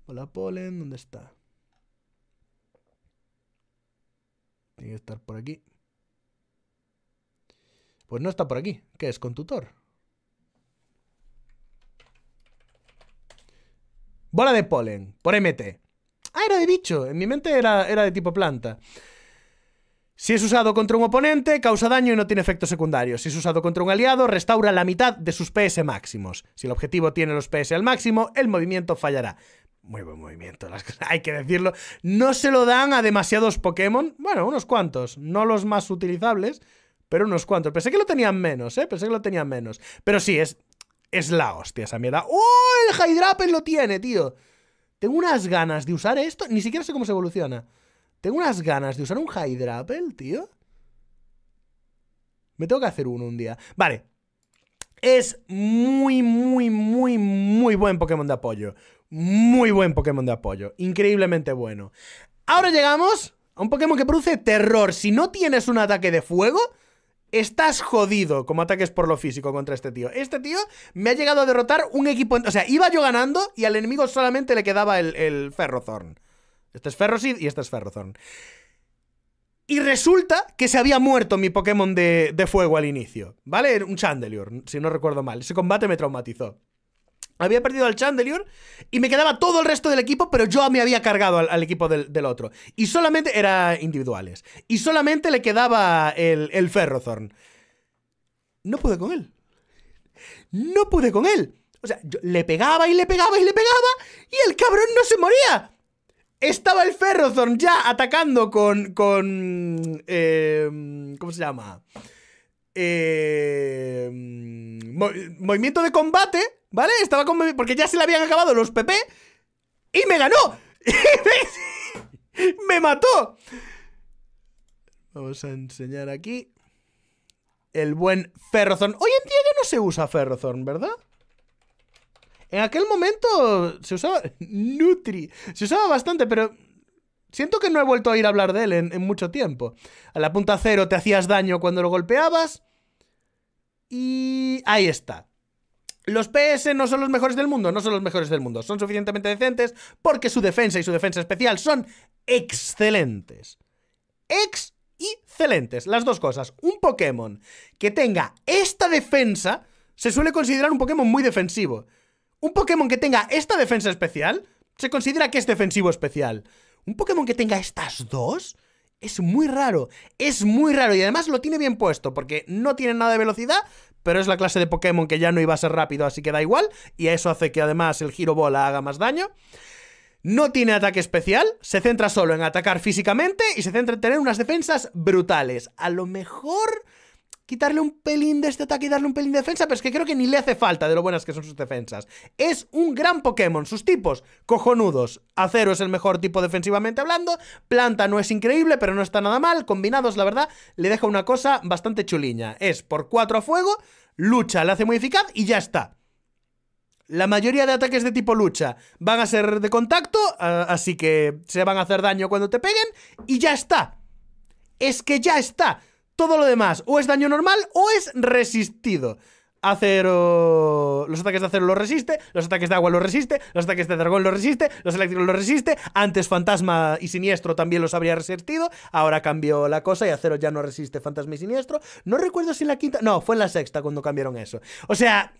Bola polen, ¿dónde está? Tiene que estar por aquí. Pues no está por aquí. ¿Qué es? ¿Con tutor? Bola de polen, por MT. Ah, era de bicho. En mi mente era, era de tipo planta. Si es usado contra un oponente, causa daño y no tiene efectos secundarios. Si es usado contra un aliado, restaura la mitad de sus PS máximos. Si el objetivo tiene los PS al máximo, el movimiento fallará. Muy buen movimiento, hay que decirlo. No se lo dan a demasiados Pokémon. Bueno, unos cuantos. No los más utilizables, pero unos cuantos. Pensé que lo tenían menos, ¿eh? Pensé que lo tenían menos. Pero sí, es, es la hostia esa mierda. ¡Oh! El Hydrapen lo tiene, tío. Tengo unas ganas de usar esto. Ni siquiera sé cómo se evoluciona. Tengo unas ganas de usar un Hydrapple, tío. Me tengo que hacer uno un día. Vale. Es muy, muy, muy, muy buen Pokémon de apoyo. Muy buen Pokémon de apoyo. Increíblemente bueno. Ahora llegamos a un Pokémon que produce terror. Si no tienes un ataque de fuego, estás jodido como ataques por lo físico contra este tío. Este tío me ha llegado a derrotar un equipo... O sea, iba yo ganando y al enemigo solamente le quedaba el, el Ferrothorn. Este es Ferrosid y este es Ferrothorn. Y resulta que se había muerto mi Pokémon de, fuego al inicio, ¿vale? Un Chandelure, si no recuerdo mal. Ese combate me traumatizó. Había perdido al Chandelure y me quedaba todo el resto del equipo, pero yo me había cargado al, equipo del, otro. Y solamente, era individuales, y solamente le quedaba el, Ferrothorn. No pude con él. No pude con él. O sea, le pegaba y le pegaba y le pegaba y el cabrón no se moría. Estaba el Ferrothorn ya atacando con. con. Eh, ¿Cómo se llama? Eh, movimiento de combate, ¿vale? Estaba con. Porque ya se le habían acabado los PP. ¡Y me ganó! ¡Me mató! Vamos a enseñar aquí. El buen Ferrothorn. Hoy en día ya no se usa Ferrothorn, ¿verdad? En aquel momento se usaba Nutri, se usaba bastante, pero siento que no he vuelto a ir a hablar de él en, mucho tiempo. A la punta cero te hacías daño cuando lo golpeabas y ahí está. Los PS no son los mejores del mundo, no son los mejores del mundo, son suficientemente decentes porque su defensa y su defensa especial son excelentes. Ex excelentes, las dos cosas. Un Pokémon que tenga esta defensa se suele considerar un Pokémon muy defensivo. Un Pokémon que tenga esta defensa especial se considera que es defensivo especial. Un Pokémon que tenga estas dos es muy raro. Es muy raro y además lo tiene bien puesto porque no tiene nada de velocidad, pero es la clase de Pokémon que ya no iba a ser rápido, así que da igual. Y eso hace que además el giro bola haga más daño. No tiene ataque especial, se centra solo en atacar físicamente y se centra en tener unas defensas brutales. A lo mejor quitarle un pelín de este ataque y darle un pelín de defensa, pero es que creo que ni le hace falta de lo buenas que son sus defensas. Es un gran Pokémon, sus tipos, cojonudos. Acero es el mejor tipo defensivamente hablando, planta no es increíble, pero no está nada mal, combinados, la verdad, le deja una cosa bastante chuliña. Es por 4 a fuego, lucha, le hace muy eficaz y ya está. La mayoría de ataques de tipo lucha van a ser de contacto, así que se van a hacer daño cuando te peguen y ya está. Es que ya está. Todo lo demás o es daño normal o es resistido. Acero. Los ataques de acero lo resiste, los ataques de agua lo resiste, los ataques de dragón lo resiste, los eléctricos lo resiste. Antes fantasma y siniestro también los habría resistido. Ahora cambió la cosa y acero ya no resiste fantasma y siniestro. No recuerdo si en la quinta. No, fue en la sexta cuando cambiaron eso. O sea.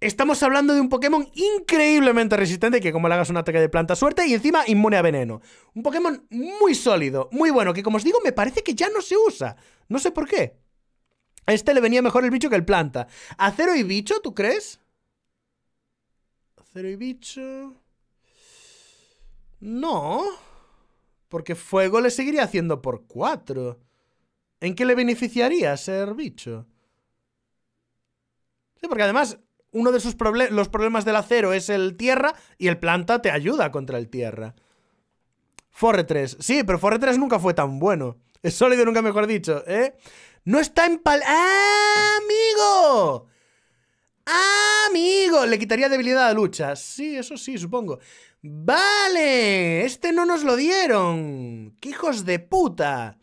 Estamos hablando de un Pokémon increíblemente resistente que como le hagas un ataque de planta suerte y encima inmune a veneno. Un Pokémon muy sólido, muy bueno, que como os digo me parece que ya no se usa. No sé por qué. A este le venía mejor el bicho que el planta. ¿Acero y bicho, tú crees? Acero y bicho... No. Porque fuego le seguiría haciendo por cuatro. ¿En qué le beneficiaría ser bicho? Sí, porque además uno de sus problemas, los problemas del acero es el tierra y el planta te ayuda contra el tierra. Forretres, Sí, pero Forretres nunca fue tan bueno. Es sólido, nunca mejor dicho, ¿eh? No está en ¡Ah, amigo! ¡Ah, amigo! Le quitaría debilidad a lucha. Sí, eso sí, supongo. ¡Vale! Este no nos lo dieron. ¡Qué hijos de puta!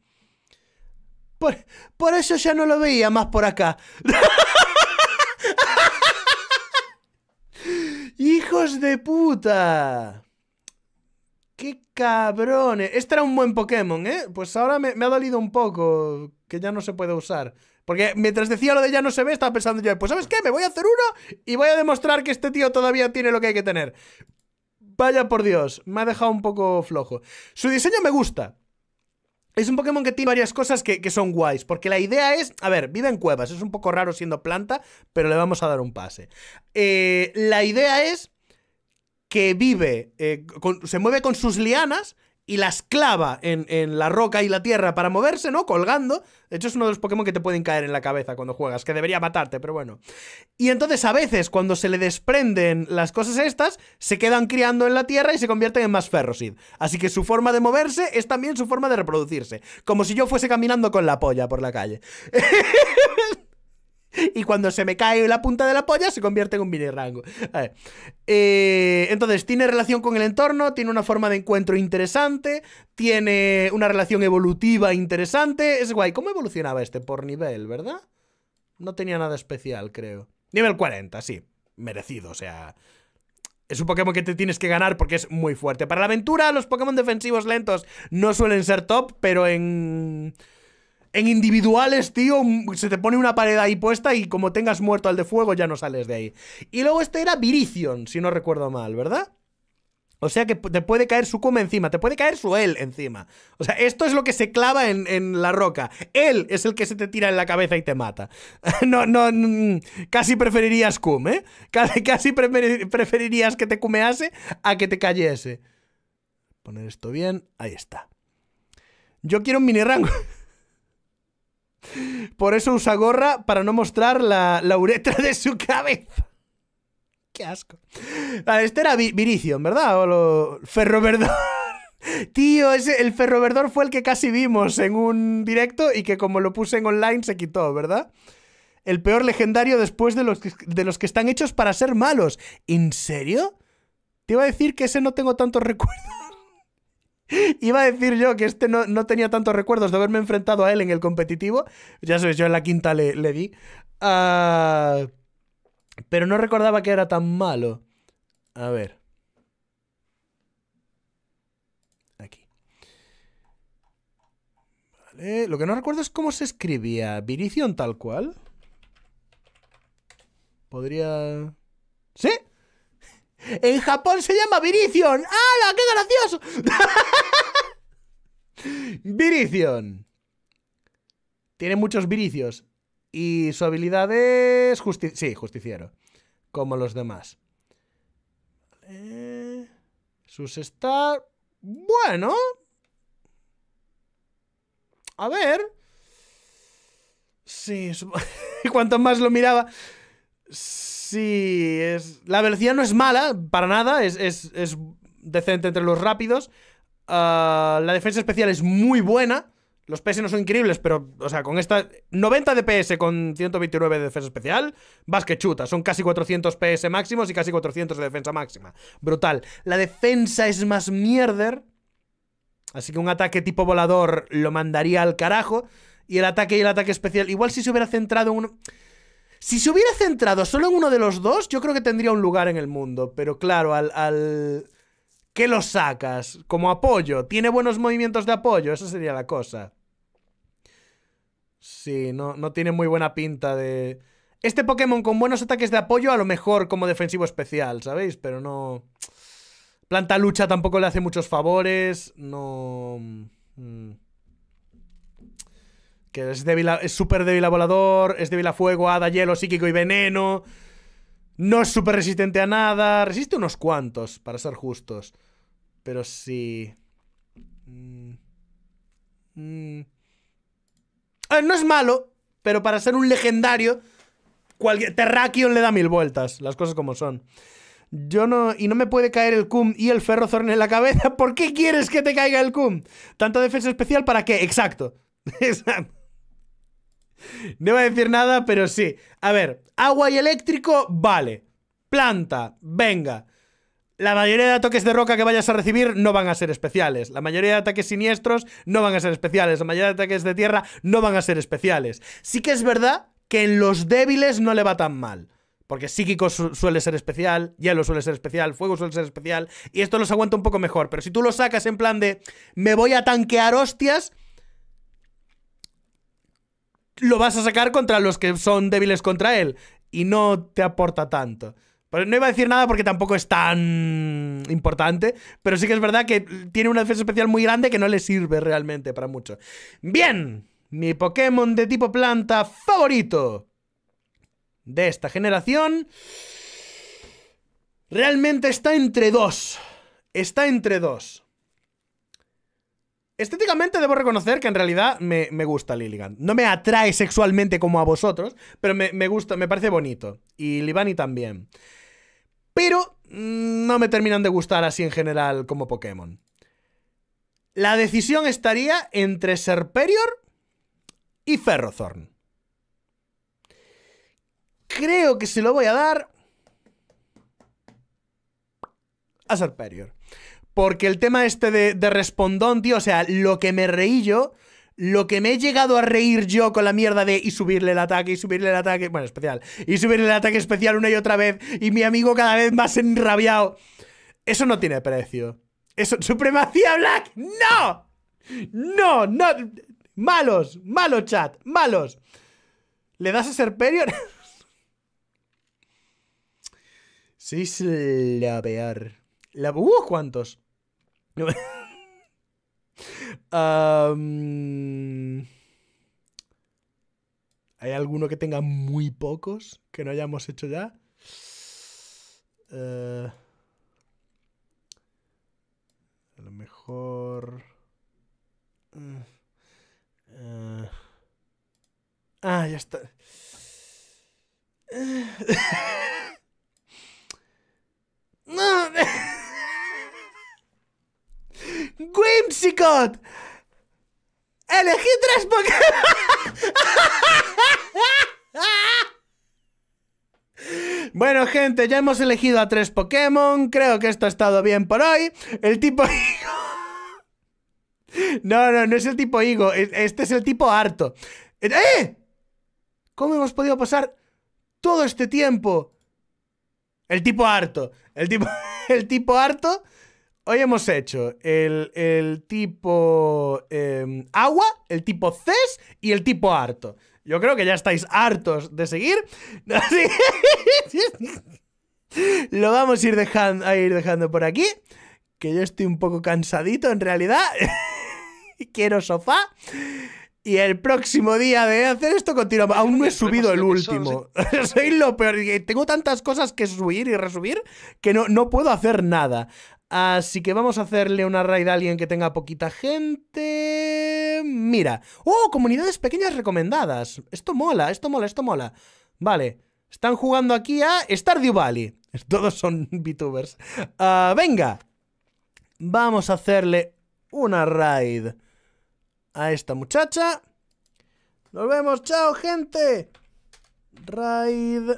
Por, por eso ya no lo veía más por acá. ¡Hijos de puta! ¡Qué cabrones! Este era un buen Pokémon, ¿eh? Pues ahora me, ha dolido un poco que ya no se puede usar. Porque mientras decía lo de ya no se ve, estaba pensando yo, pues ¿sabes qué? Me voy a hacer uno y voy a demostrar que este tío todavía tiene lo que hay que tener. Vaya por Dios, me ha dejado un poco flojo. Su diseño me gusta. Es un Pokémon que tiene varias cosas que, son guays, porque la idea es, a ver, vive en cuevas, es un poco raro siendo planta, pero le vamos a dar un pase. Eh, la idea es que vive, eh, se mueve con sus lianas, y las clava en, la roca y la tierra para moverse, ¿no? Colgando. De hecho, es uno de los Pokémon que te pueden caer en la cabeza cuando juegas, que debería matarte, pero bueno. Y entonces a veces cuando se le desprenden las cosas estas, se quedan criando en la tierra y se convierten en más ferrosid. Así que su forma de moverse es también su forma de reproducirse. Como si yo fuese caminando con la polla por la calle. y cuando se me cae la punta de la polla se convierte en un mini rango. Eh, entonces, tiene relación con el entorno, tiene una forma de encuentro interesante, tiene una relación evolutiva interesante. Es guay. ¿Cómo evolucionaba este por nivel, verdad? No tenía nada especial, creo. Nivel 40, sí. Merecido, o sea... Es un Pokémon que te tienes que ganar porque es muy fuerte. Para la aventura, los Pokémon defensivos lentos no suelen ser top, pero en en individuales, tío, se te pone una pared ahí puesta y como tengas muerto al de fuego ya no sales de ahí. Y luego este era Virizion, si no recuerdo mal, ¿verdad? O sea que te puede caer su cum encima, te puede caer su él encima. O sea, esto es lo que se clava en, la roca. Él es el que se te tira en la cabeza y te mata. no, no, casi preferirías cum, ¿eh? Casi, preferirías que te cumease a que te cayese. Poner esto bien, ahí está. Yo quiero un mini rango. Por eso usa gorra para no mostrar la, uretra de su cabeza. Qué asco. Ah, este era Viricio, ¿verdad? O lo... Ferroverdor. Tío, ese, el Ferroverdor fue el que casi vimos en un directo y que como lo puse en online se quitó, ¿verdad? El peor legendario después de los, de los que están hechos para ser malos. ¿En serio? Te iba a decir que ese no tengo tantos recuerdos. Iba a decir yo que este no, tenía tantos recuerdos de haberme enfrentado a él en el competitivo. Ya sabes, yo en la quinta le, di. Ah, pero no recordaba que era tan malo. A ver. Aquí. Vale. Lo que no recuerdo es cómo se escribía. Virición tal cual. Podría... ¿Sí? En Japón se llama Virizion. ¡Hala! ¡Qué gracioso! Virición. Tiene muchos viricios. Y su habilidad es. sí, justiciero. Como los demás. sus está Bueno. A ver. Sí, cuanto más lo miraba. Sí, es. La velocidad no es mala, para nada. Es, es, es decente entre los rápidos. Ah, la defensa especial es muy buena. Los PS no son increíbles, pero, o sea, con esta. 90 de PS con 129 de defensa especial. Vas que chuta. Son casi 400 PS máximos y casi 400 de defensa máxima. Brutal. La defensa es más mierder. Así que un ataque tipo volador lo mandaría al carajo. Y el ataque y el ataque especial. Igual si se hubiera centrado en uno. Si se hubiera centrado solo en uno de los dos, yo creo que tendría un lugar en el mundo. Pero claro, al ¿Qué lo sacas? Como apoyo. ¿Tiene buenos movimientos de apoyo? Esa sería la cosa. Sí, no, no tiene muy buena pinta de... Este Pokémon con buenos ataques de apoyo, a lo mejor como defensivo especial, ¿sabéis? Pero no... Planta lucha tampoco le hace muchos favores. No... Mm. Que es débil es súper débil a volador, es débil a fuego, hada, hielo, psíquico y veneno. No es súper resistente a nada. Resiste unos cuantos, para ser justos. Pero si... Mm. Mm. Ah, no es malo, pero para ser un legendario, cualquier Terrakion le da mil vueltas, las cosas como son. Yo no. Y no me puede caer el cum y el zorne en la cabeza. ¿Por qué quieres que te caiga el cum? ¿Tanta defensa especial para qué? Exacto. Exacto. No voy a decir nada, pero sí. A ver, agua y eléctrico, vale. Planta, venga. La mayoría de ataques de roca que vayas a recibir no van a ser especiales. La mayoría de ataques siniestros no van a ser especiales. La mayoría de ataques de tierra no van a ser especiales. Sí que es verdad que en los débiles no le va tan mal. Porque psíquico suele ser especial, hielo suele ser especial, fuego suele ser especial, y esto los aguanta un poco mejor. Pero si tú lo sacas en plan de me voy a tanquear hostias, lo vas a sacar contra los que son débiles contra él, y no te aporta tanto. No iba a decir nada porque tampoco es tan importante, pero sí que es verdad que tiene una defensa especial muy grande que no le sirve realmente para mucho. Bien, mi Pokémon de tipo planta favorito de esta generación realmente está entre dos. Está entre dos. Estéticamente debo reconocer que en realidad me, gusta Lilligan. No me atrae sexualmente como a vosotros, pero me, gusta, me parece bonito. Y Libani también pero mm, no me terminan de gustar así en general como Pokémon. La decisión estaría entre Serperior y Ferrothorn. Creo que se lo voy a dar a Serperior. Porque el tema este de, de respondón, tío, o sea, lo que me reí yo lo que me he llegado a reír yo con la mierda de y subirle el ataque, y subirle el ataque, bueno, especial, y subirle el ataque especial una y otra vez, y mi amigo cada vez más enrabiado. Eso no tiene precio. Eso, supremacía black, no. No, no. Malos, malo chat, malos. ¿Le das a sí es la peor. La... Uh, ¿cuántos? ¿Hay alguno que tenga muy pocos que no hayamos hecho ya? Eh, a lo mejor... Eh, eh, ah, ya está. no. ¡Whimsicott! ¡Elegí tres Pokémon! bueno, gente, ya hemos elegido a tres Pokémon. Creo que esto ha estado bien por hoy. El tipo... no, no, no es el tipo higo. Este es el tipo harto. Eh, ¡Eh! ¿Cómo hemos podido pasar todo este tiempo? El tipo harto. El tipo, el tipo harto hoy hemos hecho el, tipo em, agua, el tipo CES y el tipo harto. Yo creo que ya estáis hartos de seguir. Lo vamos a ir dejando, por aquí. Que yo estoy un poco cansadito en realidad. Quiero sofá. Y el próximo día de hacer esto continuamos. Aún no he subido el último. Soy lo Tengo tantas cosas que subir y resubir que no, no puedo hacer nada. Así que vamos a hacerle una raid a alguien que tenga poquita gente. Mira. ¡Oh! Comunidades pequeñas recomendadas. Esto mola, esto mola, esto mola. Vale. Están jugando aquí a Stardew Valley. Todos son VTubers. Ah, venga. Vamos a hacerle una raid a esta muchacha. Nos vemos. ¡Chao, gente! Raid.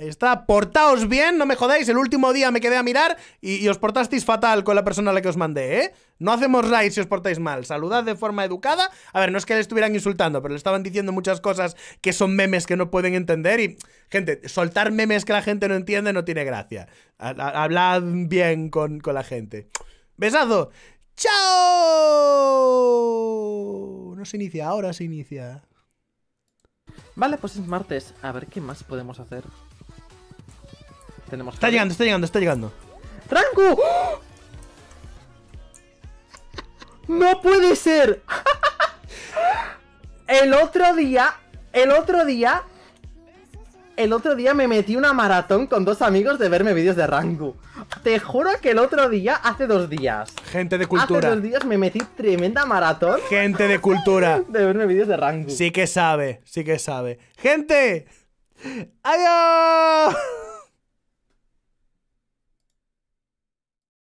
Está, portaos bien, no me jodáis. El último día me quedé a mirar y, os portasteis fatal con la persona a la que os mandé, ¿eh? No hacemos raids si os portáis mal. Saludad de forma educada. A ver, no es que le estuvieran insultando, pero le estaban diciendo muchas cosas que son memes que no pueden entender. Y, gente, soltar memes que la gente no entiende no tiene gracia. hablad bien con, con la gente. Besazo. ¡Chao! No se inicia, ahora se inicia. Vale, pues es martes. A ver qué más podemos hacer está llegando, está llegando, está llegando. ¡Rango! ¡Oh! ¡No puede ser! el otro día, el otro día, el otro día me metí una maratón con dos amigos de verme vídeos de Rangu. Te juro que el otro día, hace dos días. Gente de cultura. Hace dos días me metí tremenda maratón. Gente de cultura. De verme vídeos de Rangu. Sí que sabe, sí que sabe. ¡Gente! ¡Adiós!